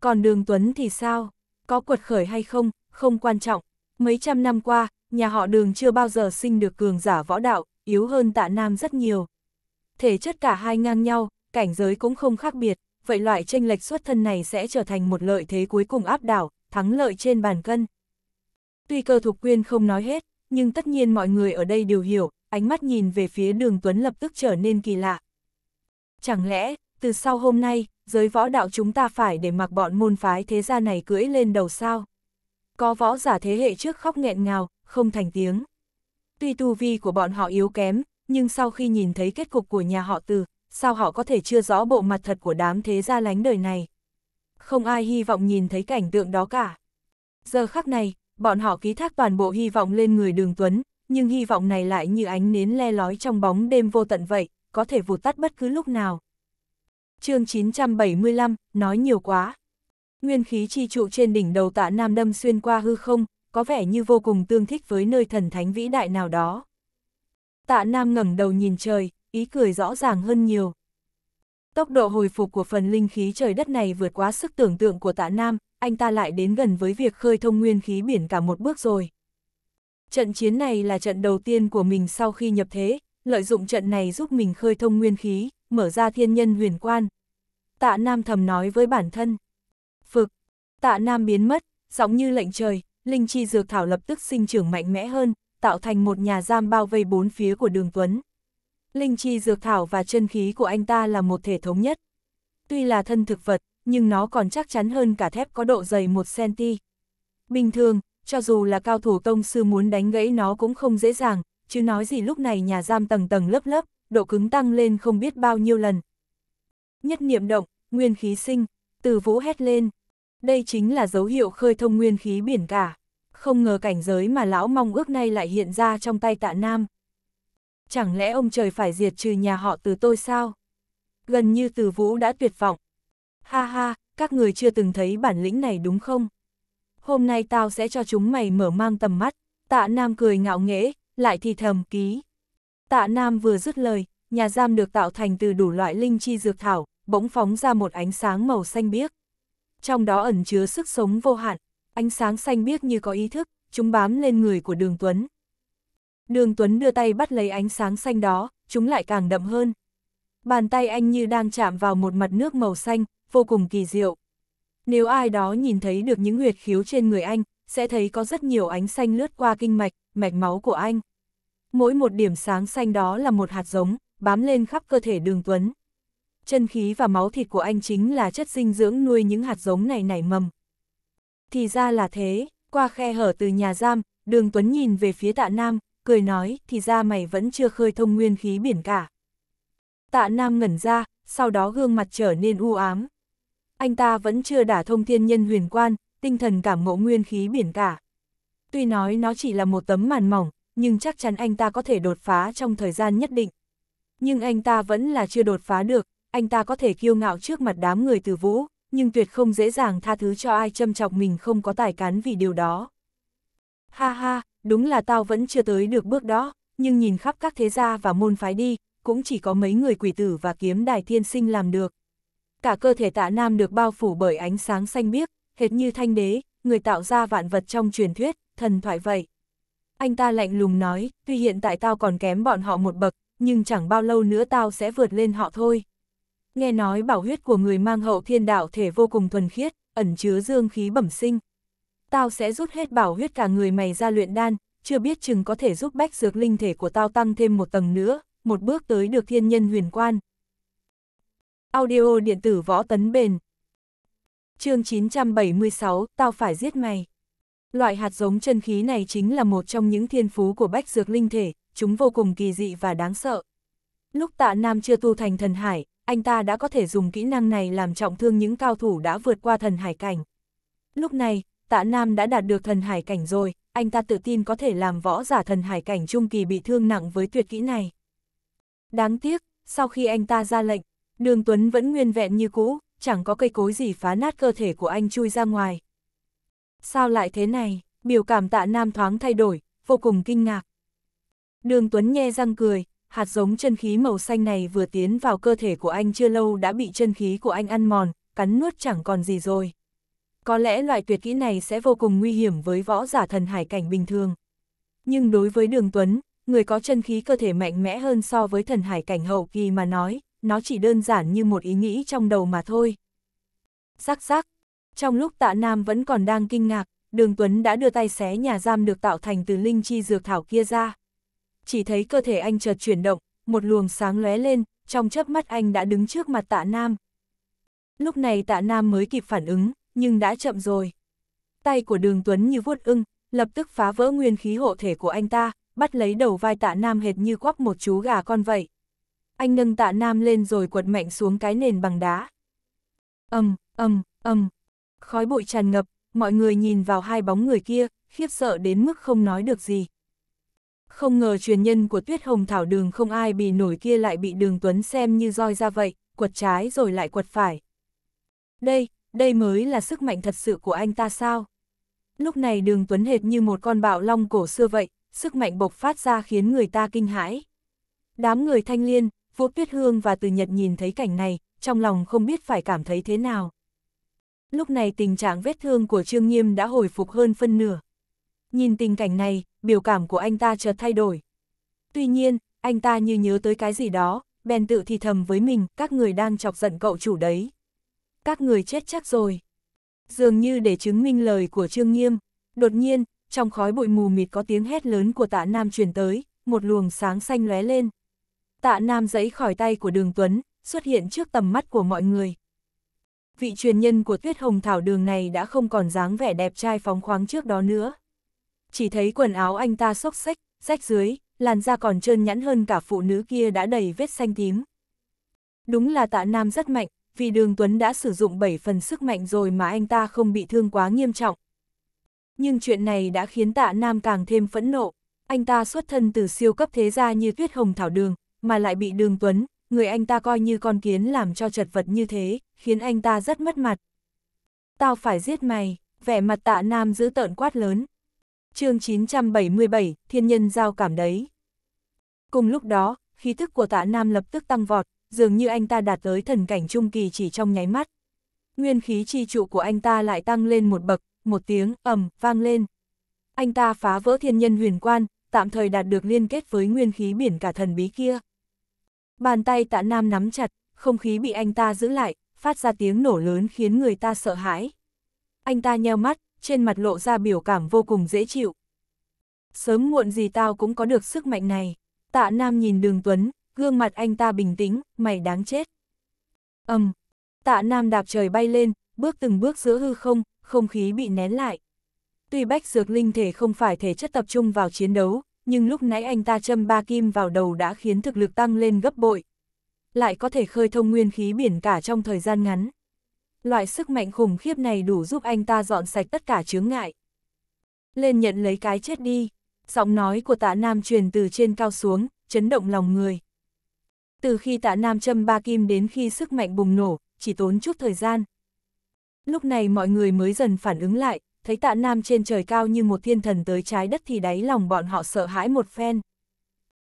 Còn đường Tuấn thì sao? Có quật khởi hay không, không quan trọng. Mấy trăm năm qua, nhà họ đường chưa bao giờ sinh được cường giả võ đạo, yếu hơn tạ nam rất nhiều. Thể chất cả hai ngang nhau, cảnh giới cũng không khác biệt, vậy loại tranh lệch xuất thân này sẽ trở thành một lợi thế cuối cùng áp đảo, thắng lợi trên bàn cân. Tuy cơ thục quyên không nói hết, nhưng tất nhiên mọi người ở đây đều hiểu, ánh mắt nhìn về phía đường Tuấn lập tức trở nên kỳ lạ. Chẳng lẽ, từ sau hôm nay, giới võ đạo chúng ta phải để mặc bọn môn phái thế gia này cưỡi lên đầu sao? Có võ giả thế hệ trước khóc nghẹn ngào, không thành tiếng. Tuy tu vi của bọn họ yếu kém, nhưng sau khi nhìn thấy kết cục của nhà họ từ, sao họ có thể chưa rõ bộ mặt thật của đám thế gia lánh đời này? Không ai hy vọng nhìn thấy cảnh tượng đó cả. Giờ khắc này, bọn họ ký thác toàn bộ hy vọng lên người đường Tuấn, nhưng hy vọng này lại như ánh nến le lói trong bóng đêm vô tận vậy, có thể vụt tắt bất cứ lúc nào. chương 975, nói nhiều quá. Nguyên khí chi trụ trên đỉnh đầu tạ Nam Đâm xuyên qua hư không, có vẻ như vô cùng tương thích với nơi thần thánh vĩ đại nào đó. Tạ Nam ngẩng đầu nhìn trời, ý cười rõ ràng hơn nhiều. Tốc độ hồi phục của phần linh khí trời đất này vượt quá sức tưởng tượng của tạ Nam, anh ta lại đến gần với việc khơi thông nguyên khí biển cả một bước rồi. Trận chiến này là trận đầu tiên của mình sau khi nhập thế, lợi dụng trận này giúp mình khơi thông nguyên khí, mở ra thiên nhân huyền quan. Tạ Nam thầm nói với bản thân. Phực, tạ Nam biến mất, giống như lệnh trời, linh chi dược thảo lập tức sinh trưởng mạnh mẽ hơn, tạo thành một nhà giam bao vây bốn phía của đường Tuấn. Linh chi dược thảo và chân khí của anh ta là một thể thống nhất. Tuy là thân thực vật, nhưng nó còn chắc chắn hơn cả thép có độ dày 1cm. Bình thường, cho dù là cao thủ tông sư muốn đánh gãy nó cũng không dễ dàng, chứ nói gì lúc này nhà giam tầng tầng lớp lớp, độ cứng tăng lên không biết bao nhiêu lần. Nhất niệm động, nguyên khí sinh, từ vũ hét lên. Đây chính là dấu hiệu khơi thông nguyên khí biển cả. Không ngờ cảnh giới mà lão mong ước nay lại hiện ra trong tay tạ nam. Chẳng lẽ ông trời phải diệt trừ nhà họ từ tôi sao? Gần như từ vũ đã tuyệt vọng, ha ha, các người chưa từng thấy bản lĩnh này đúng không? Hôm nay tao sẽ cho chúng mày mở mang tầm mắt, tạ nam cười ngạo nghễ, lại thì thầm ký. Tạ nam vừa dứt lời, nhà giam được tạo thành từ đủ loại linh chi dược thảo, bỗng phóng ra một ánh sáng màu xanh biếc. Trong đó ẩn chứa sức sống vô hạn, ánh sáng xanh biếc như có ý thức, chúng bám lên người của đường Tuấn. Đường Tuấn đưa tay bắt lấy ánh sáng xanh đó, chúng lại càng đậm hơn. Bàn tay anh như đang chạm vào một mặt nước màu xanh, vô cùng kỳ diệu. Nếu ai đó nhìn thấy được những huyệt khiếu trên người anh, sẽ thấy có rất nhiều ánh xanh lướt qua kinh mạch, mạch máu của anh. Mỗi một điểm sáng xanh đó là một hạt giống, bám lên khắp cơ thể đường tuấn. Chân khí và máu thịt của anh chính là chất dinh dưỡng nuôi những hạt giống này nảy mầm. Thì ra là thế, qua khe hở từ nhà giam, đường tuấn nhìn về phía tạ nam, cười nói, thì ra mày vẫn chưa khơi thông nguyên khí biển cả. Tạ nam ngẩn ra, sau đó gương mặt trở nên u ám, anh ta vẫn chưa đả thông thiên nhân huyền quan, tinh thần cảm ngộ nguyên khí biển cả. Tuy nói nó chỉ là một tấm màn mỏng, nhưng chắc chắn anh ta có thể đột phá trong thời gian nhất định. Nhưng anh ta vẫn là chưa đột phá được, anh ta có thể kiêu ngạo trước mặt đám người từ vũ, nhưng tuyệt không dễ dàng tha thứ cho ai châm chọc mình không có tài cán vì điều đó. Ha ha, đúng là tao vẫn chưa tới được bước đó, nhưng nhìn khắp các thế gia và môn phái đi, cũng chỉ có mấy người quỷ tử và kiếm đài thiên sinh làm được cả cơ thể tạ nam được bao phủ bởi ánh sáng xanh biếc, hệt như thanh đế, người tạo ra vạn vật trong truyền thuyết, thần thoại vậy. Anh ta lạnh lùng nói, tuy hiện tại tao còn kém bọn họ một bậc, nhưng chẳng bao lâu nữa tao sẽ vượt lên họ thôi. Nghe nói bảo huyết của người mang hậu thiên đạo thể vô cùng thuần khiết, ẩn chứa dương khí bẩm sinh. Tao sẽ rút hết bảo huyết cả người mày ra luyện đan, chưa biết chừng có thể giúp bách dược linh thể của tao tăng thêm một tầng nữa, một bước tới được thiên nhân huyền quan. Audio điện tử võ tấn bền. chương 976, tao phải giết mày. Loại hạt giống chân khí này chính là một trong những thiên phú của bách dược linh thể, chúng vô cùng kỳ dị và đáng sợ. Lúc tạ nam chưa tu thành thần hải, anh ta đã có thể dùng kỹ năng này làm trọng thương những cao thủ đã vượt qua thần hải cảnh. Lúc này, tạ nam đã đạt được thần hải cảnh rồi, anh ta tự tin có thể làm võ giả thần hải cảnh trung kỳ bị thương nặng với tuyệt kỹ này. Đáng tiếc, sau khi anh ta ra lệnh, Đường Tuấn vẫn nguyên vẹn như cũ, chẳng có cây cối gì phá nát cơ thể của anh chui ra ngoài. Sao lại thế này? Biểu cảm tạ nam thoáng thay đổi, vô cùng kinh ngạc. Đường Tuấn nhe răng cười, hạt giống chân khí màu xanh này vừa tiến vào cơ thể của anh chưa lâu đã bị chân khí của anh ăn mòn, cắn nuốt chẳng còn gì rồi. Có lẽ loại tuyệt kỹ này sẽ vô cùng nguy hiểm với võ giả thần hải cảnh bình thường. Nhưng đối với Đường Tuấn, người có chân khí cơ thể mạnh mẽ hơn so với thần hải cảnh hậu kỳ mà nói, nó chỉ đơn giản như một ý nghĩ trong đầu mà thôi. sắc sắc. trong lúc tạ nam vẫn còn đang kinh ngạc, đường Tuấn đã đưa tay xé nhà giam được tạo thành từ linh chi dược thảo kia ra. Chỉ thấy cơ thể anh chợt chuyển động, một luồng sáng lóe lên, trong chớp mắt anh đã đứng trước mặt tạ nam. Lúc này tạ nam mới kịp phản ứng, nhưng đã chậm rồi. Tay của đường Tuấn như vuốt ưng, lập tức phá vỡ nguyên khí hộ thể của anh ta, bắt lấy đầu vai tạ nam hệt như quắp một chú gà con vậy anh nâng tạ nam lên rồi quật mạnh xuống cái nền bằng đá. ầm ầm ầm khói bụi tràn ngập, mọi người nhìn vào hai bóng người kia, khiếp sợ đến mức không nói được gì. Không ngờ truyền nhân của tuyết hồng thảo đường không ai bị nổi kia lại bị đường tuấn xem như roi ra vậy, quật trái rồi lại quật phải. Đây, đây mới là sức mạnh thật sự của anh ta sao? Lúc này đường tuấn hệt như một con bạo long cổ xưa vậy, sức mạnh bộc phát ra khiến người ta kinh hãi. Đám người thanh liên, Vũ Tuyết Hương và Từ Nhật nhìn thấy cảnh này, trong lòng không biết phải cảm thấy thế nào. Lúc này tình trạng vết thương của Trương Nghiêm đã hồi phục hơn phân nửa. Nhìn tình cảnh này, biểu cảm của anh ta chợt thay đổi. Tuy nhiên, anh ta như nhớ tới cái gì đó, bèn tự thì thầm với mình, các người đang chọc giận cậu chủ đấy. Các người chết chắc rồi. Dường như để chứng minh lời của Trương Nghiêm, đột nhiên, trong khói bụi mù mịt có tiếng hét lớn của tạ Nam truyền tới, một luồng sáng xanh lóe lên tạ nam giấy khỏi tay của đường Tuấn, xuất hiện trước tầm mắt của mọi người. Vị truyền nhân của tuyết hồng thảo đường này đã không còn dáng vẻ đẹp trai phóng khoáng trước đó nữa. Chỉ thấy quần áo anh ta xốc xách, rách dưới, làn da còn trơn nhẵn hơn cả phụ nữ kia đã đầy vết xanh tím. Đúng là tạ nam rất mạnh, vì đường Tuấn đã sử dụng 7 phần sức mạnh rồi mà anh ta không bị thương quá nghiêm trọng. Nhưng chuyện này đã khiến tạ nam càng thêm phẫn nộ. Anh ta xuất thân từ siêu cấp thế gia như tuyết hồng thảo đường, mà lại bị đường tuấn, người anh ta coi như con kiến làm cho chật vật như thế, khiến anh ta rất mất mặt. Tao phải giết mày, vẻ mặt tạ nam giữ tợn quát lớn. chương 977, thiên nhân giao cảm đấy. Cùng lúc đó, khí thức của tạ nam lập tức tăng vọt, dường như anh ta đạt tới thần cảnh trung kỳ chỉ trong nháy mắt. Nguyên khí chi trụ của anh ta lại tăng lên một bậc, một tiếng ầm vang lên. Anh ta phá vỡ thiên nhân huyền quan, tạm thời đạt được liên kết với nguyên khí biển cả thần bí kia. Bàn tay tạ nam nắm chặt, không khí bị anh ta giữ lại, phát ra tiếng nổ lớn khiến người ta sợ hãi. Anh ta nheo mắt, trên mặt lộ ra biểu cảm vô cùng dễ chịu. Sớm muộn gì tao cũng có được sức mạnh này. Tạ Nam nhìn đường Tuấn, gương mặt anh ta bình tĩnh, mày đáng chết. ầm, um, tạ Nam đạp trời bay lên, bước từng bước giữa hư không, không khí bị nén lại. Tuy Bách Dược Linh thể không phải thể chất tập trung vào chiến đấu, nhưng lúc nãy anh ta châm ba kim vào đầu đã khiến thực lực tăng lên gấp bội. Lại có thể khơi thông nguyên khí biển cả trong thời gian ngắn. Loại sức mạnh khủng khiếp này đủ giúp anh ta dọn sạch tất cả chướng ngại. Lên nhận lấy cái chết đi, giọng nói của tạ nam truyền từ trên cao xuống, chấn động lòng người. Từ khi tạ nam châm ba kim đến khi sức mạnh bùng nổ, chỉ tốn chút thời gian. Lúc này mọi người mới dần phản ứng lại, thấy tạ nam trên trời cao như một thiên thần tới trái đất thì đáy lòng bọn họ sợ hãi một phen.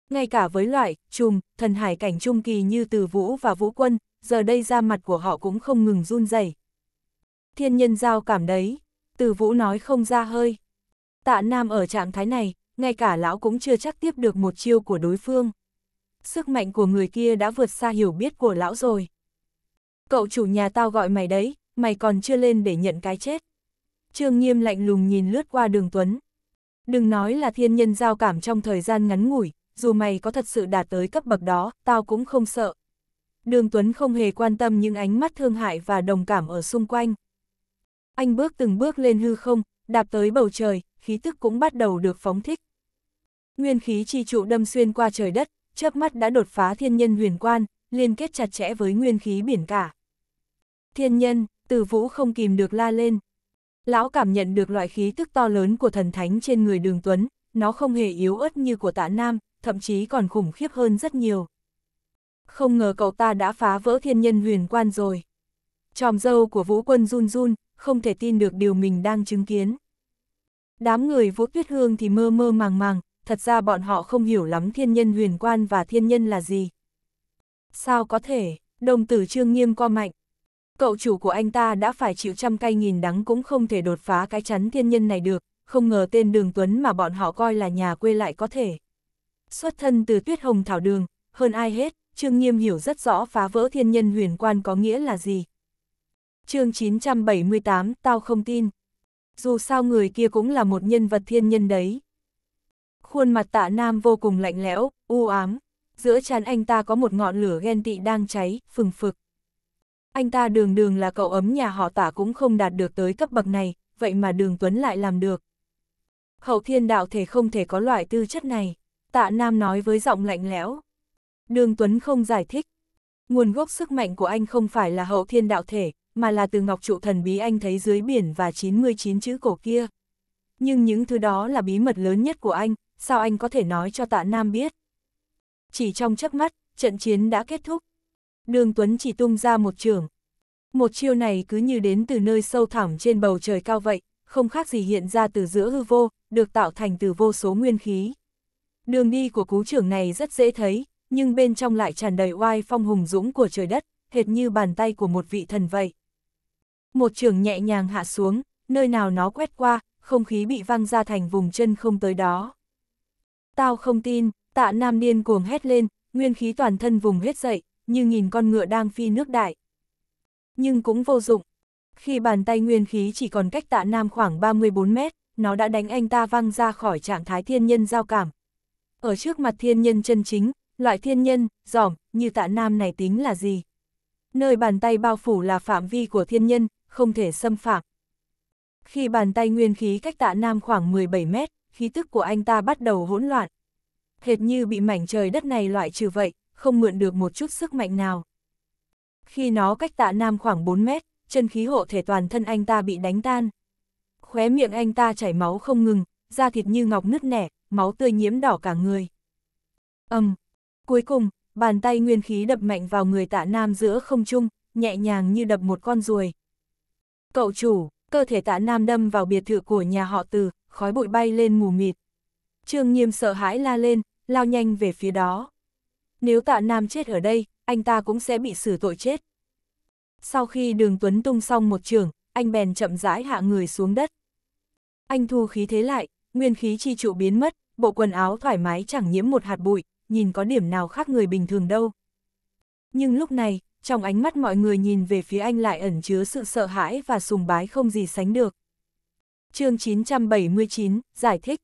Ngay cả với loại, trùm, thần hải cảnh trung kỳ như từ vũ và vũ quân, giờ đây ra mặt của họ cũng không ngừng run rẩy. Thiên nhân giao cảm đấy, từ vũ nói không ra hơi. Tạ nam ở trạng thái này, ngay cả lão cũng chưa chắc tiếp được một chiêu của đối phương. Sức mạnh của người kia đã vượt xa hiểu biết của lão rồi. Cậu chủ nhà tao gọi mày đấy, mày còn chưa lên để nhận cái chết. Trương Nhiêm lạnh lùng nhìn lướt qua đường Tuấn. Đừng nói là thiên nhân giao cảm trong thời gian ngắn ngủi, dù mày có thật sự đạt tới cấp bậc đó, tao cũng không sợ. Đường Tuấn không hề quan tâm những ánh mắt thương hại và đồng cảm ở xung quanh. Anh bước từng bước lên hư không, đạp tới bầu trời, khí tức cũng bắt đầu được phóng thích. Nguyên khí chi trụ đâm xuyên qua trời đất, chớp mắt đã đột phá thiên nhân huyền quan, liên kết chặt chẽ với nguyên khí biển cả. Thiên nhân, Từ vũ không kìm được la lên. Lão cảm nhận được loại khí tức to lớn của thần thánh trên người đường Tuấn, nó không hề yếu ớt như của tạ Nam, thậm chí còn khủng khiếp hơn rất nhiều. Không ngờ cậu ta đã phá vỡ thiên nhân huyền quan rồi. Tròm dâu của vũ quân run run, không thể tin được điều mình đang chứng kiến. Đám người vũ tuyết hương thì mơ mơ màng màng, thật ra bọn họ không hiểu lắm thiên nhân huyền quan và thiên nhân là gì. Sao có thể, đồng tử trương nghiêm co mạnh, cậu chủ của anh ta đã phải chịu trăm cay nghìn đắng cũng không thể đột phá cái chắn thiên nhân này được, không ngờ tên đường Tuấn mà bọn họ coi là nhà quê lại có thể. Xuất thân từ tuyết hồng thảo đường, hơn ai hết, Trương Nghiêm hiểu rất rõ phá vỡ thiên nhân huyền quan có nghĩa là gì. chương 978, tao không tin. Dù sao người kia cũng là một nhân vật thiên nhân đấy. Khuôn mặt tạ nam vô cùng lạnh lẽo, u ám. Giữa chán anh ta có một ngọn lửa ghen tị đang cháy, phừng phực anh ta đường đường là cậu ấm nhà họ tả cũng không đạt được tới cấp bậc này, vậy mà đường Tuấn lại làm được. Hậu thiên đạo thể không thể có loại tư chất này, tạ Nam nói với giọng lạnh lẽo. Đường Tuấn không giải thích. Nguồn gốc sức mạnh của anh không phải là hậu thiên đạo thể, mà là từ ngọc trụ thần bí anh thấy dưới biển và 99 chữ cổ kia. Nhưng những thứ đó là bí mật lớn nhất của anh, sao anh có thể nói cho tạ Nam biết? Chỉ trong chớp mắt, trận chiến đã kết thúc, đường Tuấn chỉ tung ra một trường. Một chiêu này cứ như đến từ nơi sâu thẳm trên bầu trời cao vậy, không khác gì hiện ra từ giữa hư vô, được tạo thành từ vô số nguyên khí. Đường đi của cú trưởng này rất dễ thấy, nhưng bên trong lại tràn đầy oai phong hùng dũng của trời đất, hệt như bàn tay của một vị thần vậy. Một trường nhẹ nhàng hạ xuống, nơi nào nó quét qua, không khí bị văng ra thành vùng chân không tới đó. Tao không tin, tạ nam điên cuồng hét lên, nguyên khí toàn thân vùng hết dậy, như nhìn con ngựa đang phi nước đại. Nhưng cũng vô dụng. Khi bàn tay nguyên khí chỉ còn cách tạ nam khoảng 34 mét, nó đã đánh anh ta văng ra khỏi trạng thái thiên nhân giao cảm. Ở trước mặt thiên nhân chân chính, loại thiên nhân, giỏm, như tạ nam này tính là gì? Nơi bàn tay bao phủ là phạm vi của thiên nhân, không thể xâm phạm. Khi bàn tay nguyên khí cách tạ nam khoảng 17 mét, khí tức của anh ta bắt đầu hỗn loạn. Hệt như bị mảnh trời đất này loại trừ vậy, không mượn được một chút sức mạnh nào. Khi nó cách tạ nam khoảng 4 mét, chân khí hộ thể toàn thân anh ta bị đánh tan. Khóe miệng anh ta chảy máu không ngừng, da thịt như ngọc nứt nẻ, máu tươi nhiễm đỏ cả người. Âm! Um, cuối cùng, bàn tay nguyên khí đập mạnh vào người tạ nam giữa không trung, nhẹ nhàng như đập một con ruồi. Cậu chủ, cơ thể tạ nam đâm vào biệt thự của nhà họ từ, khói bụi bay lên mù mịt. Trương Nghiêm sợ hãi la lên, lao nhanh về phía đó nếu tạ nam chết ở đây, anh ta cũng sẽ bị xử tội chết. Sau khi đường Tuấn tung xong một trường, anh bèn chậm rãi hạ người xuống đất. Anh thu khí thế lại, nguyên khí chi trụ biến mất, bộ quần áo thoải mái chẳng nhiễm một hạt bụi, nhìn có điểm nào khác người bình thường đâu. Nhưng lúc này, trong ánh mắt mọi người nhìn về phía anh lại ẩn chứa sự sợ hãi và sùng bái không gì sánh được. chương 979, giải thích.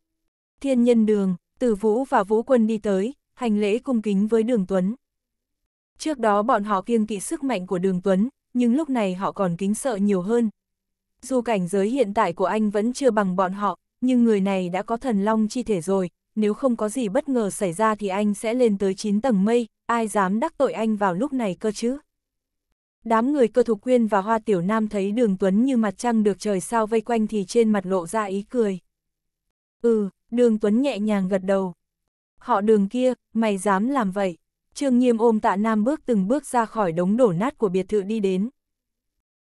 Thiên nhân đường, từ Vũ và Vũ Quân đi tới, hành lễ cung kính với Đường Tuấn. Trước đó bọn họ kiêng kỵ sức mạnh của Đường Tuấn, nhưng lúc này họ còn kính sợ nhiều hơn. Dù cảnh giới hiện tại của anh vẫn chưa bằng bọn họ, nhưng người này đã có thần long chi thể rồi, nếu không có gì bất ngờ xảy ra thì anh sẽ lên tới 9 tầng mây, ai dám đắc tội anh vào lúc này cơ chứ. Đám người cơ thục quyên và hoa tiểu nam thấy đường Tuấn như mặt trăng được trời sao vây quanh thì trên mặt lộ ra ý cười. Ừ, đường Tuấn nhẹ nhàng gật đầu. Họ đường kia, mày dám làm vậy. Trương Nghiêm ôm tạ Nam bước từng bước ra khỏi đống đổ nát của biệt thự đi đến.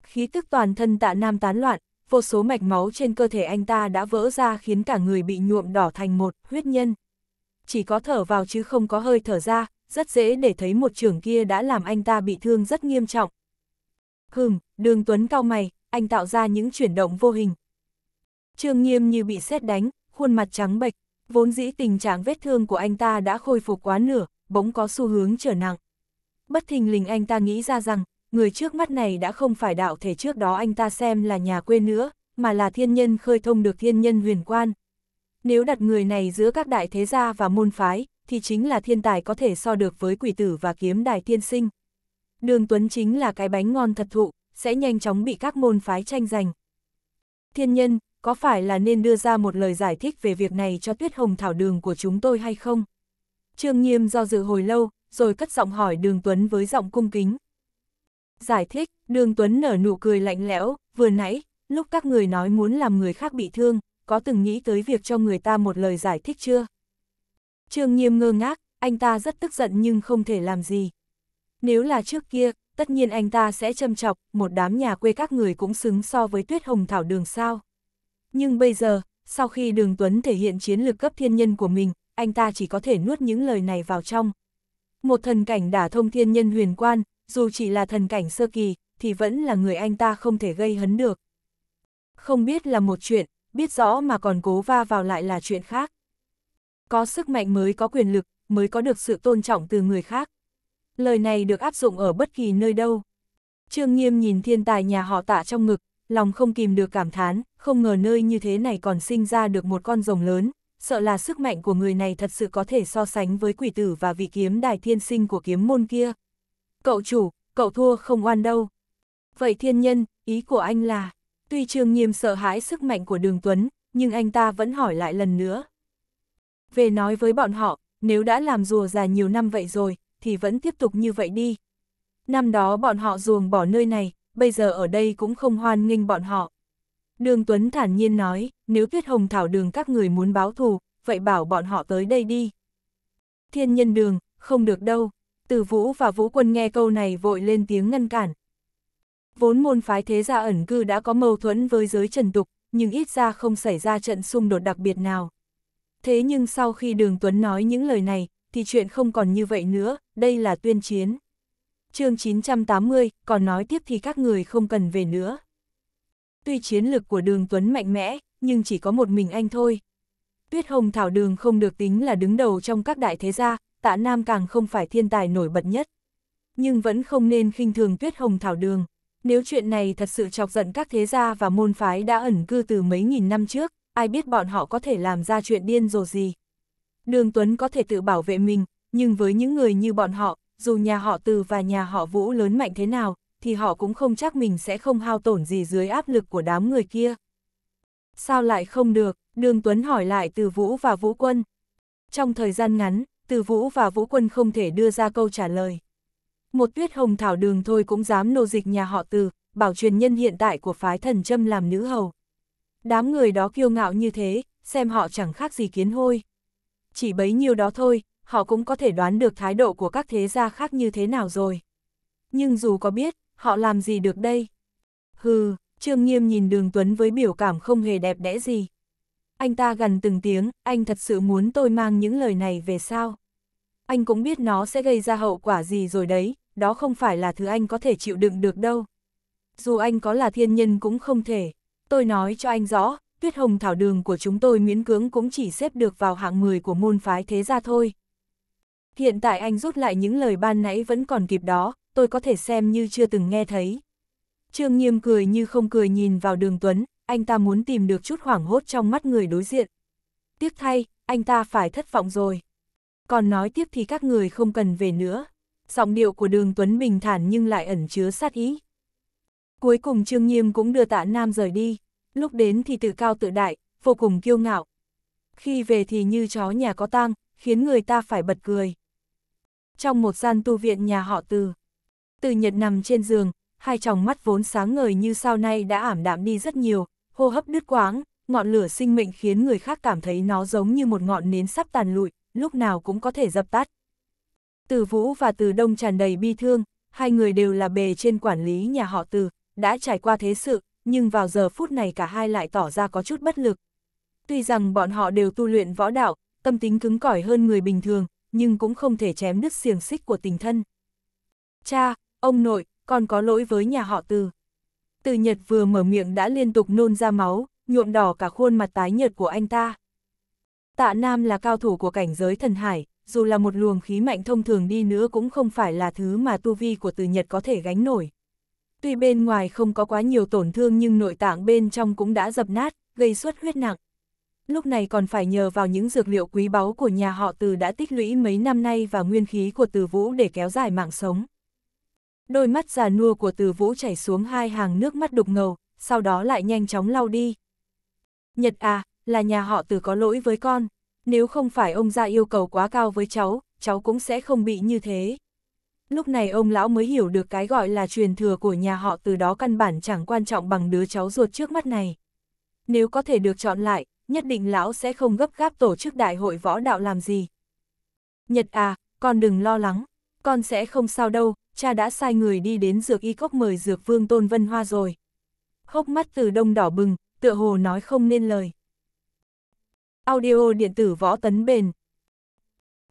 Khí tức toàn thân tạ Nam tán loạn, vô số mạch máu trên cơ thể anh ta đã vỡ ra khiến cả người bị nhuộm đỏ thành một huyết nhân. Chỉ có thở vào chứ không có hơi thở ra, rất dễ để thấy một trưởng kia đã làm anh ta bị thương rất nghiêm trọng. Hừm, đường Tuấn cao mày, anh tạo ra những chuyển động vô hình. Trương Nghiêm như bị sét đánh, khuôn mặt trắng bệch, Vốn dĩ tình trạng vết thương của anh ta đã khôi phục quá nửa, bỗng có xu hướng trở nặng. Bất thình lình anh ta nghĩ ra rằng, người trước mắt này đã không phải đạo thể trước đó anh ta xem là nhà quê nữa, mà là thiên nhân khơi thông được thiên nhân huyền quan. Nếu đặt người này giữa các đại thế gia và môn phái, thì chính là thiên tài có thể so được với quỷ tử và kiếm đài tiên sinh. Đường Tuấn chính là cái bánh ngon thật thụ, sẽ nhanh chóng bị các môn phái tranh giành. Thiên nhân, có phải là nên đưa ra một lời giải thích về việc này cho tuyết hồng thảo đường của chúng tôi hay không? Trương Nhiêm do dự hồi lâu, rồi cất giọng hỏi Đường Tuấn với giọng cung kính. Giải thích, Đường Tuấn nở nụ cười lạnh lẽo, vừa nãy, lúc các người nói muốn làm người khác bị thương, có từng nghĩ tới việc cho người ta một lời giải thích chưa? Trương Nhiêm ngơ ngác, anh ta rất tức giận nhưng không thể làm gì. Nếu là trước kia, tất nhiên anh ta sẽ châm chọc, một đám nhà quê các người cũng xứng so với tuyết hồng thảo đường sao. Nhưng bây giờ, sau khi Đường Tuấn thể hiện chiến lược cấp thiên nhân của mình, anh ta chỉ có thể nuốt những lời này vào trong. Một thần cảnh đả thông thiên nhân huyền quan, dù chỉ là thần cảnh sơ kỳ, thì vẫn là người anh ta không thể gây hấn được. Không biết là một chuyện, biết rõ mà còn cố va vào lại là chuyện khác. Có sức mạnh mới có quyền lực, mới có được sự tôn trọng từ người khác. Lời này được áp dụng ở bất kỳ nơi đâu. Trương Nghiêm nhìn thiên tài nhà họ tả trong ngực, lòng không kìm được cảm thán, không ngờ nơi như thế này còn sinh ra được một con rồng lớn, sợ là sức mạnh của người này thật sự có thể so sánh với quỷ tử và vị kiếm đài thiên sinh của kiếm môn kia. Cậu chủ, cậu thua không oan đâu. Vậy thiên nhân, ý của anh là, tuy Trương Nghiêm sợ hãi sức mạnh của đường Tuấn, nhưng anh ta vẫn hỏi lại lần nữa. Về nói với bọn họ, nếu đã làm rùa già nhiều năm vậy rồi, thì vẫn tiếp tục như vậy đi. Năm đó bọn họ ruồng bỏ nơi này, bây giờ ở đây cũng không hoan nghênh bọn họ. Đường Tuấn thản nhiên nói, nếu Tuyết Hồng Thảo Đường các người muốn báo thù, vậy bảo bọn họ tới đây đi. Thiên nhân đường, không được đâu. Từ Vũ và Vũ Quân nghe câu này vội lên tiếng ngăn cản. Vốn môn phái thế gia ẩn cư đã có mâu thuẫn với giới trần tục, nhưng ít ra không xảy ra trận xung đột đặc biệt nào. Thế nhưng sau khi Đường Tuấn nói những lời này, thì chuyện không còn như vậy nữa, đây là tuyên chiến chương 980, còn nói tiếp thì các người không cần về nữa. Tuy chiến lực của đường Tuấn mạnh mẽ, nhưng chỉ có một mình anh thôi. Tuyết hồng thảo đường không được tính là đứng đầu trong các đại thế gia, tạ Nam càng không phải thiên tài nổi bật nhất. Nhưng vẫn không nên khinh thường tuyết hồng thảo đường. Nếu chuyện này thật sự chọc giận các thế gia và môn phái đã ẩn cư từ mấy nghìn năm trước, ai biết bọn họ có thể làm ra chuyện điên rồ gì. Đường Tuấn có thể tự bảo vệ mình, nhưng với những người như bọn họ, dù nhà họ Từ và nhà họ Vũ lớn mạnh thế nào, thì họ cũng không chắc mình sẽ không hao tổn gì dưới áp lực của đám người kia. Sao lại không được? Đường Tuấn hỏi lại Từ Vũ và Vũ Quân. Trong thời gian ngắn, Từ Vũ và Vũ Quân không thể đưa ra câu trả lời. Một tuyết hồng thảo đường thôi cũng dám nô dịch nhà họ Từ, bảo truyền nhân hiện tại của phái thần châm làm nữ hầu. Đám người đó kiêu ngạo như thế, xem họ chẳng khác gì kiến hôi. Chỉ bấy nhiêu đó thôi, họ cũng có thể đoán được thái độ của các thế gia khác như thế nào rồi. Nhưng dù có biết, họ làm gì được đây? Hừ, Trương Nghiêm nhìn Đường Tuấn với biểu cảm không hề đẹp đẽ gì. Anh ta gần từng tiếng, anh thật sự muốn tôi mang những lời này về sao? Anh cũng biết nó sẽ gây ra hậu quả gì rồi đấy, đó không phải là thứ anh có thể chịu đựng được đâu. Dù anh có là thiên nhân cũng không thể. Tôi nói cho anh rõ, tuyết hồng thảo đường của chúng tôi miễn cưỡng cũng chỉ xếp được vào hạng 10 của môn phái thế gia thôi, Hiện tại anh rút lại những lời ban nãy vẫn còn kịp đó, tôi có thể xem như chưa từng nghe thấy. Trương Nghiêm cười như không cười nhìn vào đường Tuấn, anh ta muốn tìm được chút hoảng hốt trong mắt người đối diện. Tiếc thay, anh ta phải thất vọng rồi. Còn nói tiếp thì các người không cần về nữa. Giọng điệu của đường Tuấn bình thản nhưng lại ẩn chứa sát ý. Cuối cùng Trương Nghiêm cũng đưa tạ Nam rời đi. Lúc đến thì tự cao tự đại, vô cùng kiêu ngạo. Khi về thì như chó nhà có tang, khiến người ta phải bật cười trong một gian tu viện nhà họ từ. Từ Nhật nằm trên giường, hai tròng mắt vốn sáng ngời như sao nay đã ảm đạm đi rất nhiều, hô hấp đứt quãng ngọn lửa sinh mệnh khiến người khác cảm thấy nó giống như một ngọn nến sắp tàn lụi, lúc nào cũng có thể dập tắt. Từ Vũ và Từ Đông tràn đầy bi thương, hai người đều là bề trên quản lý nhà họ Từ, đã trải qua thế sự, nhưng vào giờ phút này cả hai lại tỏ ra có chút bất lực. Tuy rằng bọn họ đều tu luyện võ đạo, tâm tính cứng cỏi hơn người bình thường, nhưng cũng không thể chém đứt xiềng xích của tình thân. Cha, ông nội, còn có lỗi với nhà họ từ. Từ Nhật vừa mở miệng đã liên tục nôn ra máu, nhuộm đỏ cả khuôn mặt tái nhợt của anh ta. Tạ Nam là cao thủ của cảnh giới thần hải, dù là một luồng khí mạnh thông thường đi nữa cũng không phải là thứ mà tu vi của Từ Nhật có thể gánh nổi. Tuy bên ngoài không có quá nhiều tổn thương nhưng nội tạng bên trong cũng đã dập nát, gây suất huyết nặng lúc này còn phải nhờ vào những dược liệu quý báu của nhà họ từ đã tích lũy mấy năm nay và nguyên khí của từ vũ để kéo dài mạng sống. Đôi mắt già nua của từ vũ chảy xuống hai hàng nước mắt đục ngầu, sau đó lại nhanh chóng lau đi. Nhật à, là nhà họ từ có lỗi với con, nếu không phải ông ra yêu cầu quá cao với cháu, cháu cũng sẽ không bị như thế. Lúc này ông lão mới hiểu được cái gọi là truyền thừa của nhà họ từ đó căn bản chẳng quan trọng bằng đứa cháu ruột trước mắt này. Nếu có thể được chọn lại, nhất định lão sẽ không gấp gáp tổ chức đại hội võ đạo làm gì. Nhật à, con đừng lo lắng, con sẽ không sao đâu, cha đã sai người đi đến dược y cốc mời dược vương Tôn Vân Hoa rồi. Hốc mắt từ đông đỏ bừng, tựa hồ nói không nên lời. Audio điện tử võ tấn bền.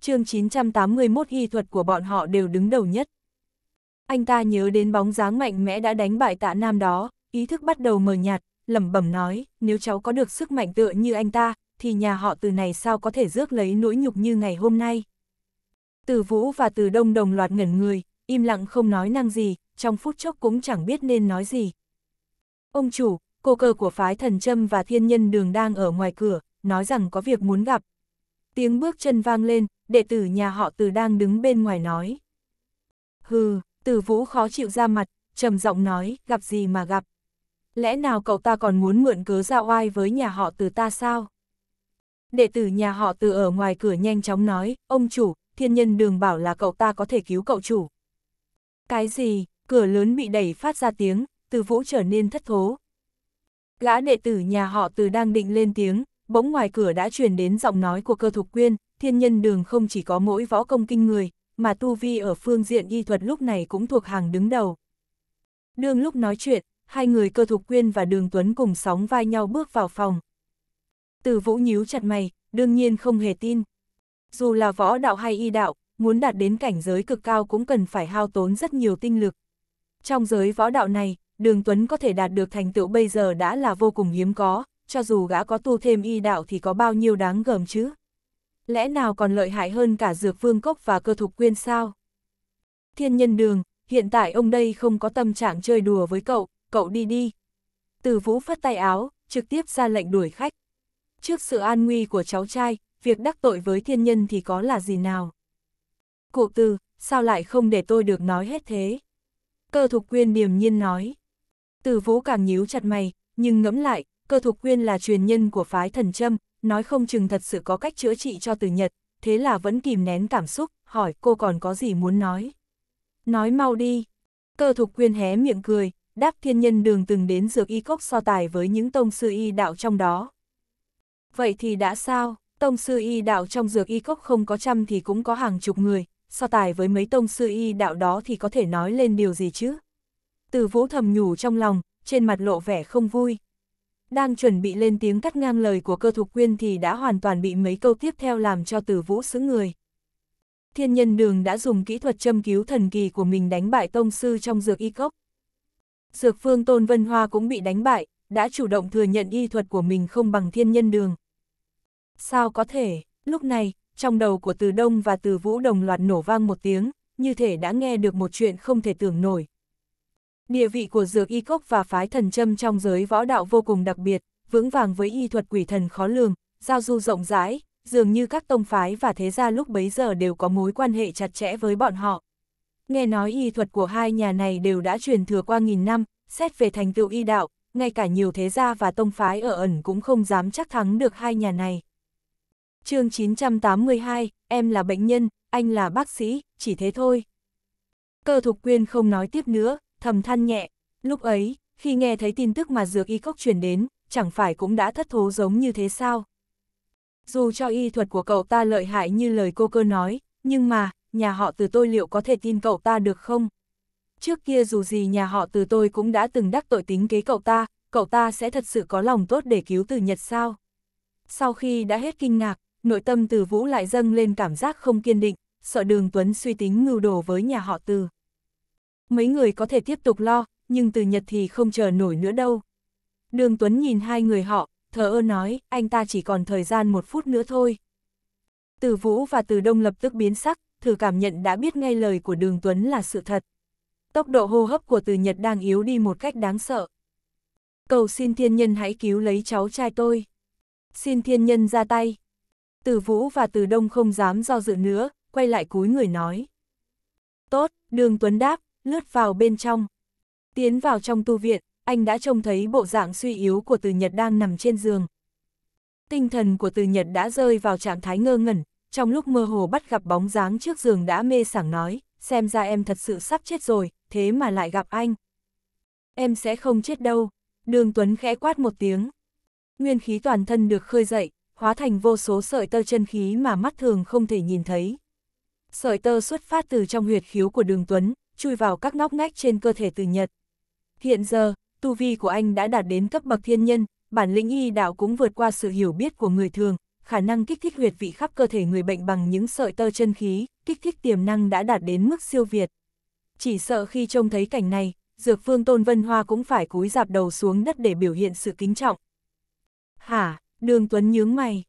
chương 981 hy thuật của bọn họ đều đứng đầu nhất. Anh ta nhớ đến bóng dáng mạnh mẽ đã đánh bại tạ nam đó, ý thức bắt đầu mờ nhạt, lẩm bẩm nói, nếu cháu có được sức mạnh tựa như anh ta, thì nhà họ từ này sao có thể rước lấy nỗi nhục như ngày hôm nay. Từ Vũ và Từ Đông đồng loạt ngẩn người, im lặng không nói năng gì, trong phút chốc cũng chẳng biết nên nói gì. Ông chủ, cô cờ của phái thần châm và thiên nhân đường đang ở ngoài cửa, nói rằng có việc muốn gặp. Tiếng bước chân vang lên, đệ tử nhà họ Từ đang đứng bên ngoài nói. Hừ, Từ Vũ khó chịu ra mặt, trầm giọng nói, gặp gì mà gặp lẽ nào cậu ta còn muốn mượn cớ ra oai với nhà họ từ ta sao? Đệ tử nhà họ từ ở ngoài cửa nhanh chóng nói, ông chủ, thiên nhân đường bảo là cậu ta có thể cứu cậu chủ. Cái gì, cửa lớn bị đẩy phát ra tiếng, từ vũ trở nên thất thố. Gã đệ tử nhà họ từ đang định lên tiếng, bỗng ngoài cửa đã truyền đến giọng nói của cơ thục quyên, thiên nhân đường không chỉ có mỗi võ công kinh người, mà tu vi ở phương diện y thuật lúc này cũng thuộc hàng đứng đầu. Đương lúc nói chuyện, hai người cơ thục quyên và đường Tuấn cùng sóng vai nhau bước vào phòng. Từ vũ nhíu chặt mày, đương nhiên không hề tin. Dù là võ đạo hay y đạo, muốn đạt đến cảnh giới cực cao cũng cần phải hao tốn rất nhiều tinh lực. Trong giới võ đạo này, đường Tuấn có thể đạt được thành tựu bây giờ đã là vô cùng hiếm có, cho dù gã có tu thêm y đạo thì có bao nhiêu đáng gờm chứ. Lẽ nào còn lợi hại hơn cả dược vương cốc và cơ thục quyên sao? Thiên nhân đường, hiện tại ông đây không có tâm trạng chơi đùa với cậu, cậu đi đi. Từ vũ phất tay áo, trực tiếp ra lệnh đuổi khách. Trước sự an nguy của cháu trai, việc đắc tội với thiên nhân thì có là gì nào? Cụ từ, sao lại không để tôi được nói hết thế? Cơ thục quyên điềm nhiên nói. Từ vũ càng nhíu chặt mày, nhưng ngẫm lại, cơ thục quyên là truyền nhân của phái thần châm, nói không chừng thật sự có cách chữa trị cho từ Nhật, thế là vẫn kìm nén cảm xúc, hỏi cô còn có gì muốn nói. Nói mau đi. Cơ thục quyên hé miệng cười, đáp thiên nhân đường từng đến dược y cốc so tài với những tông sư y đạo trong đó. Vậy thì đã sao, tông sư y đạo trong dược y cốc không có trăm thì cũng có hàng chục người, so tài với mấy tông sư y đạo đó thì có thể nói lên điều gì chứ? Từ vũ thầm nhủ trong lòng, trên mặt lộ vẻ không vui. Đang chuẩn bị lên tiếng cắt ngang lời của cơ thục quyên thì đã hoàn toàn bị mấy câu tiếp theo làm cho từ vũ xứ người. Thiên nhân đường đã dùng kỹ thuật châm cứu thần kỳ của mình đánh bại tông sư trong dược y cốc. Dược phương Tôn Vân Hoa cũng bị đánh bại, đã chủ động thừa nhận y thuật của mình không bằng thiên nhân đường. Sao có thể, lúc này, trong đầu của Từ Đông và Từ Vũ đồng loạt nổ vang một tiếng, như thể đã nghe được một chuyện không thể tưởng nổi. Địa vị của dược y cốc và phái thần châm trong giới võ đạo vô cùng đặc biệt, vững vàng với y thuật quỷ thần khó lường, giao du rộng rãi, dường như các tông phái và thế gia lúc bấy giờ đều có mối quan hệ chặt chẽ với bọn họ nghe nói y thuật của hai nhà này đều đã truyền thừa qua nghìn năm, xét về thành tựu y đạo, ngay cả nhiều thế gia và tông phái ở ẩn cũng không dám chắc thắng được hai nhà này. chương 982, em là bệnh nhân, anh là bác sĩ, chỉ thế thôi. Cơ thục quyên không nói tiếp nữa, thầm than nhẹ. Lúc ấy, khi nghe thấy tin tức mà dược y cốc truyền đến, chẳng phải cũng đã thất thố giống như thế sao? Dù cho y thuật của cậu ta lợi hại như lời cô cơ nói, nhưng mà, nhà họ từ tôi liệu có thể tin cậu ta được không? Trước kia dù gì nhà họ từ tôi cũng đã từng đắc tội tính kế cậu ta, cậu ta sẽ thật sự có lòng tốt để cứu từ Nhật sao? Sau khi đã hết kinh ngạc, nội tâm từ Vũ lại dâng lên cảm giác không kiên định, sợ đường Tuấn suy tính ngưu đồ với nhà họ từ. Mấy người có thể tiếp tục lo, nhưng từ Nhật thì không chờ nổi nữa đâu. Đường Tuấn nhìn hai người họ, thờ ơ nói, anh ta chỉ còn thời gian một phút nữa thôi. Từ Vũ và Từ Đông lập tức biến sắc, thử cảm nhận đã biết ngay lời của Đường Tuấn là sự thật. Tốc độ hô hấp của Từ Nhật đang yếu đi một cách đáng sợ. Cầu xin thiên nhân hãy cứu lấy cháu trai tôi. Xin thiên nhân ra tay. Từ Vũ và Từ Đông không dám do dự nữa, quay lại cúi người nói. Tốt, Đường Tuấn đáp, lướt vào bên trong. Tiến vào trong tu viện, anh đã trông thấy bộ dạng suy yếu của Từ Nhật đang nằm trên giường. Tinh thần của Từ Nhật đã rơi vào trạng thái ngơ ngẩn, trong lúc mơ hồ bắt gặp bóng dáng trước giường đã mê sảng nói, xem ra em thật sự sắp chết rồi, thế mà lại gặp anh. Em sẽ không chết đâu, đường Tuấn khẽ quát một tiếng. Nguyên khí toàn thân được khơi dậy, hóa thành vô số sợi tơ chân khí mà mắt thường không thể nhìn thấy. Sợi tơ xuất phát từ trong huyệt khiếu của đường Tuấn, chui vào các ngóc ngách trên cơ thể từ Nhật. Hiện giờ, tu vi của anh đã đạt đến cấp bậc thiên nhân, bản lĩnh y đạo cũng vượt qua sự hiểu biết của người thường, khả năng kích thích huyệt vị khắp cơ thể người bệnh bằng những sợi tơ chân khí, kích thích tiềm năng đã đạt đến mức siêu việt. Chỉ sợ khi trông thấy cảnh này, Dược Phương Tôn Vân Hoa cũng phải cúi dạp đầu xuống đất để biểu hiện sự kính trọng. Hả, Đường Tuấn nhướng mày.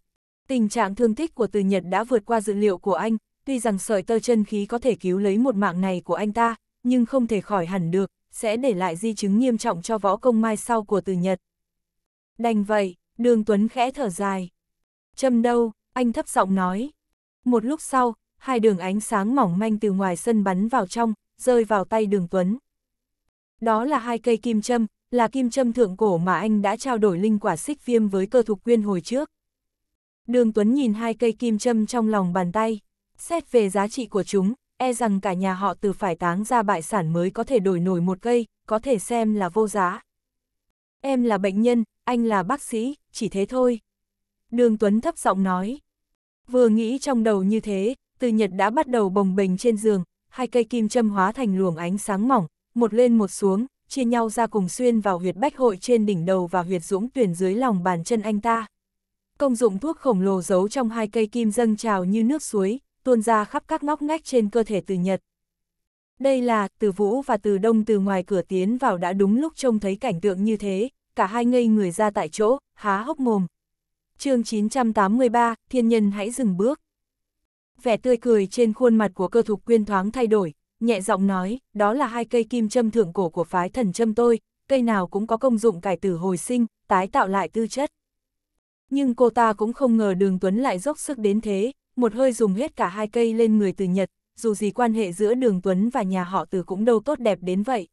Tình trạng thương tích của Từ Nhật đã vượt qua dự liệu của anh, tuy rằng sợi tơ chân khí có thể cứu lấy một mạng này của anh ta, nhưng không thể khỏi hẳn được, sẽ để lại di chứng nghiêm trọng cho võ công mai sau của Từ Nhật. Đành vậy, Đường Tuấn khẽ thở dài. Châm đâu, anh thấp giọng nói. Một lúc sau, hai đường ánh sáng mỏng manh từ ngoài sân bắn vào trong, rơi vào tay đường Tuấn. Đó là hai cây kim châm, là kim châm thượng cổ mà anh đã trao đổi linh quả xích viêm với cơ thục quyên hồi trước. Đường Tuấn nhìn hai cây kim châm trong lòng bàn tay, xét về giá trị của chúng, e rằng cả nhà họ từ phải táng ra bại sản mới có thể đổi nổi một cây, có thể xem là vô giá. Em là bệnh nhân, anh là bác sĩ, chỉ thế thôi. Đường Tuấn thấp giọng nói. Vừa nghĩ trong đầu như thế, từ nhật đã bắt đầu bồng bềnh trên giường, hai cây kim châm hóa thành luồng ánh sáng mỏng, một lên một xuống, chia nhau ra cùng xuyên vào huyệt bách hội trên đỉnh đầu và huyệt dũng tuyển dưới lòng bàn chân anh ta. Công dụng thuốc khổng lồ giấu trong hai cây kim dâng trào như nước suối, tuôn ra khắp các ngóc ngách trên cơ thể từ Nhật. Đây là, từ Vũ và từ Đông từ ngoài cửa tiến vào đã đúng lúc trông thấy cảnh tượng như thế, cả hai ngây người ra tại chỗ, há hốc mồm, chương 983, thiên nhân hãy dừng bước. Vẻ tươi cười trên khuôn mặt của cơ thục quyên thoáng thay đổi, nhẹ giọng nói, đó là hai cây kim châm thượng cổ của phái thần châm tôi, cây nào cũng có công dụng cải tử hồi sinh, tái tạo lại tư chất. Nhưng cô ta cũng không ngờ đường Tuấn lại dốc sức đến thế, một hơi dùng hết cả hai cây lên người từ Nhật, dù gì quan hệ giữa đường Tuấn và nhà họ từ cũng đâu tốt đẹp đến vậy.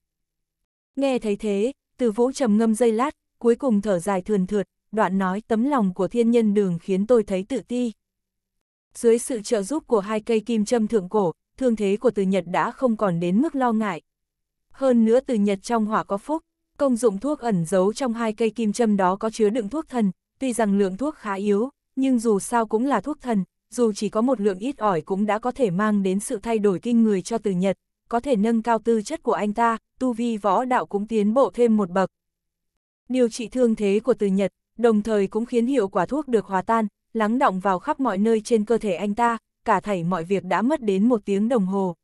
Nghe thấy thế, từ vũ trầm ngâm dây lát, cuối cùng thở dài thườn thượt, đoạn nói tấm lòng của thiên nhân đường khiến tôi thấy tự ti. Dưới sự trợ giúp của hai cây kim châm thượng cổ, thương thế của từ Nhật đã không còn đến mức lo ngại. Hơn nữa từ Nhật trong hỏa có phúc, công dụng thuốc ẩn giấu trong hai cây kim châm đó có chứa đựng thuốc thần, tuy rằng lượng thuốc khá yếu, nhưng dù sao cũng là thuốc thần, dù chỉ có một lượng ít ỏi cũng đã có thể mang đến sự thay đổi kinh người cho từ Nhật, có thể nâng cao tư chất của anh ta, tu vi võ đạo cũng tiến bộ thêm một bậc. Điều trị thương thế của từ Nhật, đồng thời cũng khiến hiệu quả thuốc được hòa tan, lắng động vào khắp mọi nơi trên cơ thể anh ta, cả thảy mọi việc đã mất đến một tiếng đồng hồ.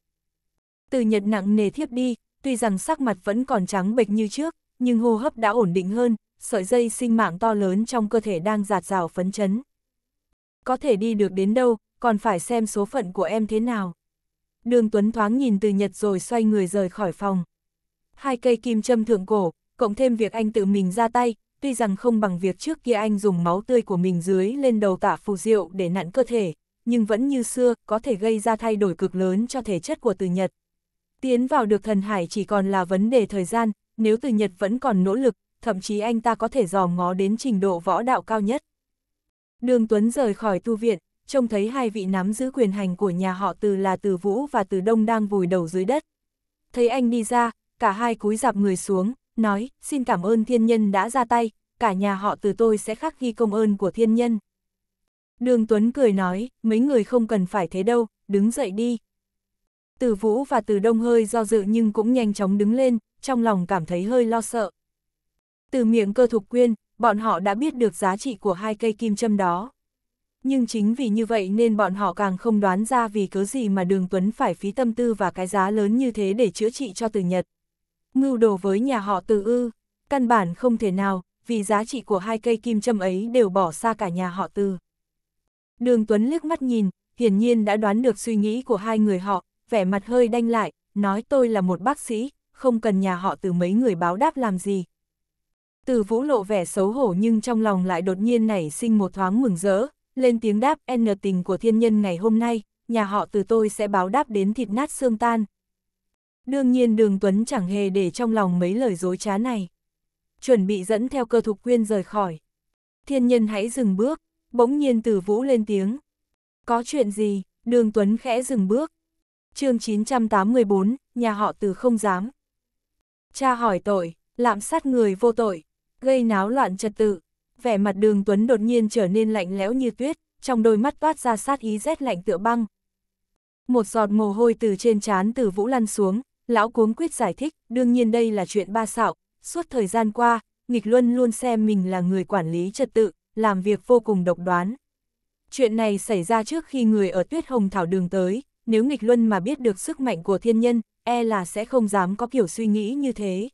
Từ nhật nặng nề thiếp đi, tuy rằng sắc mặt vẫn còn trắng bệch như trước, nhưng hô hấp đã ổn định hơn, sợi dây sinh mạng to lớn trong cơ thể đang giạt rào phấn chấn. Có thể đi được đến đâu, còn phải xem số phận của em thế nào. Đường Tuấn thoáng nhìn từ nhật rồi xoay người rời khỏi phòng. Hai cây kim châm thượng cổ, cộng thêm việc anh tự mình ra tay, tuy rằng không bằng việc trước kia anh dùng máu tươi của mình dưới lên đầu tả phù diệu để nặn cơ thể, nhưng vẫn như xưa có thể gây ra thay đổi cực lớn cho thể chất của từ Nhật. Tiến vào được thần hải chỉ còn là vấn đề thời gian, nếu từ Nhật vẫn còn nỗ lực, thậm chí anh ta có thể dò ngó đến trình độ võ đạo cao nhất. Đường Tuấn rời khỏi tu viện, trông thấy hai vị nắm giữ quyền hành của nhà họ từ là Từ Vũ và Từ Đông đang vùi đầu dưới đất. Thấy anh đi ra, cả hai cúi dạp người xuống, nói, xin cảm ơn thiên nhân đã ra tay, cả nhà họ từ tôi sẽ khắc ghi công ơn của thiên nhân. Đường Tuấn cười nói, mấy người không cần phải thế đâu, đứng dậy đi. Từ Vũ và Từ Đông hơi do dự nhưng cũng nhanh chóng đứng lên, trong lòng cảm thấy hơi lo sợ. Từ miệng cơ thục quyên, bọn họ đã biết được giá trị của hai cây kim châm đó. Nhưng chính vì như vậy nên bọn họ càng không đoán ra vì cớ gì mà Đường Tuấn phải phí tâm tư và cái giá lớn như thế để chữa trị cho Từ Nhật mưu đồ với nhà họ từ ư, căn bản không thể nào, vì giá trị của hai cây kim châm ấy đều bỏ xa cả nhà họ từ. Đường Tuấn liếc mắt nhìn, hiển nhiên đã đoán được suy nghĩ của hai người họ, vẻ mặt hơi đanh lại, nói tôi là một bác sĩ, không cần nhà họ từ mấy người báo đáp làm gì. Từ vũ lộ vẻ xấu hổ nhưng trong lòng lại đột nhiên nảy sinh một thoáng mừng rỡ, lên tiếng đáp n tình của thiên nhân ngày hôm nay, nhà họ từ tôi sẽ báo đáp đến thịt nát xương tan, Đương nhiên đường Tuấn chẳng hề để trong lòng mấy lời dối trá này. Chuẩn bị dẫn theo cơ thục quyên rời khỏi. Thiên nhân hãy dừng bước, bỗng nhiên từ vũ lên tiếng. Có chuyện gì, đường Tuấn khẽ dừng bước. chương 984, nhà họ từ không dám. Cha hỏi tội, lạm sát người vô tội, gây náo loạn trật tự. Vẻ mặt đường Tuấn đột nhiên trở nên lạnh lẽo như tuyết, trong đôi mắt toát ra sát ý rét lạnh tựa băng. Một giọt mồ hôi từ trên trán từ vũ lăn xuống, lão cuống quyết giải thích, đương nhiên đây là chuyện ba xạo, suốt thời gian qua, nghịch luân luôn xem mình là người quản lý trật tự, làm việc vô cùng độc đoán. Chuyện này xảy ra trước khi người ở tuyết hồng thảo đường tới, nếu nghịch luân mà biết được sức mạnh của thiên nhân, e là sẽ không dám có kiểu suy nghĩ như thế.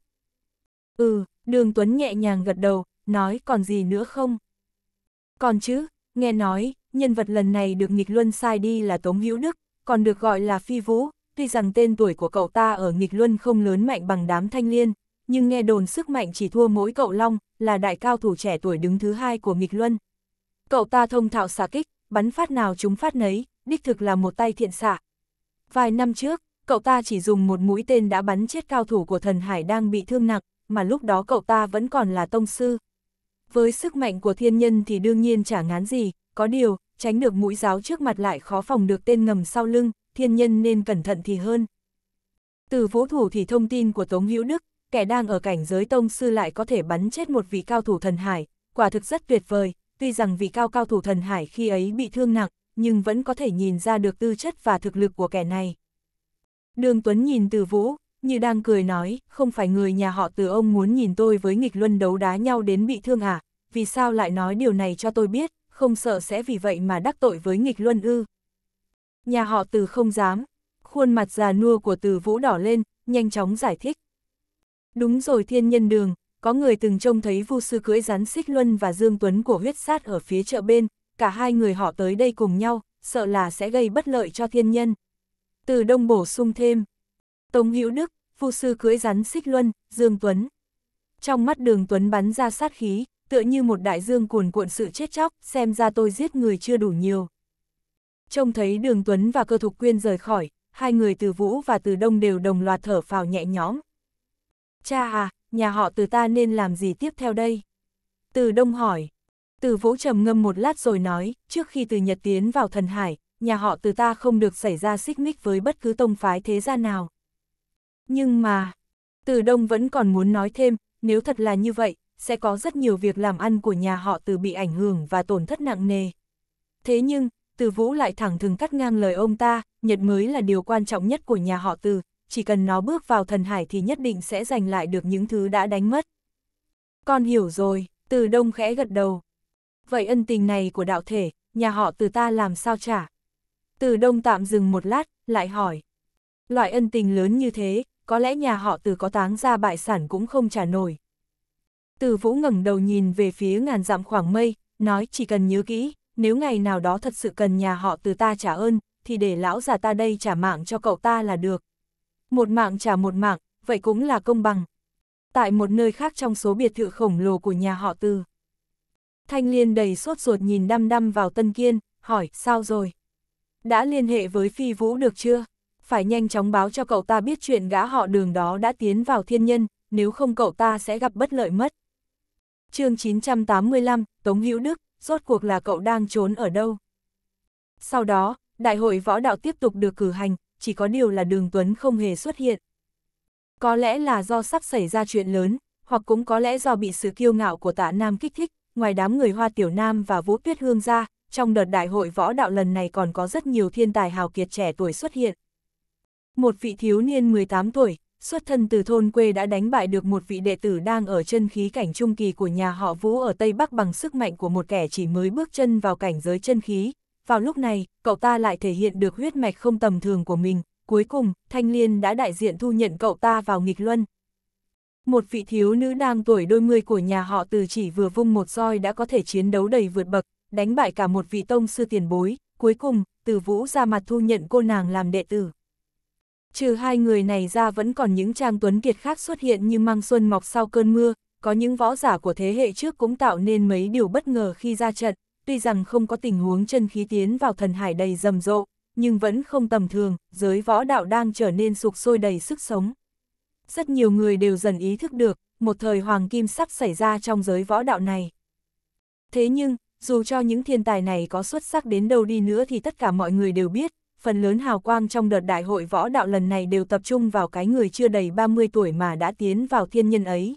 Ừ, đường Tuấn nhẹ nhàng gật đầu, nói còn gì nữa không? Còn chứ, nghe nói, nhân vật lần này được nghịch luân sai đi là Tống Hữu Đức, còn được gọi là Phi Vũ, Tuy rằng tên tuổi của cậu ta ở nghịch luân không lớn mạnh bằng đám thanh liên, nhưng nghe đồn sức mạnh chỉ thua mỗi cậu Long, là đại cao thủ trẻ tuổi đứng thứ hai của nghịch luân. Cậu ta thông thạo xạ kích, bắn phát nào chúng phát nấy, đích thực là một tay thiện xạ. Vài năm trước, cậu ta chỉ dùng một mũi tên đã bắn chết cao thủ của thần hải đang bị thương nặng, mà lúc đó cậu ta vẫn còn là tông sư. Với sức mạnh của thiên nhân thì đương nhiên chả ngán gì, có điều, tránh được mũi giáo trước mặt lại khó phòng được tên ngầm sau lưng, thiên nhân nên cẩn thận thì hơn. Từ vũ thủ thì thông tin của Tống Hữu Đức, kẻ đang ở cảnh giới tông sư lại có thể bắn chết một vị cao thủ thần hải, quả thực rất tuyệt vời, tuy rằng vị cao cao thủ thần hải khi ấy bị thương nặng, nhưng vẫn có thể nhìn ra được tư chất và thực lực của kẻ này. Đường Tuấn nhìn từ vũ, như đang cười nói, không phải người nhà họ từ ông muốn nhìn tôi với nghịch luân đấu đá nhau đến bị thương à, vì sao lại nói điều này cho tôi biết, không sợ sẽ vì vậy mà đắc tội với nghịch luân ư. Nhà họ từ không dám. Khuôn mặt già nua của từ vũ đỏ lên, nhanh chóng giải thích. Đúng rồi thiên nhân đường, có người từng trông thấy vu sư cưỡi rắn xích luân và dương tuấn của huyết sát ở phía chợ bên, cả hai người họ tới đây cùng nhau, sợ là sẽ gây bất lợi cho thiên nhân. Từ đông bổ sung thêm. Tống hữu Đức, vu sư cưỡi rắn xích luân, dương tuấn. Trong mắt đường tuấn bắn ra sát khí, tựa như một đại dương cuồn cuộn sự chết chóc, xem ra tôi giết người chưa đủ nhiều, Trông thấy Đường Tuấn và Cơ Thục Quyên rời khỏi, hai người từ Vũ và từ Đông đều đồng loạt thở phào nhẹ nhõm. Cha à, nhà họ từ ta nên làm gì tiếp theo đây? Từ Đông hỏi. Từ Vũ trầm ngâm một lát rồi nói, trước khi từ Nhật tiến vào thần hải, nhà họ từ ta không được xảy ra xích mích với bất cứ tông phái thế gia nào. Nhưng mà, từ Đông vẫn còn muốn nói thêm, nếu thật là như vậy, sẽ có rất nhiều việc làm ăn của nhà họ từ bị ảnh hưởng và tổn thất nặng nề. Thế nhưng, từ vũ lại thẳng thừng cắt ngang lời ông ta, Nhật mới là điều quan trọng nhất của nhà họ từ, chỉ cần nó bước vào thần hải thì nhất định sẽ giành lại được những thứ đã đánh mất. Con hiểu rồi, từ đông khẽ gật đầu. Vậy ân tình này của đạo thể, nhà họ từ ta làm sao trả? Từ đông tạm dừng một lát, lại hỏi. Loại ân tình lớn như thế, có lẽ nhà họ từ có táng ra bại sản cũng không trả nổi. Từ vũ ngẩng đầu nhìn về phía ngàn dặm khoảng mây, nói chỉ cần nhớ kỹ, nếu ngày nào đó thật sự cần nhà họ từ ta trả ơn, thì để lão già ta đây trả mạng cho cậu ta là được. Một mạng trả một mạng, vậy cũng là công bằng. Tại một nơi khác trong số biệt thự khổng lồ của nhà họ từ. Thanh Liên đầy sốt ruột nhìn đăm đăm vào Tân Kiên, hỏi, sao rồi? Đã liên hệ với Phi Vũ được chưa? Phải nhanh chóng báo cho cậu ta biết chuyện gã họ đường đó đã tiến vào thiên nhân, nếu không cậu ta sẽ gặp bất lợi mất. chương 985, Tống Hữu Đức, rốt cuộc là cậu đang trốn ở đâu. Sau đó, đại hội võ đạo tiếp tục được cử hành, chỉ có điều là đường Tuấn không hề xuất hiện. Có lẽ là do sắp xảy ra chuyện lớn, hoặc cũng có lẽ do bị sự kiêu ngạo của tạ Nam kích thích, ngoài đám người Hoa Tiểu Nam và Vũ Tuyết Hương ra, trong đợt đại hội võ đạo lần này còn có rất nhiều thiên tài hào kiệt trẻ tuổi xuất hiện. Một vị thiếu niên 18 tuổi, xuất thân từ thôn quê đã đánh bại được một vị đệ tử đang ở chân khí cảnh trung kỳ của nhà họ Vũ ở Tây Bắc bằng sức mạnh của một kẻ chỉ mới bước chân vào cảnh giới chân khí. Vào lúc này, cậu ta lại thể hiện được huyết mạch không tầm thường của mình, cuối cùng, Thanh Liên đã đại diện thu nhận cậu ta vào nghịch luân. Một vị thiếu nữ đang tuổi đôi mươi của nhà họ từ chỉ vừa vung một roi đã có thể chiến đấu đầy vượt bậc, đánh bại cả một vị tông sư tiền bối, cuối cùng, từ vũ ra mặt thu nhận cô nàng làm đệ tử. Trừ hai người này ra vẫn còn những trang tuấn kiệt khác xuất hiện như măng xuân mọc sau cơn mưa, có những võ giả của thế hệ trước cũng tạo nên mấy điều bất ngờ khi ra trận, tuy rằng không có tình huống chân khí tiến vào thần hải đầy rầm rộ, nhưng vẫn không tầm thường, giới võ đạo đang trở nên sục sôi đầy sức sống. Rất nhiều người đều dần ý thức được, một thời hoàng kim sắp xảy ra trong giới võ đạo này. Thế nhưng, dù cho những thiên tài này có xuất sắc đến đâu đi nữa thì tất cả mọi người đều biết, phần lớn hào quang trong đợt đại hội võ đạo lần này đều tập trung vào cái người chưa đầy 30 tuổi mà đã tiến vào thiên nhân ấy.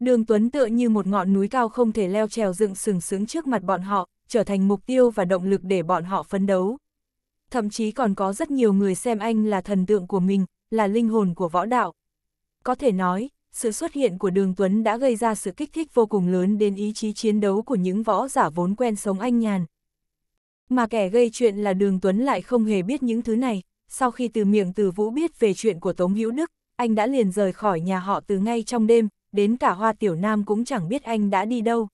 Đường Tuấn tựa như một ngọn núi cao không thể leo trèo dựng sừng sướng trước mặt bọn họ, trở thành mục tiêu và động lực để bọn họ phấn đấu. Thậm chí còn có rất nhiều người xem anh là thần tượng của mình, là linh hồn của võ đạo. Có thể nói, sự xuất hiện của Đường Tuấn đã gây ra sự kích thích vô cùng lớn đến ý chí chiến đấu của những võ giả vốn quen sống anh nhàn, mà kẻ gây chuyện là Đường Tuấn lại không hề biết những thứ này, sau khi từ miệng từ Vũ biết về chuyện của Tống Hữu Đức, anh đã liền rời khỏi nhà họ từ ngay trong đêm, đến cả Hoa Tiểu Nam cũng chẳng biết anh đã đi đâu.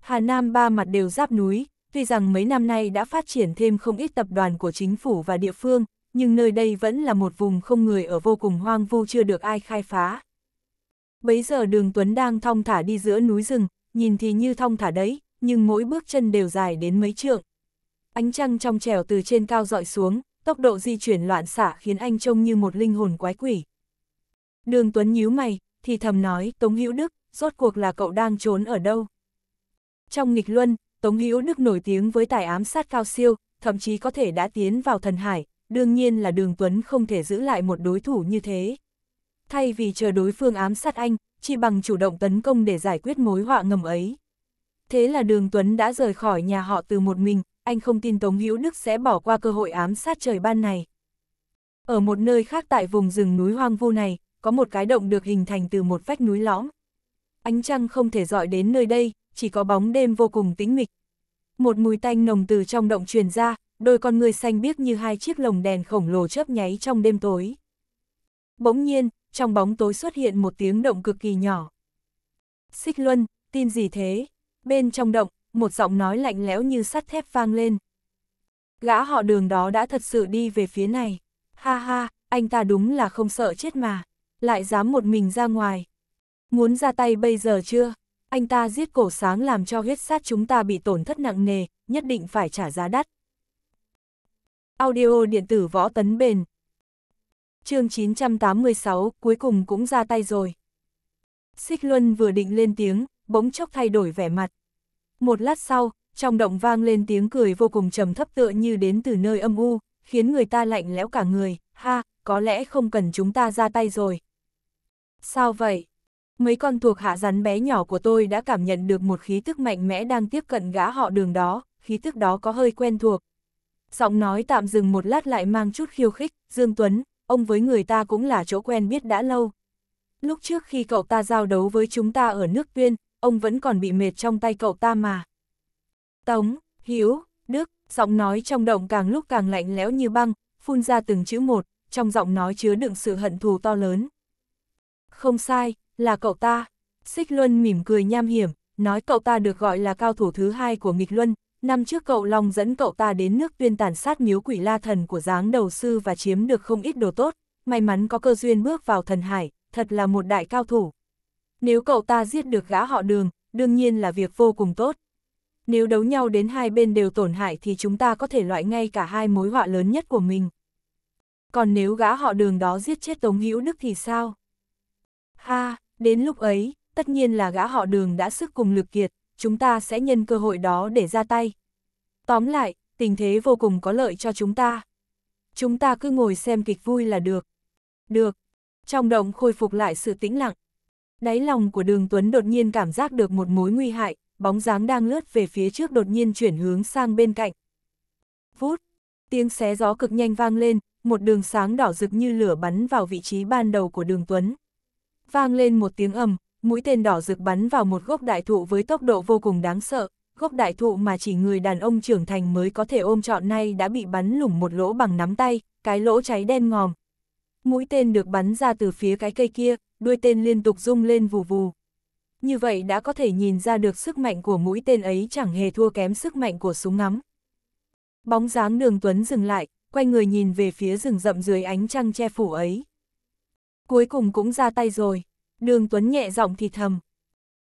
Hà Nam ba mặt đều giáp núi, tuy rằng mấy năm nay đã phát triển thêm không ít tập đoàn của chính phủ và địa phương, nhưng nơi đây vẫn là một vùng không người ở vô cùng hoang vu chưa được ai khai phá. Bấy giờ đường Tuấn đang thong thả đi giữa núi rừng, nhìn thì như thong thả đấy, nhưng mỗi bước chân đều dài đến mấy trượng. Ánh trăng trong trẻo từ trên cao dọi xuống, tốc độ di chuyển loạn xạ khiến anh trông như một linh hồn quái quỷ. Đường Tuấn nhíu mày, thì thầm nói, Tống Hữu Đức, rốt cuộc là cậu đang trốn ở đâu? Trong nghịch luân, Tống Hữu Đức nổi tiếng với tài ám sát cao siêu, thậm chí có thể đã tiến vào thần hải, đương nhiên là Đường Tuấn không thể giữ lại một đối thủ như thế. Thay vì chờ đối phương ám sát anh, chỉ bằng chủ động tấn công để giải quyết mối họa ngầm ấy. Thế là Đường Tuấn đã rời khỏi nhà họ từ một mình, anh không tin Tống Hữu Đức sẽ bỏ qua cơ hội ám sát trời ban này. Ở một nơi khác tại vùng rừng núi hoang vu này, có một cái động được hình thành từ một vách núi lõm. Ánh trăng không thể dọi đến nơi đây, chỉ có bóng đêm vô cùng tĩnh mịch. Một mùi tanh nồng từ trong động truyền ra, đôi con người xanh biếc như hai chiếc lồng đèn khổng lồ chớp nháy trong đêm tối. Bỗng nhiên, trong bóng tối xuất hiện một tiếng động cực kỳ nhỏ. Xích Luân, tin gì thế? Bên trong động, một giọng nói lạnh lẽo như sắt thép vang lên. Gã họ đường đó đã thật sự đi về phía này. Ha ha, anh ta đúng là không sợ chết mà. Lại dám một mình ra ngoài. Muốn ra tay bây giờ chưa? Anh ta giết cổ sáng làm cho huyết sát chúng ta bị tổn thất nặng nề, nhất định phải trả giá đắt. Audio điện tử võ tấn bền. chương 986 cuối cùng cũng ra tay rồi. Xích Luân vừa định lên tiếng, bỗng chốc thay đổi vẻ mặt, một lát sau, trong động vang lên tiếng cười vô cùng trầm thấp tựa như đến từ nơi âm u, khiến người ta lạnh lẽo cả người, ha, có lẽ không cần chúng ta ra tay rồi. Sao vậy? Mấy con thuộc hạ rắn bé nhỏ của tôi đã cảm nhận được một khí tức mạnh mẽ đang tiếp cận gã họ đường đó, khí tức đó có hơi quen thuộc. Giọng nói tạm dừng một lát lại mang chút khiêu khích, Dương Tuấn, ông với người ta cũng là chỗ quen biết đã lâu. Lúc trước khi cậu ta giao đấu với chúng ta ở nước tuyên, ông vẫn còn bị mệt trong tay cậu ta mà. Tống, Hiếu, Đức, giọng nói trong động càng lúc càng lạnh lẽo như băng, phun ra từng chữ một, trong giọng nói chứa đựng sự hận thù to lớn. Không sai, là cậu ta. Xích Luân mỉm cười nham hiểm, nói cậu ta được gọi là cao thủ thứ hai của nghịch Luân. Năm trước cậu Long dẫn cậu ta đến nước tuyên tàn sát miếu quỷ la thần của dáng đầu sư và chiếm được không ít đồ tốt. May mắn có cơ duyên bước vào thần hải, thật là một đại cao thủ. Nếu cậu ta giết được gã họ đường, đương nhiên là việc vô cùng tốt. Nếu đấu nhau đến hai bên đều tổn hại thì chúng ta có thể loại ngay cả hai mối họa lớn nhất của mình. Còn nếu gã họ đường đó giết chết Tống Hữu Đức thì sao? Ha, đến lúc ấy, tất nhiên là gã họ đường đã sức cùng lực kiệt, chúng ta sẽ nhân cơ hội đó để ra tay. Tóm lại, tình thế vô cùng có lợi cho chúng ta. Chúng ta cứ ngồi xem kịch vui là được. Được. Trong động khôi phục lại sự tĩnh lặng, Đáy lòng của đường Tuấn đột nhiên cảm giác được một mối nguy hại, bóng dáng đang lướt về phía trước đột nhiên chuyển hướng sang bên cạnh. Phút tiếng xé gió cực nhanh vang lên, một đường sáng đỏ rực như lửa bắn vào vị trí ban đầu của đường Tuấn. Vang lên một tiếng ầm, mũi tên đỏ rực bắn vào một gốc đại thụ với tốc độ vô cùng đáng sợ, gốc đại thụ mà chỉ người đàn ông trưởng thành mới có thể ôm trọn nay đã bị bắn lủng một lỗ bằng nắm tay, cái lỗ cháy đen ngòm. Mũi tên được bắn ra từ phía cái cây kia, đuôi tên liên tục rung lên vù vù. Như vậy đã có thể nhìn ra được sức mạnh của mũi tên ấy chẳng hề thua kém sức mạnh của súng ngắm. Bóng dáng đường Tuấn dừng lại, quay người nhìn về phía rừng rậm dưới ánh trăng che phủ ấy. Cuối cùng cũng ra tay rồi, đường Tuấn nhẹ giọng thì thầm.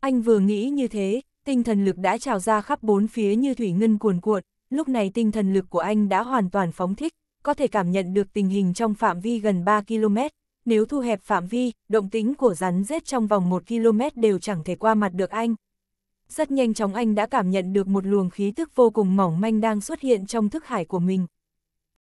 Anh vừa nghĩ như thế, tinh thần lực đã trào ra khắp bốn phía như thủy ngân cuồn cuộn, lúc này tinh thần lực của anh đã hoàn toàn phóng thích, có thể cảm nhận được tình hình trong phạm vi gần 3 km, nếu thu hẹp phạm vi, động tính của rắn rết trong vòng 1 km đều chẳng thể qua mặt được anh. Rất nhanh chóng anh đã cảm nhận được một luồng khí tức vô cùng mỏng manh đang xuất hiện trong thức hải của mình.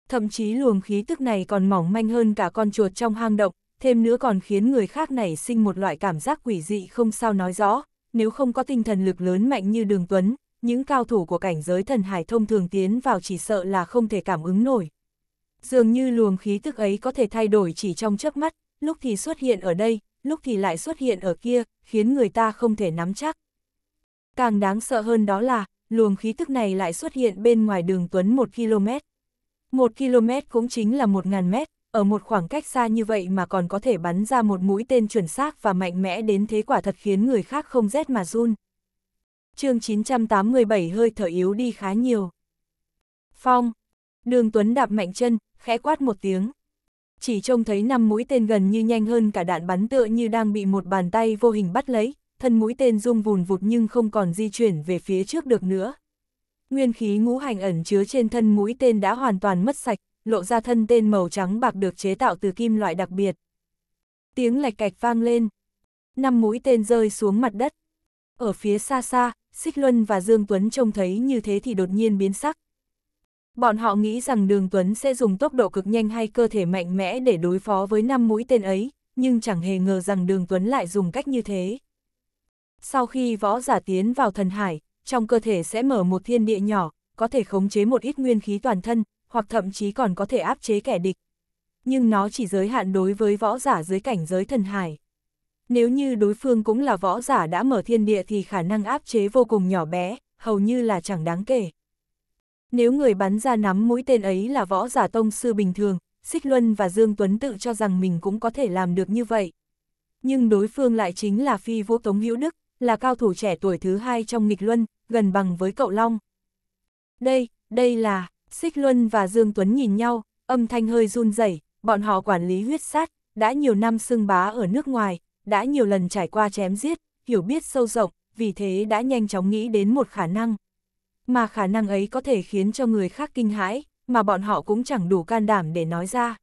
Thậm chí luồng khí tức này còn mỏng manh hơn cả con chuột trong hang động, thêm nữa còn khiến người khác nảy sinh một loại cảm giác quỷ dị không sao nói rõ, nếu không có tinh thần lực lớn mạnh như Đường Tuấn, những cao thủ của cảnh giới thần hải thông thường tiến vào chỉ sợ là không thể cảm ứng nổi dường như luồng khí tức ấy có thể thay đổi chỉ trong chớp mắt, lúc thì xuất hiện ở đây, lúc thì lại xuất hiện ở kia, khiến người ta không thể nắm chắc. Càng đáng sợ hơn đó là, luồng khí tức này lại xuất hiện bên ngoài đường Tuấn 1 km. 1 km cũng chính là 1.000 mét, ở một khoảng cách xa như vậy mà còn có thể bắn ra một mũi tên chuẩn xác và mạnh mẽ đến thế quả thật khiến người khác không rét mà run. chương 987 hơi thở yếu đi khá nhiều. Phong Đường Tuấn đạp mạnh chân, khẽ quát một tiếng. Chỉ trông thấy năm mũi tên gần như nhanh hơn cả đạn bắn tựa như đang bị một bàn tay vô hình bắt lấy, thân mũi tên rung vùn vụt nhưng không còn di chuyển về phía trước được nữa. Nguyên khí ngũ hành ẩn chứa trên thân mũi tên đã hoàn toàn mất sạch, lộ ra thân tên màu trắng bạc được chế tạo từ kim loại đặc biệt. Tiếng lạch cạch vang lên. Năm mũi tên rơi xuống mặt đất. Ở phía xa xa, Xích Luân và Dương Tuấn trông thấy như thế thì đột nhiên biến sắc, Bọn họ nghĩ rằng Đường Tuấn sẽ dùng tốc độ cực nhanh hay cơ thể mạnh mẽ để đối phó với năm mũi tên ấy, nhưng chẳng hề ngờ rằng Đường Tuấn lại dùng cách như thế. Sau khi võ giả tiến vào thần hải, trong cơ thể sẽ mở một thiên địa nhỏ, có thể khống chế một ít nguyên khí toàn thân, hoặc thậm chí còn có thể áp chế kẻ địch. Nhưng nó chỉ giới hạn đối với võ giả dưới cảnh giới thần hải. Nếu như đối phương cũng là võ giả đã mở thiên địa thì khả năng áp chế vô cùng nhỏ bé, hầu như là chẳng đáng kể. Nếu người bắn ra nắm mũi tên ấy là võ giả tông sư bình thường, Xích Luân và Dương Tuấn tự cho rằng mình cũng có thể làm được như vậy. Nhưng đối phương lại chính là phi vũ Tống Hữu Đức, là cao thủ trẻ tuổi thứ hai trong nghịch luân, gần bằng với cậu Long. Đây, đây là, Xích Luân và Dương Tuấn nhìn nhau, âm thanh hơi run rẩy, bọn họ quản lý huyết sát, đã nhiều năm xưng bá ở nước ngoài, đã nhiều lần trải qua chém giết, hiểu biết sâu rộng, vì thế đã nhanh chóng nghĩ đến một khả năng mà khả năng ấy có thể khiến cho người khác kinh hãi, mà bọn họ cũng chẳng đủ can đảm để nói ra.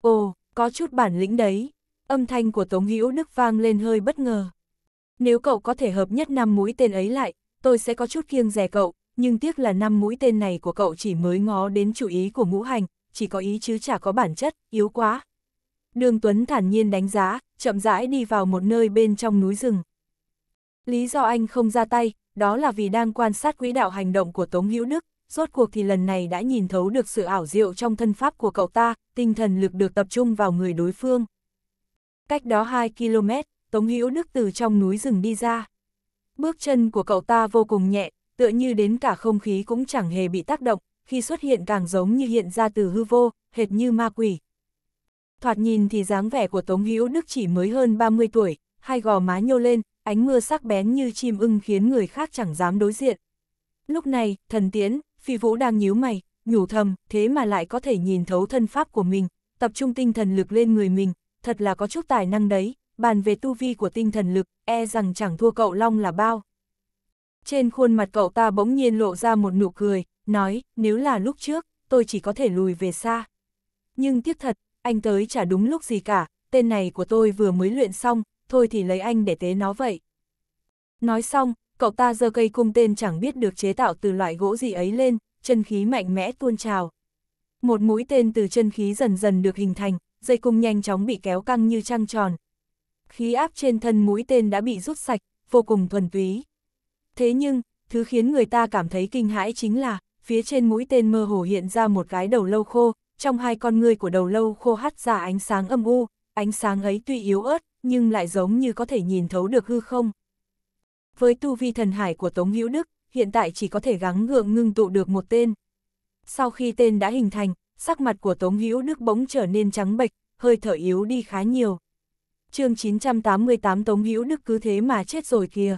Ồ, có chút bản lĩnh đấy. Âm thanh của Tống Hữu Đức vang lên hơi bất ngờ. Nếu cậu có thể hợp nhất năm mũi tên ấy lại, tôi sẽ có chút kiêng rẻ cậu, nhưng tiếc là năm mũi tên này của cậu chỉ mới ngó đến chủ ý của ngũ hành, chỉ có ý chứ chả có bản chất, yếu quá. Đường Tuấn thản nhiên đánh giá, chậm rãi đi vào một nơi bên trong núi rừng, Lý do anh không ra tay, đó là vì đang quan sát quỹ đạo hành động của Tống Hữu Đức, rốt cuộc thì lần này đã nhìn thấu được sự ảo diệu trong thân pháp của cậu ta, tinh thần lực được tập trung vào người đối phương. Cách đó 2 km, Tống Hữu Đức từ trong núi rừng đi ra. Bước chân của cậu ta vô cùng nhẹ, tựa như đến cả không khí cũng chẳng hề bị tác động, khi xuất hiện càng giống như hiện ra từ hư vô, hệt như ma quỷ. Thoạt nhìn thì dáng vẻ của Tống Hữu Đức chỉ mới hơn 30 tuổi, hai gò má nhô lên, ánh mưa sắc bén như chim ưng khiến người khác chẳng dám đối diện. Lúc này, thần tiễn, phi vũ đang nhíu mày, nhủ thầm, thế mà lại có thể nhìn thấu thân pháp của mình, tập trung tinh thần lực lên người mình, thật là có chút tài năng đấy, bàn về tu vi của tinh thần lực, e rằng chẳng thua cậu Long là bao. Trên khuôn mặt cậu ta bỗng nhiên lộ ra một nụ cười, nói, nếu là lúc trước, tôi chỉ có thể lùi về xa. Nhưng tiếc thật, anh tới chả đúng lúc gì cả, tên này của tôi vừa mới luyện xong, thôi thì lấy anh để tế nó vậy. Nói xong, cậu ta giơ cây cung tên chẳng biết được chế tạo từ loại gỗ gì ấy lên, chân khí mạnh mẽ tuôn trào. Một mũi tên từ chân khí dần dần được hình thành, dây cung nhanh chóng bị kéo căng như trăng tròn. Khí áp trên thân mũi tên đã bị rút sạch, vô cùng thuần túy. Thế nhưng, thứ khiến người ta cảm thấy kinh hãi chính là, phía trên mũi tên mơ hồ hiện ra một cái đầu lâu khô, trong hai con ngươi của đầu lâu khô hắt ra ánh sáng âm u, ánh sáng ấy tuy yếu ớt, nhưng lại giống như có thể nhìn thấu được hư không. Với tu vi thần hải của Tống Hữu Đức, hiện tại chỉ có thể gắng gượng ngưng tụ được một tên. Sau khi tên đã hình thành, sắc mặt của Tống Hữu Đức bỗng trở nên trắng bệch, hơi thở yếu đi khá nhiều. chương 988 Tống Hữu Đức cứ thế mà chết rồi kìa.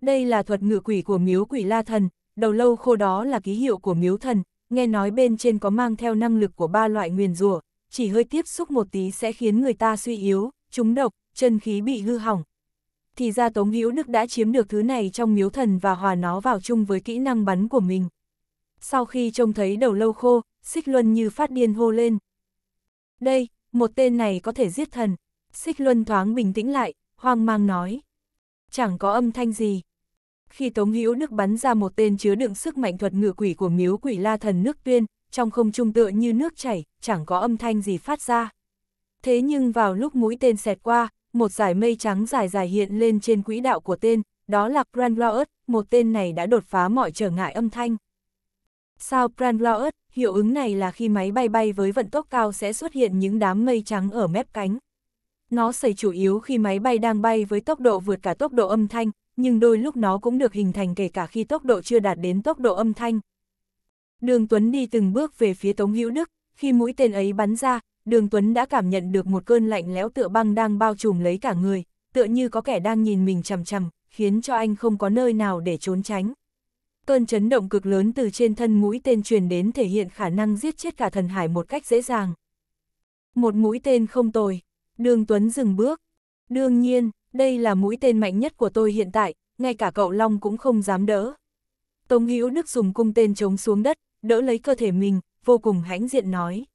Đây là thuật ngự quỷ của miếu quỷ la thần, đầu lâu khô đó là ký hiệu của miếu thần, nghe nói bên trên có mang theo năng lực của ba loại nguyền rủa chỉ hơi tiếp xúc một tí sẽ khiến người ta suy yếu, trúng độc, chân khí bị hư hỏng. Thì ra Tống Hữu Đức đã chiếm được thứ này trong miếu thần và hòa nó vào chung với kỹ năng bắn của mình. Sau khi trông thấy đầu lâu khô, xích luân như phát điên hô lên. Đây, một tên này có thể giết thần. Xích luân thoáng bình tĩnh lại, hoang mang nói. Chẳng có âm thanh gì. Khi Tống Hữu Đức bắn ra một tên chứa đựng sức mạnh thuật ngự quỷ của miếu quỷ la thần nước tuyên, trong không trung tựa như nước chảy, chẳng có âm thanh gì phát ra. Thế nhưng vào lúc mũi tên xẹt qua, một dải mây trắng dài dài hiện lên trên quỹ đạo của tên, đó là Brandlauert, một tên này đã đột phá mọi trở ngại âm thanh. Sao Brandlauert, hiệu ứng này là khi máy bay bay với vận tốc cao sẽ xuất hiện những đám mây trắng ở mép cánh. Nó xảy chủ yếu khi máy bay đang bay với tốc độ vượt cả tốc độ âm thanh, nhưng đôi lúc nó cũng được hình thành kể cả khi tốc độ chưa đạt đến tốc độ âm thanh. Đường Tuấn đi từng bước về phía Tống Hữu Đức, khi mũi tên ấy bắn ra, đường Tuấn đã cảm nhận được một cơn lạnh lẽo tựa băng đang bao trùm lấy cả người, tựa như có kẻ đang nhìn mình chằm chằm, khiến cho anh không có nơi nào để trốn tránh. Cơn chấn động cực lớn từ trên thân mũi tên truyền đến thể hiện khả năng giết chết cả thần hải một cách dễ dàng. Một mũi tên không tồi, đường Tuấn dừng bước. Đương nhiên, đây là mũi tên mạnh nhất của tôi hiện tại, ngay cả cậu Long cũng không dám đỡ. Tống Hữu Đức dùng cung tên chống xuống đất, đỡ lấy cơ thể mình, vô cùng hãnh diện nói.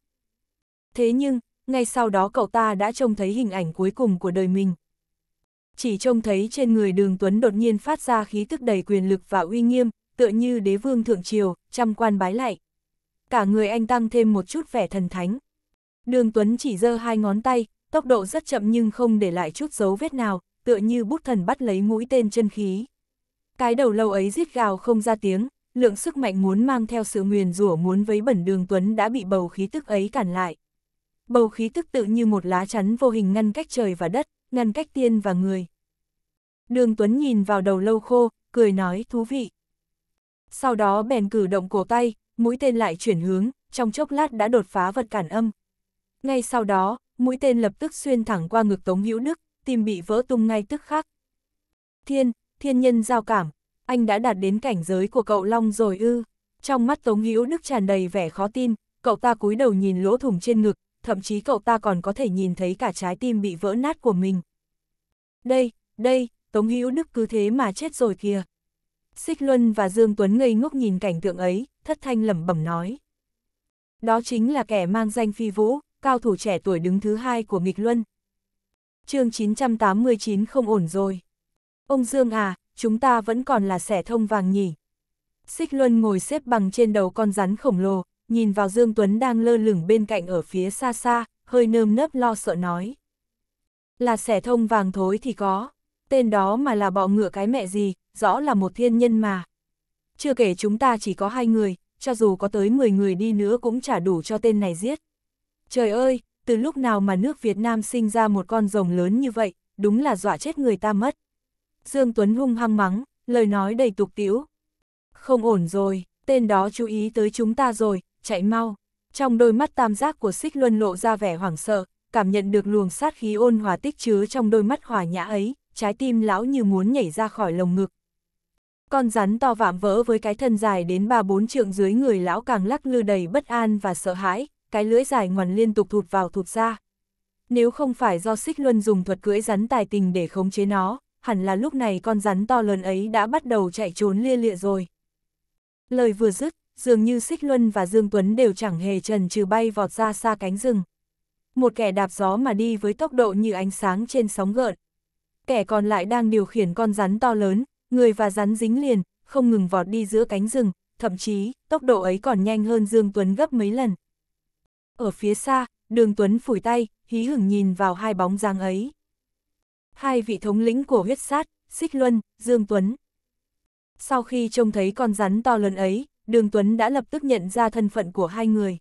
Thế nhưng, ngay sau đó cậu ta đã trông thấy hình ảnh cuối cùng của đời mình. Chỉ trông thấy trên người đường Tuấn đột nhiên phát ra khí tức đầy quyền lực và uy nghiêm, tựa như đế vương thượng triều, trăm quan bái lại. Cả người anh tăng thêm một chút vẻ thần thánh. Đường Tuấn chỉ giơ hai ngón tay, tốc độ rất chậm nhưng không để lại chút dấu vết nào, tựa như bút thần bắt lấy mũi tên chân khí. Cái đầu lâu ấy rít gào không ra tiếng, lượng sức mạnh muốn mang theo sự nguyền rủa muốn với bẩn đường Tuấn đã bị bầu khí tức ấy cản lại bầu khí tức tự như một lá chắn vô hình ngăn cách trời và đất, ngăn cách tiên và người. Đường Tuấn nhìn vào đầu lâu khô, cười nói thú vị. Sau đó bèn cử động cổ tay, mũi tên lại chuyển hướng, trong chốc lát đã đột phá vật cản âm. Ngay sau đó, mũi tên lập tức xuyên thẳng qua ngực Tống Hữu Đức, tim bị vỡ tung ngay tức khắc. Thiên, thiên nhân giao cảm, anh đã đạt đến cảnh giới của cậu Long rồi ư. Trong mắt Tống Hữu Đức tràn đầy vẻ khó tin, cậu ta cúi đầu nhìn lỗ thủng trên ngực, thậm chí cậu ta còn có thể nhìn thấy cả trái tim bị vỡ nát của mình. Đây, đây, Tống Hữu Đức cứ thế mà chết rồi kìa. Xích Luân và Dương Tuấn ngây ngốc nhìn cảnh tượng ấy, thất thanh lẩm bẩm nói. Đó chính là kẻ mang danh phi vũ, cao thủ trẻ tuổi đứng thứ hai của nghịch Luân. chương 989 không ổn rồi. Ông Dương à, chúng ta vẫn còn là sẻ thông vàng nhỉ. Xích Luân ngồi xếp bằng trên đầu con rắn khổng lồ, nhìn vào Dương Tuấn đang lơ lửng bên cạnh ở phía xa xa, hơi nơm nớp lo sợ nói. Là xẻ thông vàng thối thì có, tên đó mà là bọ ngựa cái mẹ gì, rõ là một thiên nhân mà. Chưa kể chúng ta chỉ có hai người, cho dù có tới 10 người đi nữa cũng chả đủ cho tên này giết. Trời ơi, từ lúc nào mà nước Việt Nam sinh ra một con rồng lớn như vậy, đúng là dọa chết người ta mất. Dương Tuấn hung hăng mắng, lời nói đầy tục tiễu. Không ổn rồi, tên đó chú ý tới chúng ta rồi, chạy mau. Trong đôi mắt tam giác của xích luân lộ ra vẻ hoảng sợ, cảm nhận được luồng sát khí ôn hòa tích chứa trong đôi mắt hòa nhã ấy, trái tim lão như muốn nhảy ra khỏi lồng ngực. Con rắn to vạm vỡ với cái thân dài đến ba bốn trượng dưới người lão càng lắc lư đầy bất an và sợ hãi, cái lưỡi dài ngoằn liên tục thụt vào thụt ra. Nếu không phải do xích luân dùng thuật cưỡi rắn tài tình để khống chế nó, hẳn là lúc này con rắn to lớn ấy đã bắt đầu chạy trốn lia lịa rồi. Lời vừa dứt, dường như Xích Luân và Dương Tuấn đều chẳng hề trần trừ bay vọt ra xa cánh rừng. Một kẻ đạp gió mà đi với tốc độ như ánh sáng trên sóng gợn. Kẻ còn lại đang điều khiển con rắn to lớn, người và rắn dính liền, không ngừng vọt đi giữa cánh rừng, thậm chí, tốc độ ấy còn nhanh hơn Dương Tuấn gấp mấy lần. Ở phía xa, Đường Tuấn phủi tay, hí hửng nhìn vào hai bóng dáng ấy. Hai vị thống lĩnh của huyết sát, Xích Luân, Dương Tuấn. Sau khi trông thấy con rắn to lớn ấy, đường Tuấn đã lập tức nhận ra thân phận của hai người.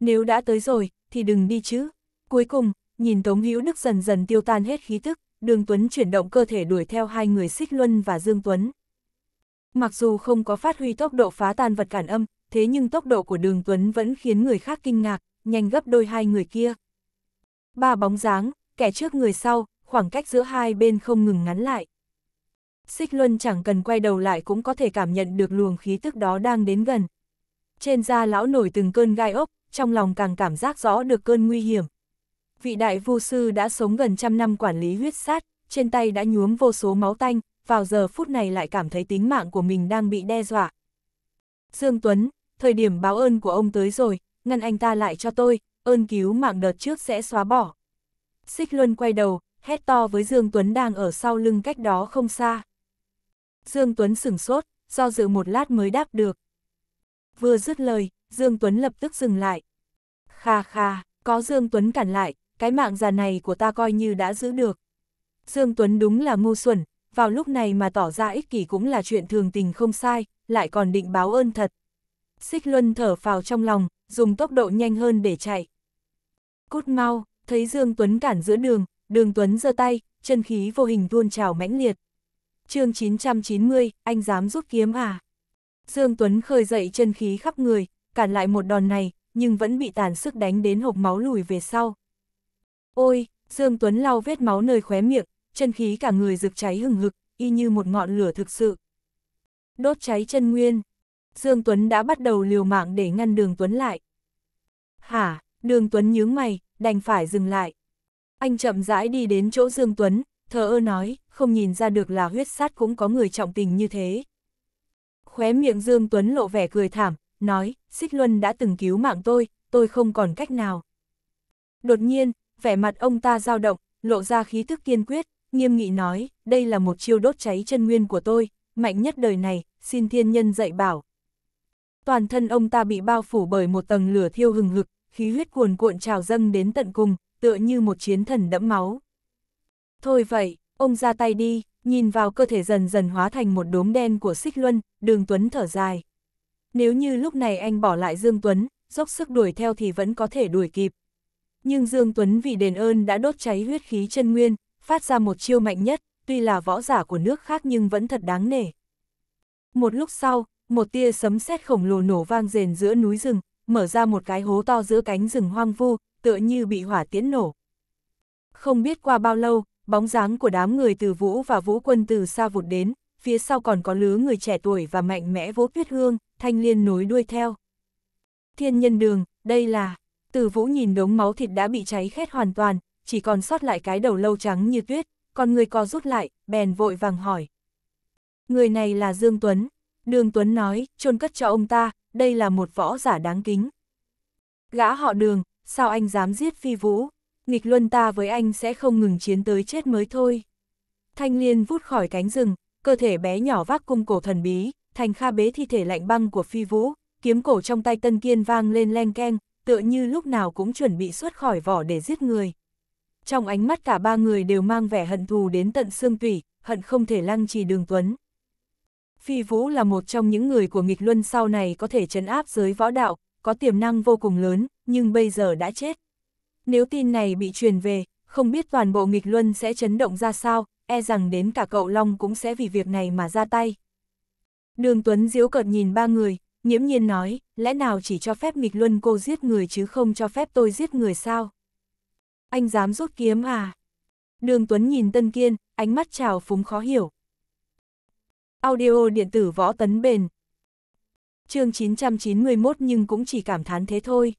Nếu đã tới rồi, thì đừng đi chứ. Cuối cùng, nhìn Tống Hữu Đức dần dần tiêu tan hết khí tức, đường Tuấn chuyển động cơ thể đuổi theo hai người Xích Luân và Dương Tuấn. Mặc dù không có phát huy tốc độ phá tan vật cản âm, thế nhưng tốc độ của đường Tuấn vẫn khiến người khác kinh ngạc, nhanh gấp đôi hai người kia. Ba bóng dáng, kẻ trước người sau, khoảng cách giữa hai bên không ngừng ngắn lại. Xích Luân chẳng cần quay đầu lại cũng có thể cảm nhận được luồng khí tức đó đang đến gần. Trên da lão nổi từng cơn gai ốc, trong lòng càng cảm giác rõ được cơn nguy hiểm. Vị đại vu sư đã sống gần trăm năm quản lý huyết sát, trên tay đã nhuốm vô số máu tanh, vào giờ phút này lại cảm thấy tính mạng của mình đang bị đe dọa. Dương Tuấn, thời điểm báo ơn của ông tới rồi, ngăn anh ta lại cho tôi, ơn cứu mạng đợt trước sẽ xóa bỏ. Xích Luân quay đầu, hét to với Dương Tuấn đang ở sau lưng cách đó không xa. Dương Tuấn sửng sốt, do dự một lát mới đáp được. Vừa dứt lời, Dương Tuấn lập tức dừng lại. Kha kha, có Dương Tuấn cản lại, cái mạng già này của ta coi như đã giữ được. Dương Tuấn đúng là ngu xuẩn, vào lúc này mà tỏ ra ích kỷ cũng là chuyện thường tình không sai, lại còn định báo ơn thật. Xích Luân thở phào trong lòng, dùng tốc độ nhanh hơn để chạy. Cút mau, thấy Dương Tuấn cản giữa đường, đường Tuấn giơ tay, chân khí vô hình tuôn trào mãnh liệt chương 990, anh dám rút kiếm à? Dương Tuấn khơi dậy chân khí khắp người, cản lại một đòn này, nhưng vẫn bị tàn sức đánh đến hộp máu lùi về sau. Ôi, Dương Tuấn lau vết máu nơi khóe miệng, chân khí cả người rực cháy hừng hực, y như một ngọn lửa thực sự. Đốt cháy chân nguyên. Dương Tuấn đã bắt đầu liều mạng để ngăn đường Tuấn lại. Hả, đường Tuấn nhướng mày, đành phải dừng lại. Anh chậm rãi đi đến chỗ Dương Tuấn, thờ ơ nói, không nhìn ra được là huyết sát cũng có người trọng tình như thế. Khóe miệng Dương Tuấn lộ vẻ cười thảm, nói, Xích Luân đã từng cứu mạng tôi, tôi không còn cách nào. Đột nhiên, vẻ mặt ông ta dao động, lộ ra khí thức kiên quyết, nghiêm nghị nói, đây là một chiêu đốt cháy chân nguyên của tôi, mạnh nhất đời này, xin thiên nhân dạy bảo. Toàn thân ông ta bị bao phủ bởi một tầng lửa thiêu hừng hực, khí huyết cuồn cuộn trào dâng đến tận cùng, tựa như một chiến thần đẫm máu. Thôi vậy, Ông ra tay đi, nhìn vào cơ thể dần dần hóa thành một đốm đen của xích luân, đường Tuấn thở dài. Nếu như lúc này anh bỏ lại Dương Tuấn, dốc sức đuổi theo thì vẫn có thể đuổi kịp. Nhưng Dương Tuấn vì đền ơn đã đốt cháy huyết khí chân nguyên, phát ra một chiêu mạnh nhất, tuy là võ giả của nước khác nhưng vẫn thật đáng nể. Một lúc sau, một tia sấm sét khổng lồ nổ vang rền giữa núi rừng, mở ra một cái hố to giữa cánh rừng hoang vu, tựa như bị hỏa tiễn nổ. Không biết qua bao lâu, bóng dáng của đám người từ Vũ và Vũ Quân từ xa vụt đến, phía sau còn có lứa người trẻ tuổi và mạnh mẽ vỗ tuyết hương, thanh liên nối đuôi theo. Thiên nhân đường, đây là, từ Vũ nhìn đống máu thịt đã bị cháy khét hoàn toàn, chỉ còn sót lại cái đầu lâu trắng như tuyết, còn người co rút lại, bèn vội vàng hỏi. Người này là Dương Tuấn, Đường Tuấn nói, chôn cất cho ông ta, đây là một võ giả đáng kính. Gã họ đường, sao anh dám giết phi vũ? nghịch luân ta với anh sẽ không ngừng chiến tới chết mới thôi. Thanh liên vút khỏi cánh rừng, cơ thể bé nhỏ vác cung cổ thần bí, thành kha bế thi thể lạnh băng của phi vũ, kiếm cổ trong tay tân kiên vang lên len keng, tựa như lúc nào cũng chuẩn bị xuất khỏi vỏ để giết người. Trong ánh mắt cả ba người đều mang vẻ hận thù đến tận xương tủy, hận không thể lăng trì đường tuấn. Phi Vũ là một trong những người của nghịch luân sau này có thể chấn áp giới võ đạo, có tiềm năng vô cùng lớn, nhưng bây giờ đã chết. Nếu tin này bị truyền về, không biết toàn bộ nghịch luân sẽ chấn động ra sao, e rằng đến cả cậu Long cũng sẽ vì việc này mà ra tay. Đường Tuấn diếu cợt nhìn ba người, nhiễm nhiên nói, lẽ nào chỉ cho phép nghịch luân cô giết người chứ không cho phép tôi giết người sao? Anh dám rút kiếm à? Đường Tuấn nhìn Tân Kiên, ánh mắt trào phúng khó hiểu. Audio điện tử võ tấn bền. chương 991 nhưng cũng chỉ cảm thán thế thôi.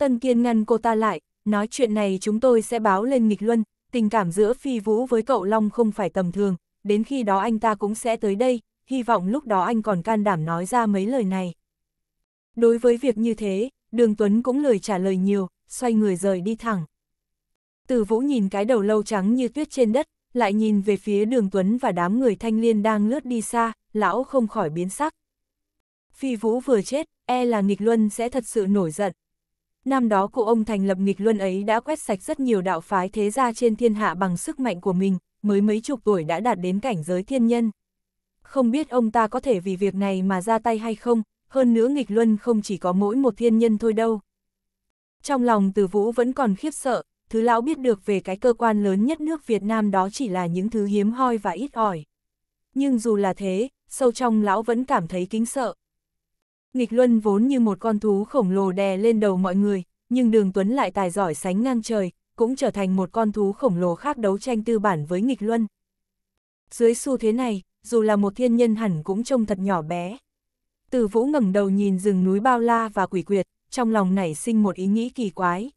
Tân Kiên ngăn cô ta lại, nói chuyện này chúng tôi sẽ báo lên nghịch luân, tình cảm giữa Phi Vũ với cậu Long không phải tầm thường, đến khi đó anh ta cũng sẽ tới đây, hy vọng lúc đó anh còn can đảm nói ra mấy lời này. Đối với việc như thế, Đường Tuấn cũng lời trả lời nhiều, xoay người rời đi thẳng. Từ Vũ nhìn cái đầu lâu trắng như tuyết trên đất, lại nhìn về phía Đường Tuấn và đám người thanh liên đang lướt đi xa, lão không khỏi biến sắc. Phi Vũ vừa chết, e là nghịch luân sẽ thật sự nổi giận, Năm đó cụ ông thành lập nghịch luân ấy đã quét sạch rất nhiều đạo phái thế gia trên thiên hạ bằng sức mạnh của mình, mới mấy chục tuổi đã đạt đến cảnh giới thiên nhân. Không biết ông ta có thể vì việc này mà ra tay hay không, hơn nữa nghịch luân không chỉ có mỗi một thiên nhân thôi đâu. Trong lòng từ vũ vẫn còn khiếp sợ, thứ lão biết được về cái cơ quan lớn nhất nước Việt Nam đó chỉ là những thứ hiếm hoi và ít ỏi. Nhưng dù là thế, sâu trong lão vẫn cảm thấy kính sợ. Nghịch Luân vốn như một con thú khổng lồ đè lên đầu mọi người, nhưng Đường Tuấn lại tài giỏi sánh ngang trời, cũng trở thành một con thú khổng lồ khác đấu tranh tư bản với Nghịch Luân. Dưới xu thế này, dù là một thiên nhân hẳn cũng trông thật nhỏ bé. Từ Vũ ngẩng đầu nhìn rừng núi bao la và quỷ quyệt, trong lòng nảy sinh một ý nghĩ kỳ quái.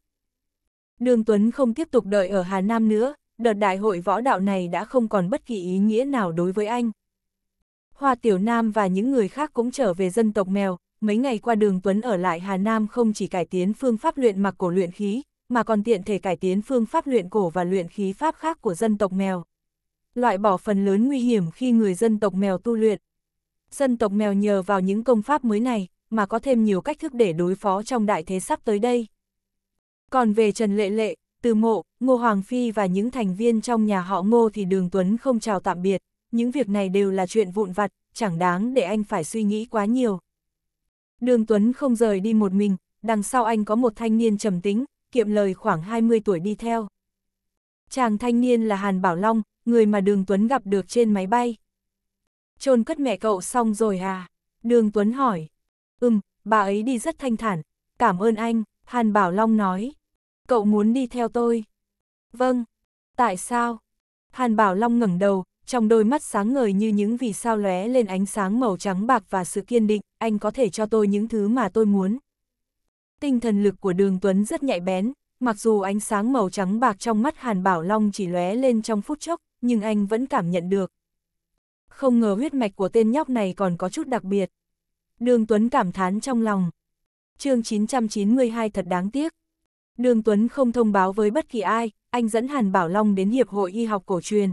Đường Tuấn không tiếp tục đợi ở Hà Nam nữa, đợt đại hội võ đạo này đã không còn bất kỳ ý nghĩa nào đối với anh. Hoa Tiểu Nam và những người khác cũng trở về dân tộc mèo, mấy ngày qua đường Tuấn ở lại Hà Nam không chỉ cải tiến phương pháp luyện mặc cổ luyện khí, mà còn tiện thể cải tiến phương pháp luyện cổ và luyện khí pháp khác của dân tộc mèo. Loại bỏ phần lớn nguy hiểm khi người dân tộc mèo tu luyện. Dân tộc mèo nhờ vào những công pháp mới này mà có thêm nhiều cách thức để đối phó trong đại thế sắp tới đây. Còn về Trần Lệ Lệ, Từ Mộ, Ngô Hoàng Phi và những thành viên trong nhà họ Ngô thì Đường Tuấn không chào tạm biệt, những việc này đều là chuyện vụn vặt, chẳng đáng để anh phải suy nghĩ quá nhiều. Đường Tuấn không rời đi một mình, đằng sau anh có một thanh niên trầm tính, kiệm lời khoảng 20 tuổi đi theo. Chàng thanh niên là Hàn Bảo Long, người mà Đường Tuấn gặp được trên máy bay. Trôn cất mẹ cậu xong rồi à? Đường Tuấn hỏi. Ừm, bà ấy đi rất thanh thản. Cảm ơn anh, Hàn Bảo Long nói. Cậu muốn đi theo tôi. Vâng. Tại sao? Hàn Bảo Long ngẩng đầu, trong đôi mắt sáng ngời như những vì sao lóe lên ánh sáng màu trắng bạc và sự kiên định, anh có thể cho tôi những thứ mà tôi muốn. Tinh thần lực của đường Tuấn rất nhạy bén, mặc dù ánh sáng màu trắng bạc trong mắt Hàn Bảo Long chỉ lóe lên trong phút chốc, nhưng anh vẫn cảm nhận được. Không ngờ huyết mạch của tên nhóc này còn có chút đặc biệt. Đường Tuấn cảm thán trong lòng. chương 992 thật đáng tiếc. Đường Tuấn không thông báo với bất kỳ ai, anh dẫn Hàn Bảo Long đến Hiệp hội Y học cổ truyền,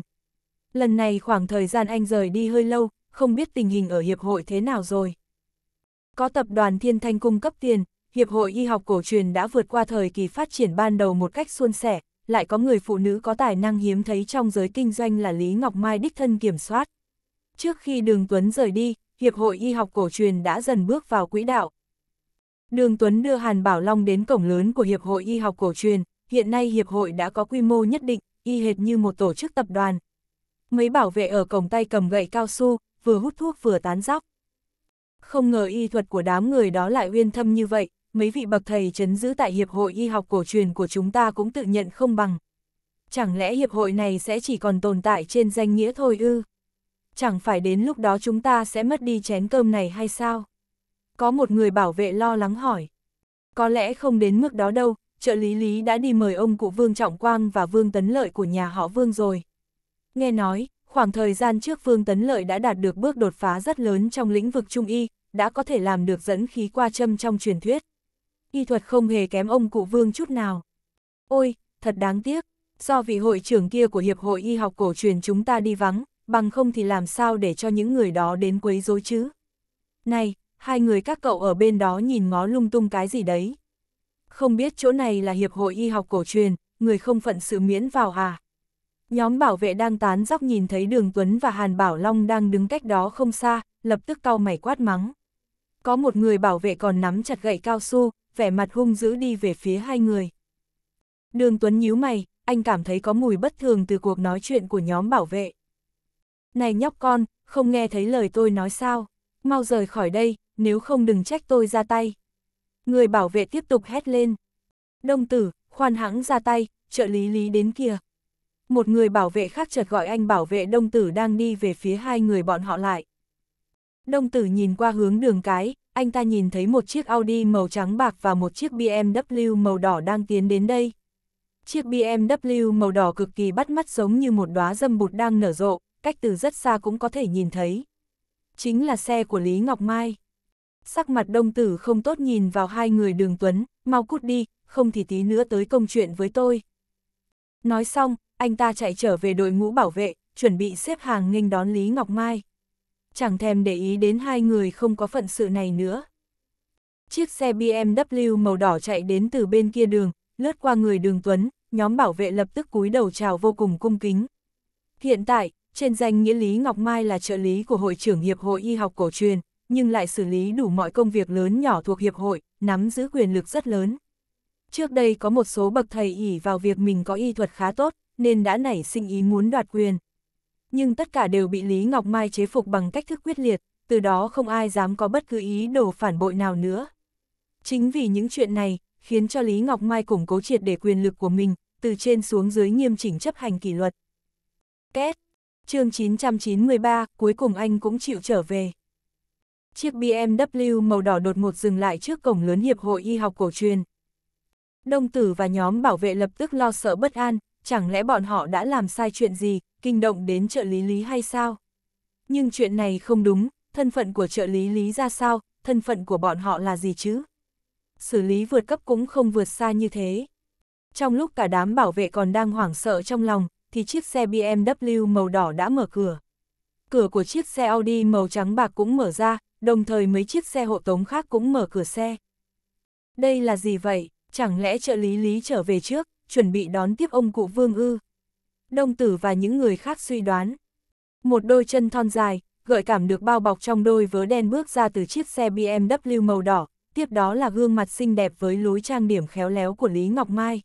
lần này khoảng thời gian anh rời đi hơi lâu, không biết tình hình ở hiệp hội thế nào rồi. Có tập đoàn Thiên Thanh cung cấp tiền, hiệp hội y học cổ truyền đã vượt qua thời kỳ phát triển ban đầu một cách suôn sẻ, lại có người phụ nữ có tài năng hiếm thấy trong giới kinh doanh là Lý Ngọc Mai đích thân kiểm soát. Trước khi Đường Tuấn rời đi, Hiệp hội Y học cổ truyền đã dần bước vào quỹ đạo. Đường Tuấn đưa Hàn Bảo Long đến cổng lớn của Hiệp hội Y học cổ truyền, hiện nay Hiệp hội đã có quy mô nhất định, y hệt như một tổ chức tập đoàn, mấy bảo vệ ở cổng tay cầm gậy cao su, vừa hút thuốc vừa tán dóc. Không ngờ y thuật của đám người đó lại uyên thâm như vậy, mấy vị bậc thầy chấn giữ tại Hiệp hội Y học cổ truyền của chúng ta cũng tự nhận không bằng. Chẳng lẽ Hiệp hội này sẽ chỉ còn tồn tại trên danh nghĩa thôi ư? Chẳng phải đến lúc đó chúng ta sẽ mất đi chén cơm này hay sao? Có một người bảo vệ lo lắng hỏi. Có lẽ không đến mức đó đâu, trợ lý Lý đã đi mời ông cụ Vương Trọng Quang và Vương Tấn Lợi của nhà họ Vương rồi. Nghe nói, khoảng thời gian trước Vương Tấn Lợi đã đạt được bước đột phá rất lớn trong lĩnh vực trung y, đã có thể làm được dẫn khí qua châm trong truyền thuyết. Y thuật không hề kém ông cụ Vương chút nào. Ôi, thật đáng tiếc, do vị hội trưởng kia của Hiệp hội Y học cổ truyền chúng ta đi vắng, bằng không thì làm sao để cho những người đó đến quấy rối chứ. Này, hai người các cậu ở bên đó nhìn ngó lung tung cái gì đấy. Không biết chỗ này là Hiệp hội Y học cổ truyền, người không phận sự miễn vào à. Nhóm bảo vệ đang tán dóc nhìn thấy Đường Tuấn và Hàn Bảo Long đang đứng cách đó không xa, lập tức cau mày quát mắng. Có một người bảo vệ còn nắm chặt gậy cao su, vẻ mặt hung dữ đi về phía hai người. Đường Tuấn nhíu mày, anh cảm thấy có mùi bất thường từ cuộc nói chuyện của nhóm bảo vệ. Này nhóc con, không nghe thấy lời tôi nói sao, mau rời khỏi đây, nếu không đừng trách tôi ra tay. Người bảo vệ tiếp tục hét lên. Đông tử, khoan hãng ra tay, trợ lý lý đến kìa một người bảo vệ khác chợt gọi anh bảo vệ đông tử đang đi về phía hai người bọn họ lại. Đông tử nhìn qua hướng đường cái, anh ta nhìn thấy một chiếc Audi màu trắng bạc và một chiếc BMW màu đỏ đang tiến đến đây. Chiếc BMW màu đỏ cực kỳ bắt mắt giống như một đóa dâm bụt đang nở rộ, cách từ rất xa cũng có thể nhìn thấy. Chính là xe của Lý Ngọc Mai. Sắc mặt đông tử không tốt nhìn vào hai người đường tuấn, mau cút đi, không thì tí nữa tới công chuyện với tôi. Nói xong, anh ta chạy trở về đội ngũ bảo vệ, chuẩn bị xếp hàng nghênh đón Lý Ngọc Mai. Chẳng thèm để ý đến hai người không có phận sự này nữa. Chiếc xe BMW màu đỏ chạy đến từ bên kia đường, lướt qua người đường Tuấn, nhóm bảo vệ lập tức cúi đầu chào vô cùng cung kính. Hiện tại, trên danh nghĩa Lý Ngọc Mai là trợ lý của Hội trưởng Hiệp hội Y học cổ truyền, nhưng lại xử lý đủ mọi công việc lớn nhỏ thuộc Hiệp hội, nắm giữ quyền lực rất lớn. Trước đây có một số bậc thầy ỉ vào việc mình có y thuật khá tốt, nên đã nảy sinh ý muốn đoạt quyền. Nhưng tất cả đều bị Lý Ngọc Mai chế phục bằng cách thức quyết liệt, từ đó không ai dám có bất cứ ý đồ phản bội nào nữa. Chính vì những chuyện này, khiến cho Lý Ngọc Mai củng cố triệt để quyền lực của mình, từ trên xuống dưới nghiêm chỉnh chấp hành kỷ luật. Kết chương 993, cuối cùng anh cũng chịu trở về. Chiếc BMW màu đỏ đột ngột dừng lại trước cổng lớn Hiệp hội Y học cổ truyền. Đông tử và nhóm bảo vệ lập tức lo sợ bất an, chẳng lẽ bọn họ đã làm sai chuyện gì, kinh động đến trợ lý lý hay sao? Nhưng chuyện này không đúng, thân phận của trợ lý lý ra sao, thân phận của bọn họ là gì chứ? Xử lý vượt cấp cũng không vượt xa như thế. Trong lúc cả đám bảo vệ còn đang hoảng sợ trong lòng, thì chiếc xe BMW màu đỏ đã mở cửa. Cửa của chiếc xe Audi màu trắng bạc cũng mở ra, đồng thời mấy chiếc xe hộ tống khác cũng mở cửa xe. Đây là gì vậy? Chẳng lẽ trợ lý lý trở về trước? chuẩn bị đón tiếp ông cụ vương ư. Đông tử và những người khác suy đoán. Một đôi chân thon dài, gợi cảm được bao bọc trong đôi vớ đen bước ra từ chiếc xe BMW màu đỏ, tiếp đó là gương mặt xinh đẹp với lối trang điểm khéo léo của Lý Ngọc Mai.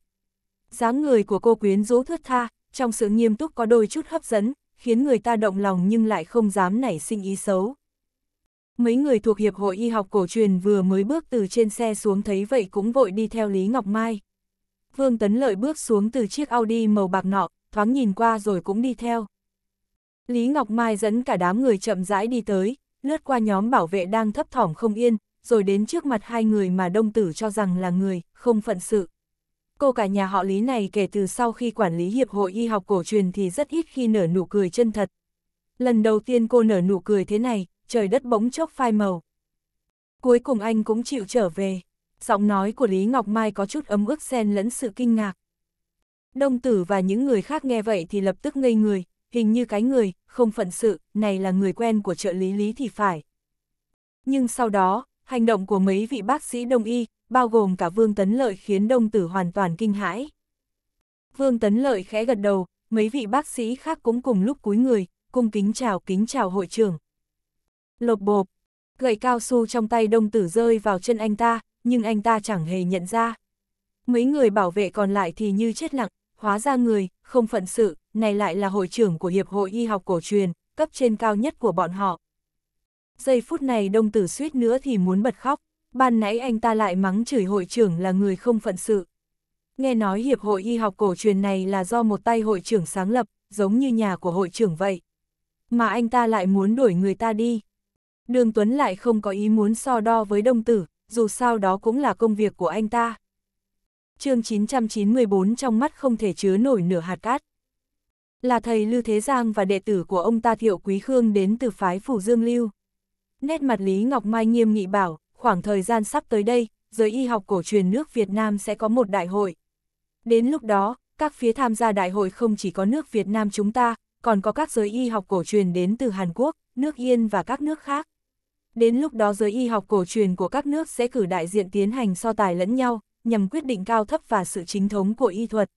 dáng người của cô quyến rũ thướt tha, trong sự nghiêm túc có đôi chút hấp dẫn, khiến người ta động lòng nhưng lại không dám nảy sinh ý xấu. Mấy người thuộc Hiệp hội Y học cổ truyền vừa mới bước từ trên xe xuống thấy vậy cũng vội đi theo Lý Ngọc Mai. Vương Tấn Lợi bước xuống từ chiếc Audi màu bạc nọ, thoáng nhìn qua rồi cũng đi theo. Lý Ngọc Mai dẫn cả đám người chậm rãi đi tới, lướt qua nhóm bảo vệ đang thấp thỏm không yên, rồi đến trước mặt hai người mà đông tử cho rằng là người, không phận sự. Cô cả nhà họ Lý này kể từ sau khi quản lý Hiệp hội Y học cổ truyền thì rất ít khi nở nụ cười chân thật. Lần đầu tiên cô nở nụ cười thế này, trời đất bỗng chốc phai màu. Cuối cùng anh cũng chịu trở về giọng nói của Lý Ngọc Mai có chút ấm ức xen lẫn sự kinh ngạc. Đông tử và những người khác nghe vậy thì lập tức ngây người, hình như cái người, không phận sự, này là người quen của trợ lý Lý thì phải. Nhưng sau đó, hành động của mấy vị bác sĩ đông y, bao gồm cả Vương Tấn Lợi khiến đông tử hoàn toàn kinh hãi. Vương Tấn Lợi khẽ gật đầu, mấy vị bác sĩ khác cũng cùng lúc cúi người, cung kính chào kính chào hội trưởng. Lột bộp, gậy cao su trong tay đông tử rơi vào chân anh ta, nhưng anh ta chẳng hề nhận ra. Mấy người bảo vệ còn lại thì như chết lặng, hóa ra người, không phận sự, này lại là hội trưởng của Hiệp hội Y học cổ truyền, cấp trên cao nhất của bọn họ. Giây phút này đông tử suýt nữa thì muốn bật khóc, ban nãy anh ta lại mắng chửi hội trưởng là người không phận sự. Nghe nói Hiệp hội Y học cổ truyền này là do một tay hội trưởng sáng lập, giống như nhà của hội trưởng vậy. Mà anh ta lại muốn đuổi người ta đi. Đường Tuấn lại không có ý muốn so đo với đông tử, dù sao đó cũng là công việc của anh ta. chương 994 trong mắt không thể chứa nổi nửa hạt cát. Là thầy lưu Thế Giang và đệ tử của ông ta Thiệu Quý Khương đến từ phái Phủ Dương Lưu. Nét mặt Lý Ngọc Mai nghiêm nghị bảo, khoảng thời gian sắp tới đây, giới y học cổ truyền nước Việt Nam sẽ có một đại hội. Đến lúc đó, các phía tham gia đại hội không chỉ có nước Việt Nam chúng ta, còn có các giới y học cổ truyền đến từ Hàn Quốc, nước Yên và các nước khác. Đến lúc đó giới y học cổ truyền của các nước sẽ cử đại diện tiến hành so tài lẫn nhau, nhằm quyết định cao thấp và sự chính thống của y thuật.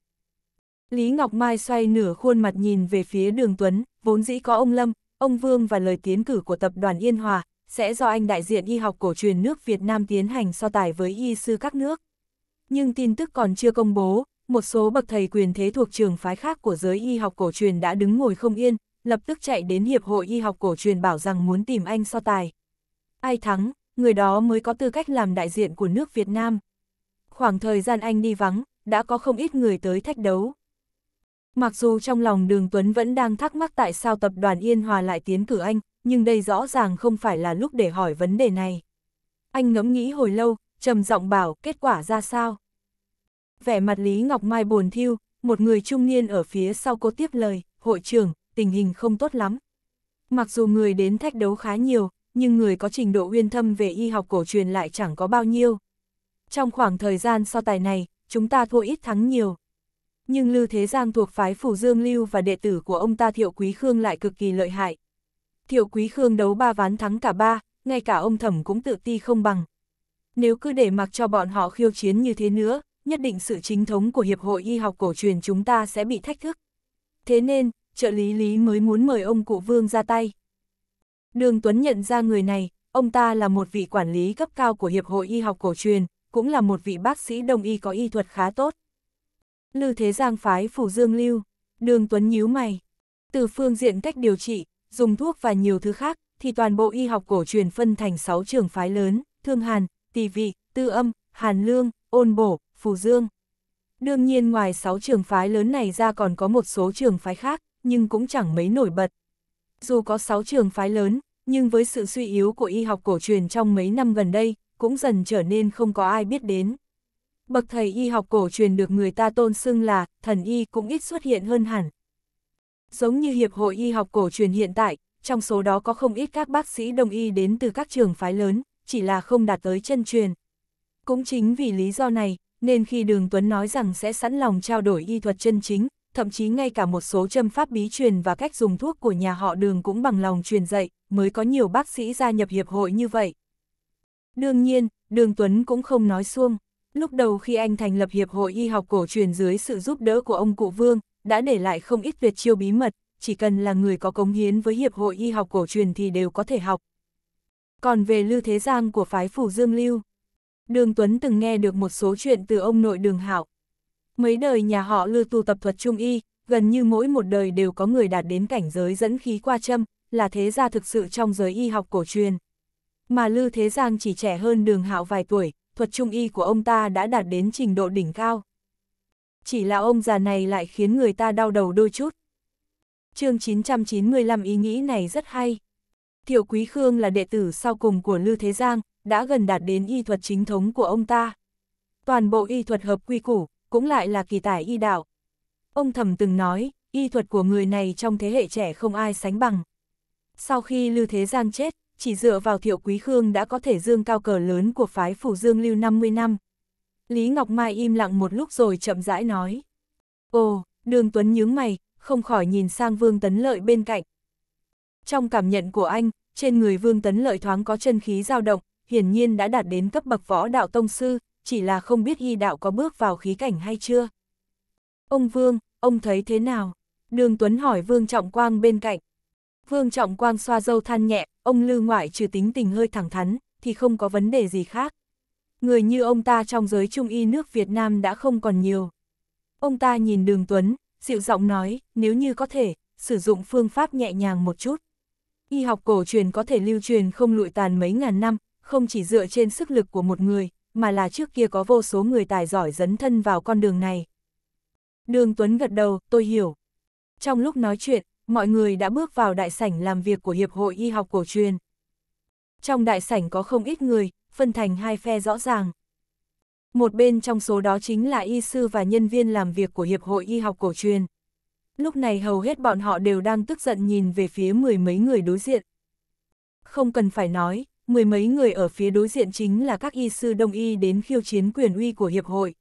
Lý Ngọc Mai xoay nửa khuôn mặt nhìn về phía đường Tuấn, vốn dĩ có ông Lâm, ông Vương và lời tiến cử của tập đoàn Yên Hòa, sẽ do anh đại diện y học cổ truyền nước Việt Nam tiến hành so tài với y sư các nước. Nhưng tin tức còn chưa công bố, một số bậc thầy quyền thế thuộc trường phái khác của giới y học cổ truyền đã đứng ngồi không yên, lập tức chạy đến Hiệp hội Y học cổ truyền bảo rằng muốn tìm anh so tài ai thắng, người đó mới có tư cách làm đại diện của nước Việt Nam. Khoảng thời gian anh đi vắng, đã có không ít người tới thách đấu. Mặc dù trong lòng Đường Tuấn vẫn đang thắc mắc tại sao tập đoàn Yên Hòa lại tiến cử anh, nhưng đây rõ ràng không phải là lúc để hỏi vấn đề này. Anh ngẫm nghĩ hồi lâu, trầm giọng bảo kết quả ra sao. Vẻ mặt Lý Ngọc Mai buồn thiêu, một người trung niên ở phía sau cô tiếp lời, hội trưởng, tình hình không tốt lắm. Mặc dù người đến thách đấu khá nhiều, nhưng người có trình độ uyên thâm về y học cổ truyền lại chẳng có bao nhiêu. Trong khoảng thời gian so tài này, chúng ta thua ít thắng nhiều. Nhưng lưu Thế Giang thuộc phái Phủ Dương Lưu và đệ tử của ông ta Thiệu Quý Khương lại cực kỳ lợi hại. Thiệu Quý Khương đấu ba ván thắng cả ba, ngay cả ông thẩm cũng tự ti không bằng. Nếu cứ để mặc cho bọn họ khiêu chiến như thế nữa, nhất định sự chính thống của Hiệp hội Y học cổ truyền chúng ta sẽ bị thách thức. Thế nên, trợ lý Lý mới muốn mời ông cụ Vương ra tay. Đường Tuấn nhận ra người này, ông ta là một vị quản lý cấp cao của Hiệp hội Y học cổ truyền, cũng là một vị bác sĩ đông y có y thuật khá tốt. Lư Thế Giang phái Phủ Dương Lưu, đường Tuấn nhíu mày. Từ phương diện cách điều trị, dùng thuốc và nhiều thứ khác, thì toàn bộ y học cổ truyền phân thành 6 trường phái lớn, Thương Hàn, Tỳ Vị, Tư Âm, Hàn Lương, Ôn Bổ, Phủ Dương. Đương nhiên ngoài 6 trường phái lớn này ra còn có một số trường phái khác, nhưng cũng chẳng mấy nổi bật. Dù có 6 trường phái lớn, nhưng với sự suy yếu của y học cổ truyền trong mấy năm gần đây, cũng dần trở nên không có ai biết đến. Bậc thầy y học cổ truyền được người ta tôn xưng là, thần y cũng ít xuất hiện hơn hẳn. Giống như Hiệp hội Y học cổ truyền hiện tại, trong số đó có không ít các bác sĩ đồng y đến từ các trường phái lớn, chỉ là không đạt tới chân truyền. Cũng chính vì lý do này, nên khi Đường Tuấn nói rằng sẽ sẵn lòng trao đổi y thuật chân chính, thậm chí ngay cả một số châm pháp bí truyền và cách dùng thuốc của nhà họ đường cũng bằng lòng truyền dạy, mới có nhiều bác sĩ gia nhập hiệp hội như vậy. Đương nhiên, Đường Tuấn cũng không nói xuông. Lúc đầu khi anh thành lập Hiệp hội Y học cổ truyền dưới sự giúp đỡ của ông Cụ Vương, đã để lại không ít tuyệt chiêu bí mật, chỉ cần là người có cống hiến với Hiệp hội Y học cổ truyền thì đều có thể học. Còn về Lưu Thế Giang của phái Phủ Dương Lưu, Đường Tuấn từng nghe được một số chuyện từ ông nội Đường Hạo, Mấy đời nhà họ lưu tu tập thuật trung y, gần như mỗi một đời đều có người đạt đến cảnh giới dẫn khí qua châm, là thế gia thực sự trong giới y học cổ truyền. Mà Lư Thế Giang chỉ trẻ hơn đường hạo vài tuổi, thuật trung y của ông ta đã đạt đến trình độ đỉnh cao. Chỉ là ông già này lại khiến người ta đau đầu đôi chút. chương 995 ý nghĩ này rất hay. Thiệu Quý Khương là đệ tử sau cùng của Lư Thế Giang, đã gần đạt đến y thuật chính thống của ông ta. Toàn bộ y thuật hợp quy củ, cũng lại là kỳ tài y đạo. Ông thầm từng nói, y thuật của người này trong thế hệ trẻ không ai sánh bằng. Sau khi Lưu Thế Giang chết, chỉ dựa vào Thiệu Quý Khương đã có thể dương cao cờ lớn của phái Phủ Dương Lưu 50 năm. Lý Ngọc Mai im lặng một lúc rồi chậm rãi nói. Ồ, đường Tuấn nhướng mày, không khỏi nhìn sang Vương Tấn Lợi bên cạnh. Trong cảm nhận của anh, trên người Vương Tấn Lợi thoáng có chân khí dao động, hiển nhiên đã đạt đến cấp bậc võ đạo tông sư, chỉ là không biết y đạo có bước vào khí cảnh hay chưa. Ông Vương, ông thấy thế nào? Đường Tuấn hỏi Vương Trọng Quang bên cạnh. Vương Trọng Quang xoa dâu than nhẹ, ông Lư ngoại trừ tính tình hơi thẳng thắn, thì không có vấn đề gì khác. Người như ông ta trong giới trung y nước Việt Nam đã không còn nhiều. Ông ta nhìn đường Tuấn, dịu giọng nói, nếu như có thể, sử dụng phương pháp nhẹ nhàng một chút. Y học cổ truyền có thể lưu truyền không lụi tàn mấy ngàn năm, không chỉ dựa trên sức lực của một người, mà là trước kia có vô số người tài giỏi dấn thân vào con đường này. Đường Tuấn gật đầu, tôi hiểu. Trong lúc nói chuyện, mọi người đã bước vào đại sảnh làm việc của Hiệp hội Y học cổ truyền. Trong đại sảnh có không ít người, phân thành hai phe rõ ràng. Một bên trong số đó chính là y sư và nhân viên làm việc của Hiệp hội Y học cổ truyền. Lúc này hầu hết bọn họ đều đang tức giận nhìn về phía mười mấy người đối diện. Không cần phải nói, mười mấy người ở phía đối diện chính là các y sư đông y đến khiêu chiến quyền uy của hiệp hội.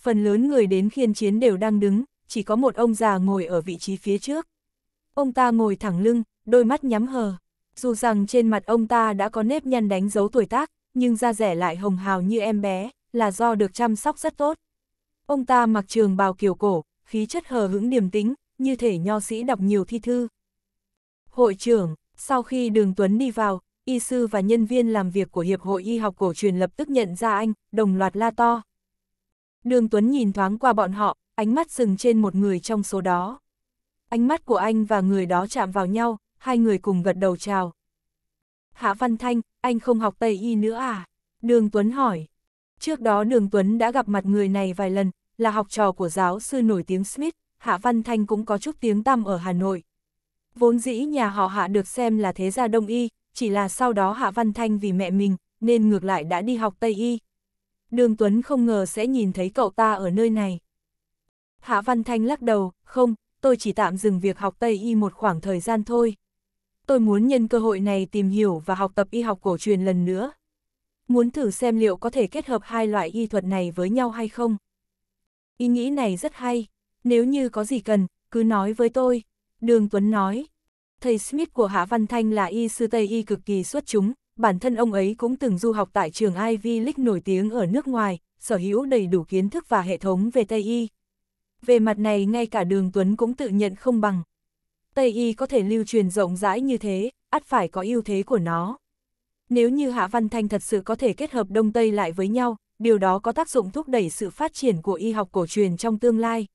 Phần lớn người đến khiên chiến đều đang đứng, chỉ có một ông già ngồi ở vị trí phía trước. Ông ta ngồi thẳng lưng, đôi mắt nhắm hờ. Dù rằng trên mặt ông ta đã có nếp nhăn đánh dấu tuổi tác, nhưng da rẻ lại hồng hào như em bé, là do được chăm sóc rất tốt. Ông ta mặc trường bào kiểu cổ, khí chất hờ hững điềm tĩnh, như thể nho sĩ đọc nhiều thi thư. Hội trưởng, sau khi Đường Tuấn đi vào, y sư và nhân viên làm việc của Hiệp hội Y học cổ truyền lập tức nhận ra anh, đồng loạt la to. Đường Tuấn nhìn thoáng qua bọn họ, ánh mắt dừng trên một người trong số đó. Ánh mắt của anh và người đó chạm vào nhau, hai người cùng gật đầu chào. Hạ Văn Thanh, anh không học Tây Y nữa à? Đường Tuấn hỏi. Trước đó Đường Tuấn đã gặp mặt người này vài lần, là học trò của giáo sư nổi tiếng Smith, Hạ Văn Thanh cũng có chút tiếng tăm ở Hà Nội. Vốn dĩ nhà họ Hạ được xem là thế gia Đông Y, chỉ là sau đó Hạ Văn Thanh vì mẹ mình, nên ngược lại đã đi học Tây Y. Đường Tuấn không ngờ sẽ nhìn thấy cậu ta ở nơi này. Hạ Văn Thanh lắc đầu, không, tôi chỉ tạm dừng việc học Tây Y một khoảng thời gian thôi. Tôi muốn nhân cơ hội này tìm hiểu và học tập y học cổ truyền lần nữa. Muốn thử xem liệu có thể kết hợp hai loại y thuật này với nhau hay không. Ý nghĩ này rất hay, nếu như có gì cần, cứ nói với tôi. Đường Tuấn nói, thầy Smith của Hạ Văn Thanh là y sư Tây y cực kỳ xuất chúng, bản thân ông ấy cũng từng du học tại trường Ivy League nổi tiếng ở nước ngoài, sở hữu đầy đủ kiến thức và hệ thống về Tây y. Về mặt này ngay cả Đường Tuấn cũng tự nhận không bằng. Tây y có thể lưu truyền rộng rãi như thế, ắt phải có ưu thế của nó. Nếu như Hạ Văn Thanh thật sự có thể kết hợp Đông Tây lại với nhau, điều đó có tác dụng thúc đẩy sự phát triển của y học cổ truyền trong tương lai.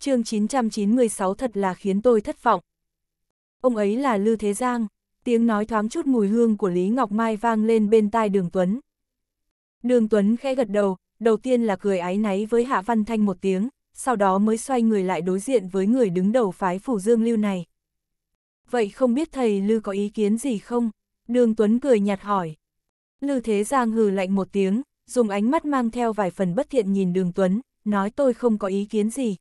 Chương 996 thật là khiến tôi thất vọng, ông ấy là Lư Thế Giang, tiếng nói thoáng chút mùi hương của Lý Ngọc Mai vang lên bên tai Đường Tuấn. Đường Tuấn khẽ gật đầu, đầu tiên là cười ái náy với Hạ Văn Thanh một tiếng, sau đó mới xoay người lại đối diện với người đứng đầu phái phủ dương lưu này. Vậy không biết thầy Lư có ý kiến gì không? Đường Tuấn cười nhạt hỏi. Lư Thế Giang hừ lạnh một tiếng, dùng ánh mắt mang theo vài phần bất thiện nhìn Đường Tuấn, nói tôi không có ý kiến gì,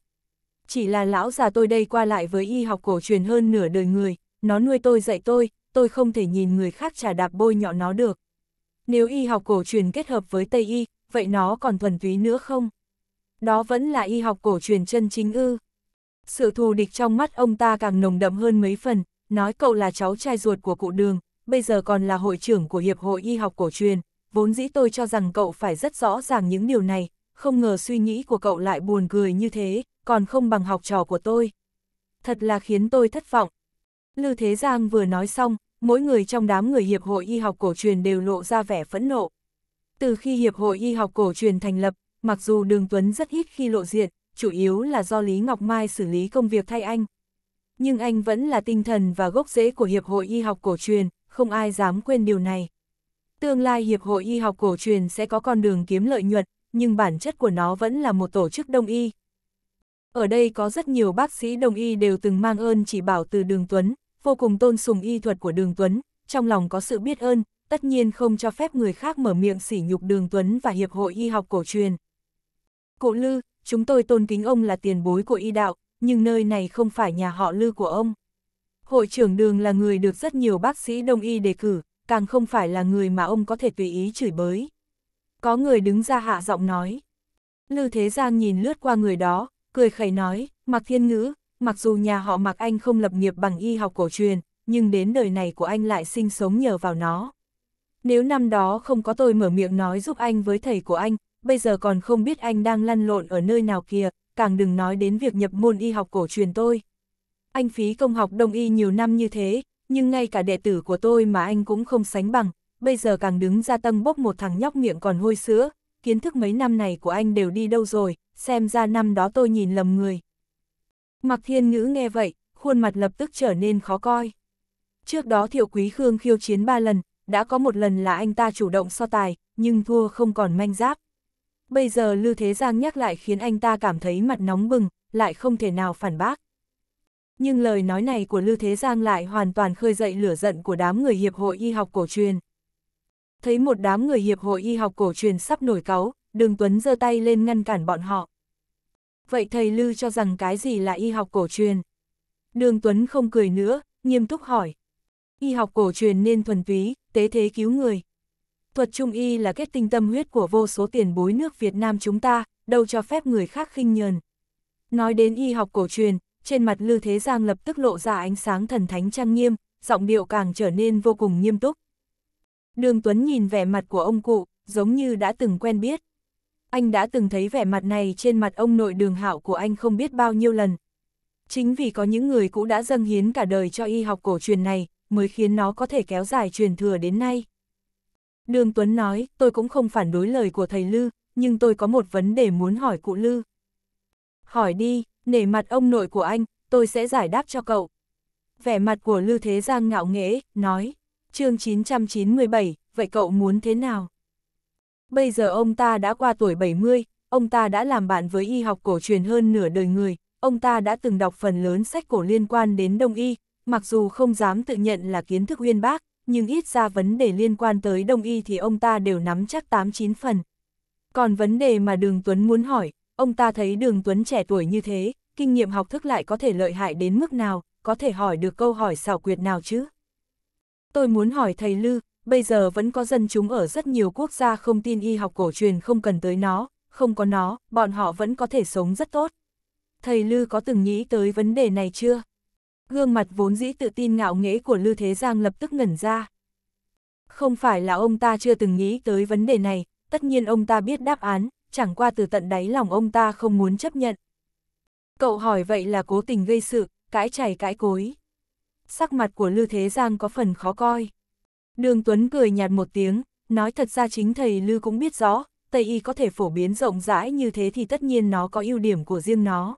chỉ là lão già tôi đây qua lại với y học cổ truyền hơn nửa đời người, nó nuôi tôi dạy tôi, tôi không thể nhìn người khác trả đạp bôi nhọ nó được. Nếu y học cổ truyền kết hợp với Tây y, vậy nó còn thuần túy nữa không? Đó vẫn là y học cổ truyền chân chính ư. Sự thù địch trong mắt ông ta càng nồng đậm hơn mấy phần, nói cậu là cháu trai ruột của cụ đường, bây giờ còn là hội trưởng của Hiệp hội Y học cổ truyền, vốn dĩ tôi cho rằng cậu phải rất rõ ràng những điều này, không ngờ suy nghĩ của cậu lại buồn cười như thế, còn không bằng học trò của tôi. Thật là khiến tôi thất vọng. Lư Thế Giang vừa nói xong, mỗi người trong đám người Hiệp hội Y học cổ truyền đều lộ ra vẻ phẫn nộ. Từ khi Hiệp hội Y học cổ truyền thành lập, mặc dù Đường Tuấn rất ít khi lộ diện, chủ yếu là do Lý Ngọc Mai xử lý công việc thay anh. Nhưng anh vẫn là tinh thần và gốc rễ của Hiệp hội Y học cổ truyền, không ai dám quên điều này. Tương lai Hiệp hội Y học cổ truyền sẽ có con đường kiếm lợi nhuận, nhưng bản chất của nó vẫn là một tổ chức đông y, ở đây có rất nhiều bác sĩ đồng y đều từng mang ơn chỉ bảo từ Đường Tuấn, vô cùng tôn sùng y thuật của Đường Tuấn, trong lòng có sự biết ơn, tất nhiên không cho phép người khác mở miệng sỉ nhục Đường Tuấn và Hiệp hội Y học cổ truyền. Cụ Lư, chúng tôi tôn kính ông là tiền bối của y đạo, nhưng nơi này không phải nhà họ Lư của ông. Hội trưởng Đường là người được rất nhiều bác sĩ đông y đề cử, càng không phải là người mà ông có thể tùy ý chửi bới. Có người đứng ra hạ giọng nói. Lư Thế Giang nhìn lướt qua người đó, cười khẩy nói, Mạc Thiên Ngữ, mặc dù nhà họ Mạc Anh không lập nghiệp bằng y học cổ truyền, nhưng đến đời này của anh lại sinh sống nhờ vào nó. Nếu năm đó không có tôi mở miệng nói giúp anh với thầy của anh, bây giờ còn không biết anh đang lăn lộn ở nơi nào kìa, càng đừng nói đến việc nhập môn y học cổ truyền tôi. Anh phí công học đông y nhiều năm như thế, nhưng ngay cả đệ tử của tôi mà anh cũng không sánh bằng, bây giờ càng đứng ra tâm bốc một thằng nhóc miệng còn hôi sữa, kiến thức mấy năm này của anh đều đi đâu rồi, xem ra năm đó tôi nhìn lầm người. Mặc thiên ngữ nghe vậy, khuôn mặt lập tức trở nên khó coi. Trước đó thiệu quý Khương khiêu chiến ba lần, đã có một lần là anh ta chủ động so tài, nhưng thua không còn manh giáp. Bây giờ Lưu Thế Giang nhắc lại khiến anh ta cảm thấy mặt nóng bừng, lại không thể nào phản bác. Nhưng lời nói này của Lưu Thế Giang lại hoàn toàn khơi dậy lửa giận của đám người Hiệp hội Y học cổ truyền. Thấy một đám người Hiệp hội Y học cổ truyền sắp nổi cáu, Đường Tuấn giơ tay lên ngăn cản bọn họ vậy thầy Lư cho rằng cái gì là y học cổ truyền? Đường Tuấn không cười nữa, nghiêm túc hỏi. Y học cổ truyền nên thuần túy, tế thế cứu người. Thuật trung y là kết tinh tâm huyết của vô số tiền bối nước Việt Nam chúng ta, đâu cho phép người khác khinh nhờn. Nói đến y học cổ truyền, trên mặt Lư Thế Giang lập tức lộ ra ánh sáng thần thánh trang nghiêm, giọng điệu càng trở nên vô cùng nghiêm túc. Đường Tuấn nhìn vẻ mặt của ông cụ, giống như đã từng quen biết anh đã từng thấy vẻ mặt này trên mặt ông nội đường hạo của anh không biết bao nhiêu lần. Chính vì có những người cũng đã dâng hiến cả đời cho y học cổ truyền này, mới khiến nó có thể kéo dài truyền thừa đến nay. Đường Tuấn nói, tôi cũng không phản đối lời của thầy Lư, nhưng tôi có một vấn đề muốn hỏi cụ Lư. Hỏi đi, nể mặt ông nội của anh, tôi sẽ giải đáp cho cậu. Vẻ mặt của Lư Thế Giang ngạo nghễ, nói, chương 997, vậy cậu muốn thế nào? Bây giờ ông ta đã qua tuổi 70, ông ta đã làm bạn với y học cổ truyền hơn nửa đời người, ông ta đã từng đọc phần lớn sách cổ liên quan đến đông y, mặc dù không dám tự nhận là kiến thức uyên bác, nhưng ít ra vấn đề liên quan tới đông y thì ông ta đều nắm chắc 8-9 phần. Còn vấn đề mà Đường Tuấn muốn hỏi, ông ta thấy Đường Tuấn trẻ tuổi như thế, kinh nghiệm học thức lại có thể lợi hại đến mức nào, có thể hỏi được câu hỏi xảo quyệt nào chứ? Tôi muốn hỏi thầy Lư, bây giờ vẫn có dân chúng ở rất nhiều quốc gia không tin y học cổ truyền không cần tới nó, không có nó, bọn họ vẫn có thể sống rất tốt. Thầy Lư có từng nghĩ tới vấn đề này chưa? Gương mặt vốn dĩ tự tin ngạo nghễ của Lư Thế Giang lập tức ngẩn ra. Không phải là ông ta chưa từng nghĩ tới vấn đề này, tất nhiên ông ta biết đáp án, chẳng qua từ tận đáy lòng ông ta không muốn chấp nhận. Cậu hỏi vậy là cố tình gây sự, cãi chảy cãi cối. Sắc mặt của Lư Thế Giang có phần khó coi. Đường Tuấn cười nhạt một tiếng, nói thật ra chính thầy Lư cũng biết rõ, Tây Y có thể phổ biến rộng rãi như thế thì tất nhiên nó có ưu điểm của riêng nó.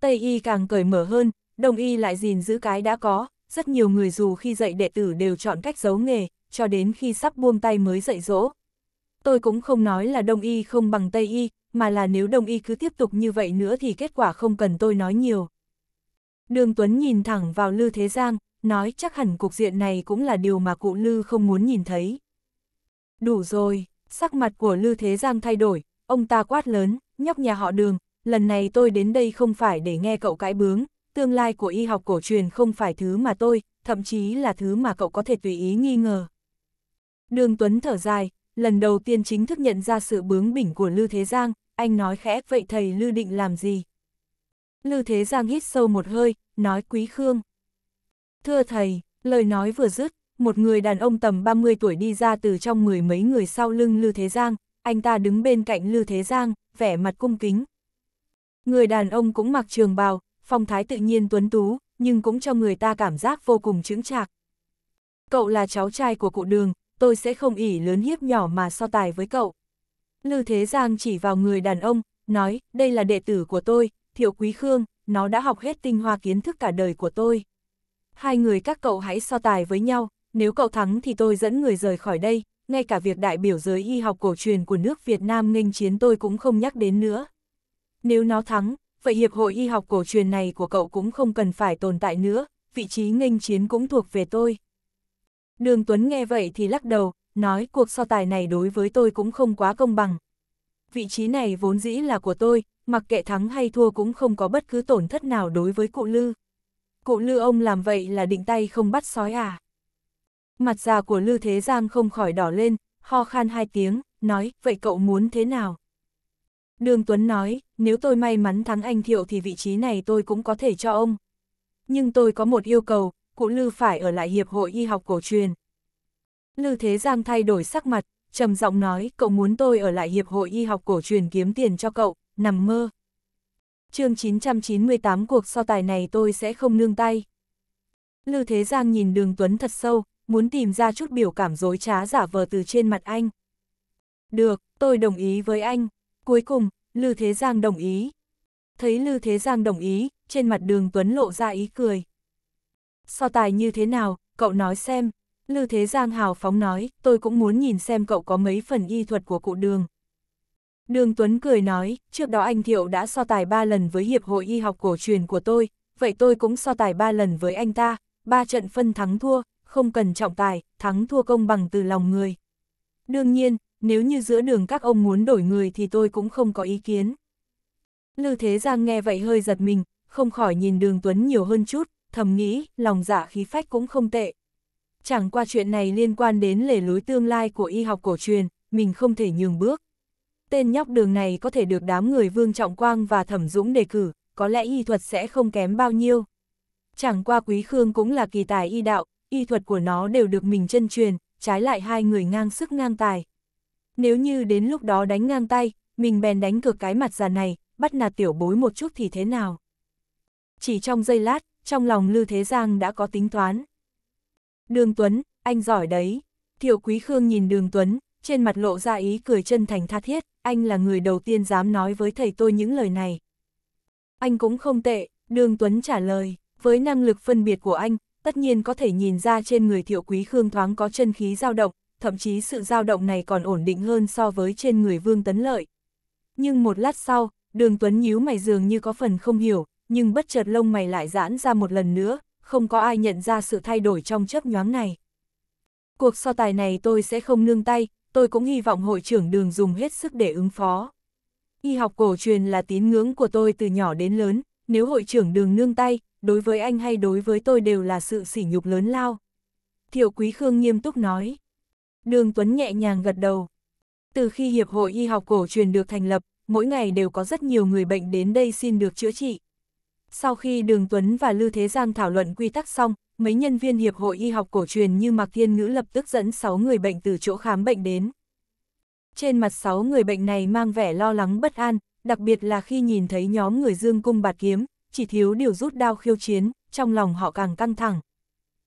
Tây Y càng cởi mở hơn, Đông Y lại gìn giữ cái đã có, rất nhiều người dù khi dạy đệ tử đều chọn cách giấu nghề, cho đến khi sắp buông tay mới dạy dỗ. Tôi cũng không nói là Đông Y không bằng Tây Y, mà là nếu Đông Y cứ tiếp tục như vậy nữa thì kết quả không cần tôi nói nhiều. Đường Tuấn nhìn thẳng vào Lư Thế Giang, nói chắc hẳn cục diện này cũng là điều mà cụ Lư không muốn nhìn thấy. Đủ rồi, sắc mặt của Lư Thế Giang thay đổi, ông ta quát lớn, nhóc nhà họ đường, lần này tôi đến đây không phải để nghe cậu cãi bướng, tương lai của y học cổ truyền không phải thứ mà tôi, thậm chí là thứ mà cậu có thể tùy ý nghi ngờ. Đường Tuấn thở dài, lần đầu tiên chính thức nhận ra sự bướng bỉnh của Lư Thế Giang, anh nói khẽ vậy thầy Lư định làm gì? Lư Thế Giang hít sâu một hơi, nói quý Khương. Thưa thầy, lời nói vừa dứt, một người đàn ông tầm 30 tuổi đi ra từ trong mười mấy người sau lưng Lư Thế Giang, anh ta đứng bên cạnh Lư Thế Giang, vẻ mặt cung kính. Người đàn ông cũng mặc trường bào, phong thái tự nhiên tuấn tú, nhưng cũng cho người ta cảm giác vô cùng chững chạc. Cậu là cháu trai của cụ đường, tôi sẽ không ỉ lớn hiếp nhỏ mà so tài với cậu. Lư Thế Giang chỉ vào người đàn ông, nói, đây là đệ tử của tôi, Thiệu Quý Khương, nó đã học hết tinh hoa kiến thức cả đời của tôi hai người các cậu hãy so tài với nhau, nếu cậu thắng thì tôi dẫn người rời khỏi đây, ngay cả việc đại biểu giới y học cổ truyền của nước Việt Nam nghênh chiến tôi cũng không nhắc đến nữa. Nếu nó thắng, vậy hiệp hội y học cổ truyền này của cậu cũng không cần phải tồn tại nữa, vị trí nghênh chiến cũng thuộc về tôi. Đường Tuấn nghe vậy thì lắc đầu, nói cuộc so tài này đối với tôi cũng không quá công bằng. Vị trí này vốn dĩ là của tôi, mặc kệ thắng hay thua cũng không có bất cứ tổn thất nào đối với cụ Lư. Cụ Lư ông làm vậy là định tay không bắt sói à? Mặt già của Lư Thế Giang không khỏi đỏ lên, ho khan hai tiếng, nói, vậy cậu muốn thế nào? Đường Tuấn nói, nếu tôi may mắn thắng anh Thiệu thì vị trí này tôi cũng có thể cho ông. Nhưng tôi có một yêu cầu, cụ Lư phải ở lại Hiệp hội Y học cổ truyền. Lư Thế Giang thay đổi sắc mặt, trầm giọng nói, cậu muốn tôi ở lại Hiệp hội Y học cổ truyền kiếm tiền cho cậu, nằm mơ chương 998 cuộc so tài này tôi sẽ không nương tay. Lư Thế Giang nhìn đường Tuấn thật sâu, muốn tìm ra chút biểu cảm dối trá giả vờ từ trên mặt anh. Được, tôi đồng ý với anh. Cuối cùng, Lư Thế Giang đồng ý. Thấy Lư Thế Giang đồng ý, trên mặt đường Tuấn lộ ra ý cười. So tài như thế nào, cậu nói xem. Lư Thế Giang hào phóng nói, tôi cũng muốn nhìn xem cậu có mấy phần y thuật của cụ đường. Đường Tuấn cười nói, trước đó anh Thiệu đã so tài 3 lần với Hiệp hội Y học cổ truyền của tôi, vậy tôi cũng so tài 3 lần với anh ta, 3 trận phân thắng thua, không cần trọng tài, thắng thua công bằng từ lòng người. Đương nhiên, nếu như giữa đường các ông muốn đổi người thì tôi cũng không có ý kiến. Lư Thế Giang nghe vậy hơi giật mình, không khỏi nhìn đường Tuấn nhiều hơn chút, thầm nghĩ, lòng giả dạ khí phách cũng không tệ. Chẳng qua chuyện này liên quan đến lề lối tương lai của y học cổ truyền, mình không thể nhường bước tên nhóc đường này có thể được đám người Vương Trọng Quang và Thẩm Dũng đề cử, có lẽ y thuật sẽ không kém bao nhiêu. Chẳng qua Quý Khương cũng là kỳ tài y đạo, y thuật của nó đều được mình chân truyền, trái lại hai người ngang sức ngang tài. Nếu như đến lúc đó đánh ngang tay, mình bèn đánh cược cái mặt già này, bắt nạt tiểu bối một chút thì thế nào. Chỉ trong giây lát, trong lòng Lư Thế Giang đã có tính toán. Đường Tuấn, anh giỏi đấy. Thiệu Quý Khương nhìn Đường Tuấn, trên mặt lộ ra ý cười chân thành tha thiết anh là người đầu tiên dám nói với thầy tôi những lời này. Anh cũng không tệ, Đường Tuấn trả lời, với năng lực phân biệt của anh, tất nhiên có thể nhìn ra trên người thiệu quý Khương thoáng có chân khí dao động, thậm chí sự dao động này còn ổn định hơn so với trên người Vương Tấn Lợi. Nhưng một lát sau, Đường Tuấn nhíu mày dường như có phần không hiểu, nhưng bất chợt lông mày lại giãn ra một lần nữa, không có ai nhận ra sự thay đổi trong chớp nhoáng này. Cuộc so tài này tôi sẽ không nương tay, tôi cũng hy vọng hội trưởng đường dùng hết sức để ứng phó. Y học cổ truyền là tín ngưỡng của tôi từ nhỏ đến lớn, nếu hội trưởng đường nương tay, đối với anh hay đối với tôi đều là sự sỉ nhục lớn lao. Thiệu Quý Khương nghiêm túc nói. Đường Tuấn nhẹ nhàng gật đầu. Từ khi Hiệp hội Y học cổ truyền được thành lập, mỗi ngày đều có rất nhiều người bệnh đến đây xin được chữa trị. Sau khi Đường Tuấn và Lư Thế Giang thảo luận quy tắc xong, mấy nhân viên Hiệp hội Y học cổ truyền như Mạc Thiên Ngữ lập tức dẫn 6 người bệnh từ chỗ khám bệnh đến. Trên mặt 6 người bệnh này mang vẻ lo lắng bất an, đặc biệt là khi nhìn thấy nhóm người dương cung bạt kiếm, chỉ thiếu điều rút đao khiêu chiến, trong lòng họ càng căng thẳng.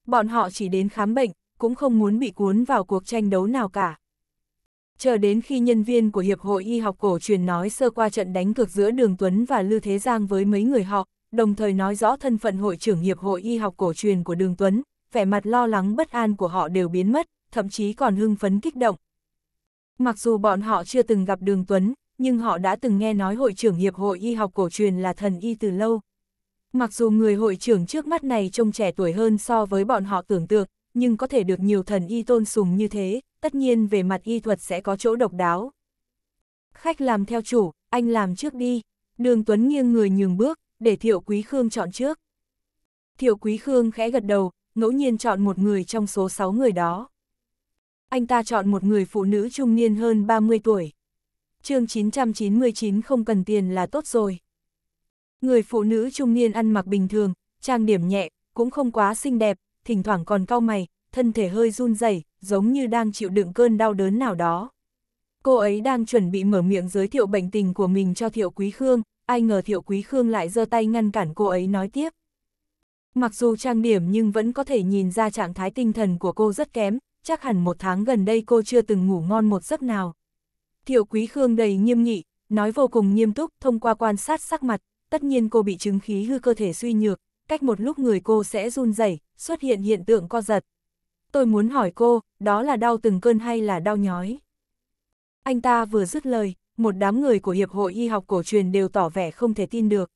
Bọn họ chỉ đến khám bệnh, cũng không muốn bị cuốn vào cuộc tranh đấu nào cả. Chờ đến khi nhân viên của Hiệp hội Y học cổ truyền nói sơ qua trận đánh cược giữa Đường Tuấn và Lư Thế Giang với mấy người họ, đồng thời nói rõ thân phận hội trưởng Hiệp hội Y học cổ truyền của Đường Tuấn, vẻ mặt lo lắng bất an của họ đều biến mất, thậm chí còn hưng phấn kích động. Mặc dù bọn họ chưa từng gặp Đường Tuấn, nhưng họ đã từng nghe nói hội trưởng Hiệp hội Y học cổ truyền là thần y từ lâu. Mặc dù người hội trưởng trước mắt này trông trẻ tuổi hơn so với bọn họ tưởng tượng, nhưng có thể được nhiều thần y tôn sùng như thế, tất nhiên về mặt y thuật sẽ có chỗ độc đáo. Khách làm theo chủ, anh làm trước đi. Đường Tuấn nghiêng người nhường bước, để Thiệu Quý Khương chọn trước. Thiệu Quý Khương khẽ gật đầu, ngẫu nhiên chọn một người trong số 6 người đó. Anh ta chọn một người phụ nữ trung niên hơn 30 tuổi. chương 999 không cần tiền là tốt rồi. Người phụ nữ trung niên ăn mặc bình thường, trang điểm nhẹ, cũng không quá xinh đẹp, thỉnh thoảng còn cau mày, thân thể hơi run rẩy, giống như đang chịu đựng cơn đau đớn nào đó. Cô ấy đang chuẩn bị mở miệng giới thiệu bệnh tình của mình cho Thiệu Quý Khương, ai ngờ Thiệu Quý Khương lại giơ tay ngăn cản cô ấy nói tiếp. Mặc dù trang điểm nhưng vẫn có thể nhìn ra trạng thái tinh thần của cô rất kém, chắc hẳn một tháng gần đây cô chưa từng ngủ ngon một giấc nào. Thiệu Quý Khương đầy nghiêm nghị, nói vô cùng nghiêm túc thông qua quan sát sắc mặt, tất nhiên cô bị chứng khí hư cơ thể suy nhược, cách một lúc người cô sẽ run rẩy, xuất hiện hiện tượng co giật. Tôi muốn hỏi cô, đó là đau từng cơn hay là đau nhói? Anh ta vừa dứt lời, một đám người của Hiệp hội Y học cổ truyền đều tỏ vẻ không thể tin được.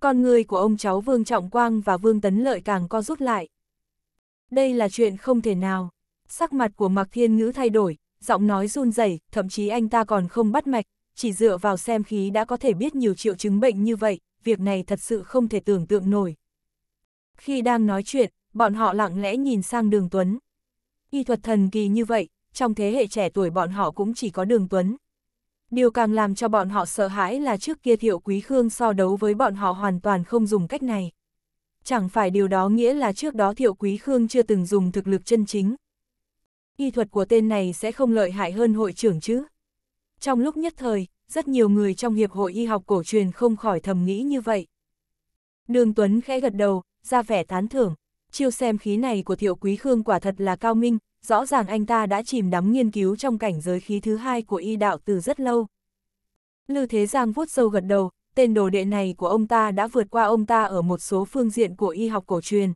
Con người của ông cháu Vương Trọng Quang và Vương Tấn Lợi càng co rút lại. Đây là chuyện không thể nào. Sắc mặt của Mạc Thiên Ngữ thay đổi, giọng nói run rẩy, thậm chí anh ta còn không bắt mạch, chỉ dựa vào xem khí đã có thể biết nhiều triệu chứng bệnh như vậy, việc này thật sự không thể tưởng tượng nổi. Khi đang nói chuyện, bọn họ lặng lẽ nhìn sang Đường Tuấn. Y thuật thần kỳ như vậy, trong thế hệ trẻ tuổi bọn họ cũng chỉ có Đường Tuấn. Điều càng làm cho bọn họ sợ hãi là trước kia Thiệu Quý Khương so đấu với bọn họ hoàn toàn không dùng cách này. Chẳng phải điều đó nghĩa là trước đó Thiệu Quý Khương chưa từng dùng thực lực chân chính. Y thuật của tên này sẽ không lợi hại hơn hội trưởng chứ. Trong lúc nhất thời, rất nhiều người trong Hiệp hội Y học cổ truyền không khỏi thầm nghĩ như vậy. Đường Tuấn khẽ gật đầu, ra vẻ tán thưởng. Chiêu xem khí này của Thiệu Quý Khương quả thật là cao minh, rõ ràng anh ta đã chìm đắm nghiên cứu trong cảnh giới khí thứ hai của y đạo từ rất lâu. Lư Thế Giang vuốt sâu gật đầu, tên đồ đệ này của ông ta đã vượt qua ông ta ở một số phương diện của y học cổ truyền.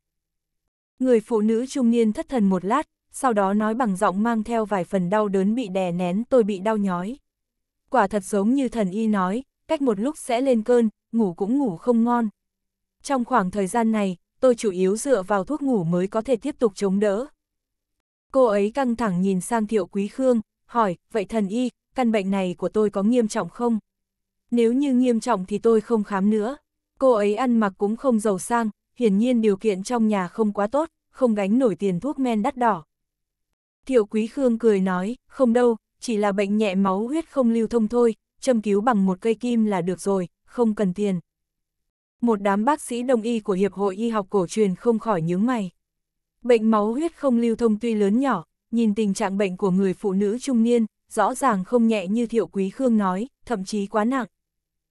Người phụ nữ trung niên thất thần một lát, sau đó nói bằng giọng mang theo vài phần đau đớn bị đè nén tôi bị đau nhói. Quả thật giống như thần y nói, cách một lúc sẽ lên cơn, ngủ cũng ngủ không ngon. Trong khoảng thời gian này, tôi chủ yếu dựa vào thuốc ngủ mới có thể tiếp tục chống đỡ. Cô ấy căng thẳng nhìn sang Thiệu Quý Khương, hỏi, vậy thần y, căn bệnh này của tôi có nghiêm trọng không? Nếu như nghiêm trọng thì tôi không khám nữa. Cô ấy ăn mặc cũng không giàu sang, hiển nhiên điều kiện trong nhà không quá tốt, không gánh nổi tiền thuốc men đắt đỏ. Thiệu Quý Khương cười nói, không đâu, chỉ là bệnh nhẹ máu huyết không lưu thông thôi, châm cứu bằng một cây kim là được rồi, không cần tiền. Một đám bác sĩ đồng y của Hiệp hội Y học cổ truyền không khỏi nhướng mày. Bệnh máu huyết không lưu thông tuy lớn nhỏ, nhìn tình trạng bệnh của người phụ nữ trung niên, rõ ràng không nhẹ như Thiệu Quý Khương nói, thậm chí quá nặng.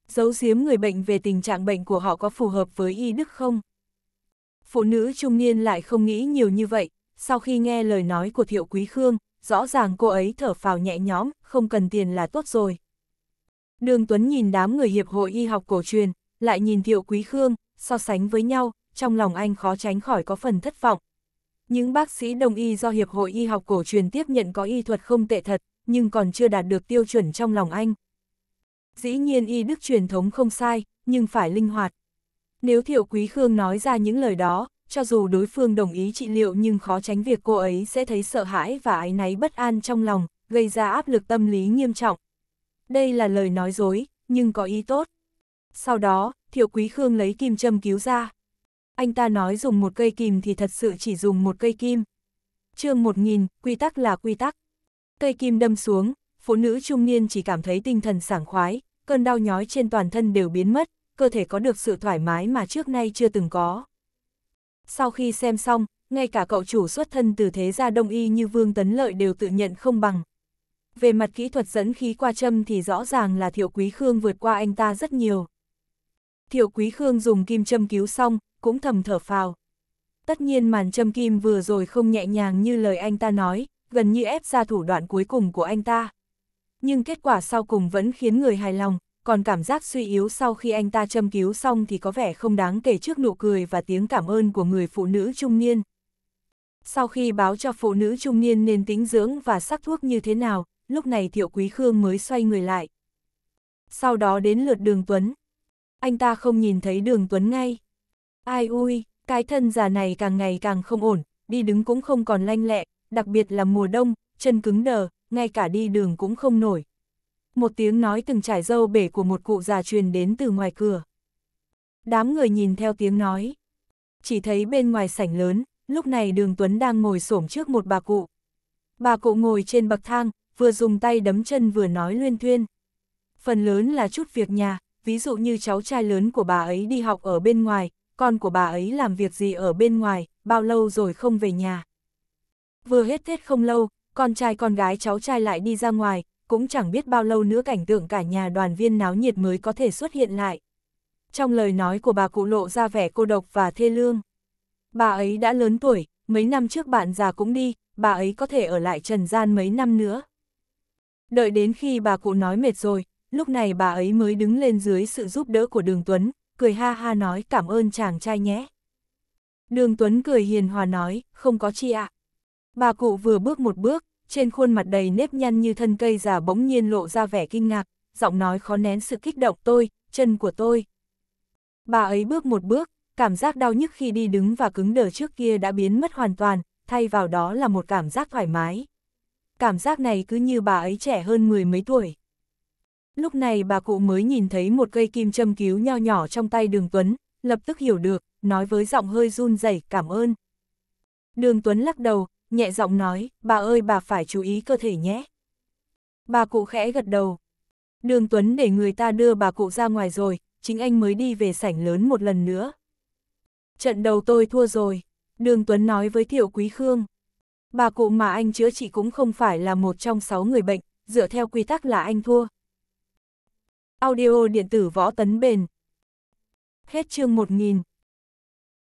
Giấu giếm người bệnh về tình trạng bệnh của họ có phù hợp với y đức không? Phụ nữ trung niên lại không nghĩ nhiều như vậy, sau khi nghe lời nói của Thiệu Quý Khương, rõ ràng cô ấy thở phào nhẹ nhõm, không cần tiền là tốt rồi. Đường Tuấn nhìn đám người hiệp hội y học cổ truyền, lại nhìn Thiệu Quý Khương, so sánh với nhau, trong lòng anh khó tránh khỏi có phần thất vọng, những bác sĩ đồng y do Hiệp hội Y học cổ truyền tiếp nhận có y thuật không tệ thật, nhưng còn chưa đạt được tiêu chuẩn trong lòng anh. Dĩ nhiên y đức truyền thống không sai, nhưng phải linh hoạt. Nếu Thiệu Quý Khương nói ra những lời đó, cho dù đối phương đồng ý trị liệu nhưng khó tránh việc cô ấy sẽ thấy sợ hãi và áy náy bất an trong lòng, gây ra áp lực tâm lý nghiêm trọng. Đây là lời nói dối, nhưng có ý tốt. Sau đó, Thiệu Quý Khương lấy kim châm cứu ra, anh ta nói dùng một cây kìm thì thật sự chỉ dùng một cây kim. chương 1000, quy tắc là quy tắc. Cây kim đâm xuống, phụ nữ trung niên chỉ cảm thấy tinh thần sảng khoái, cơn đau nhói trên toàn thân đều biến mất, cơ thể có được sự thoải mái mà trước nay chưa từng có. Sau khi xem xong, ngay cả cậu chủ xuất thân từ thế gia đông y như Vương Tấn Lợi đều tự nhận không bằng. Về mặt kỹ thuật dẫn khí qua châm thì rõ ràng là Thiệu Quý Khương vượt qua anh ta rất nhiều. Thiệu Quý Khương dùng kim châm cứu xong, cũng thầm thở phào. Tất nhiên màn châm kim vừa rồi không nhẹ nhàng như lời anh ta nói, gần như ép ra thủ đoạn cuối cùng của anh ta. Nhưng kết quả sau cùng vẫn khiến người hài lòng, còn cảm giác suy yếu sau khi anh ta châm cứu xong thì có vẻ không đáng kể trước nụ cười và tiếng cảm ơn của người phụ nữ trung niên. Sau khi báo cho phụ nữ trung niên nên tính dưỡng và sắc thuốc như thế nào, lúc này Thiệu Quý Khương mới xoay người lại. Sau đó đến lượt Đường Tuấn. Anh ta không nhìn thấy Đường Tuấn ngay. Ai ui, cái thân già này càng ngày càng không ổn, đi đứng cũng không còn lanh lẹ, đặc biệt là mùa đông, chân cứng đờ, ngay cả đi đường cũng không nổi. Một tiếng nói từng trải dâu bể của một cụ già truyền đến từ ngoài cửa. Đám người nhìn theo tiếng nói. Chỉ thấy bên ngoài sảnh lớn, lúc này đường Tuấn đang ngồi xổm trước một bà cụ. Bà cụ ngồi trên bậc thang, vừa dùng tay đấm chân vừa nói luyên thuyên. Phần lớn là chút việc nhà, ví dụ như cháu trai lớn của bà ấy đi học ở bên ngoài, con của bà ấy làm việc gì ở bên ngoài, bao lâu rồi không về nhà. Vừa hết Tết không lâu, con trai con gái cháu trai lại đi ra ngoài, cũng chẳng biết bao lâu nữa cảnh tượng cả nhà đoàn viên náo nhiệt mới có thể xuất hiện lại. Trong lời nói của bà cụ lộ ra vẻ cô độc và thê lương. Bà ấy đã lớn tuổi, mấy năm trước bạn già cũng đi, bà ấy có thể ở lại trần gian mấy năm nữa. Đợi đến khi bà cụ nói mệt rồi, lúc này bà ấy mới đứng lên dưới sự giúp đỡ của đường Tuấn, cười ha ha nói cảm ơn chàng trai nhé. Đường Tuấn cười hiền hòa nói, không có chi ạ. À. Bà cụ vừa bước một bước, trên khuôn mặt đầy nếp nhăn như thân cây già bỗng nhiên lộ ra vẻ kinh ngạc, giọng nói khó nén sự kích động tôi, chân của tôi. Bà ấy bước một bước, cảm giác đau nhức khi đi đứng và cứng đờ trước kia đã biến mất hoàn toàn, thay vào đó là một cảm giác thoải mái. Cảm giác này cứ như bà ấy trẻ hơn mười mấy tuổi. Lúc này bà cụ mới nhìn thấy một cây kim châm cứu nho nhỏ trong tay đường Tuấn, lập tức hiểu được, nói với giọng hơi run rẩy cảm ơn. Đường Tuấn lắc đầu, nhẹ giọng nói, bà ơi bà phải chú ý cơ thể nhé. Bà cụ khẽ gật đầu. Đường Tuấn để người ta đưa bà cụ ra ngoài rồi, chính anh mới đi về sảnh lớn một lần nữa. Trận đầu tôi thua rồi, Đường Tuấn nói với Thiệu Quý Khương. Bà cụ mà anh chữa trị cũng không phải là một trong sáu người bệnh, dựa theo quy tắc là anh thua, Audio điện tử võ tấn bền. Hết chương 1000.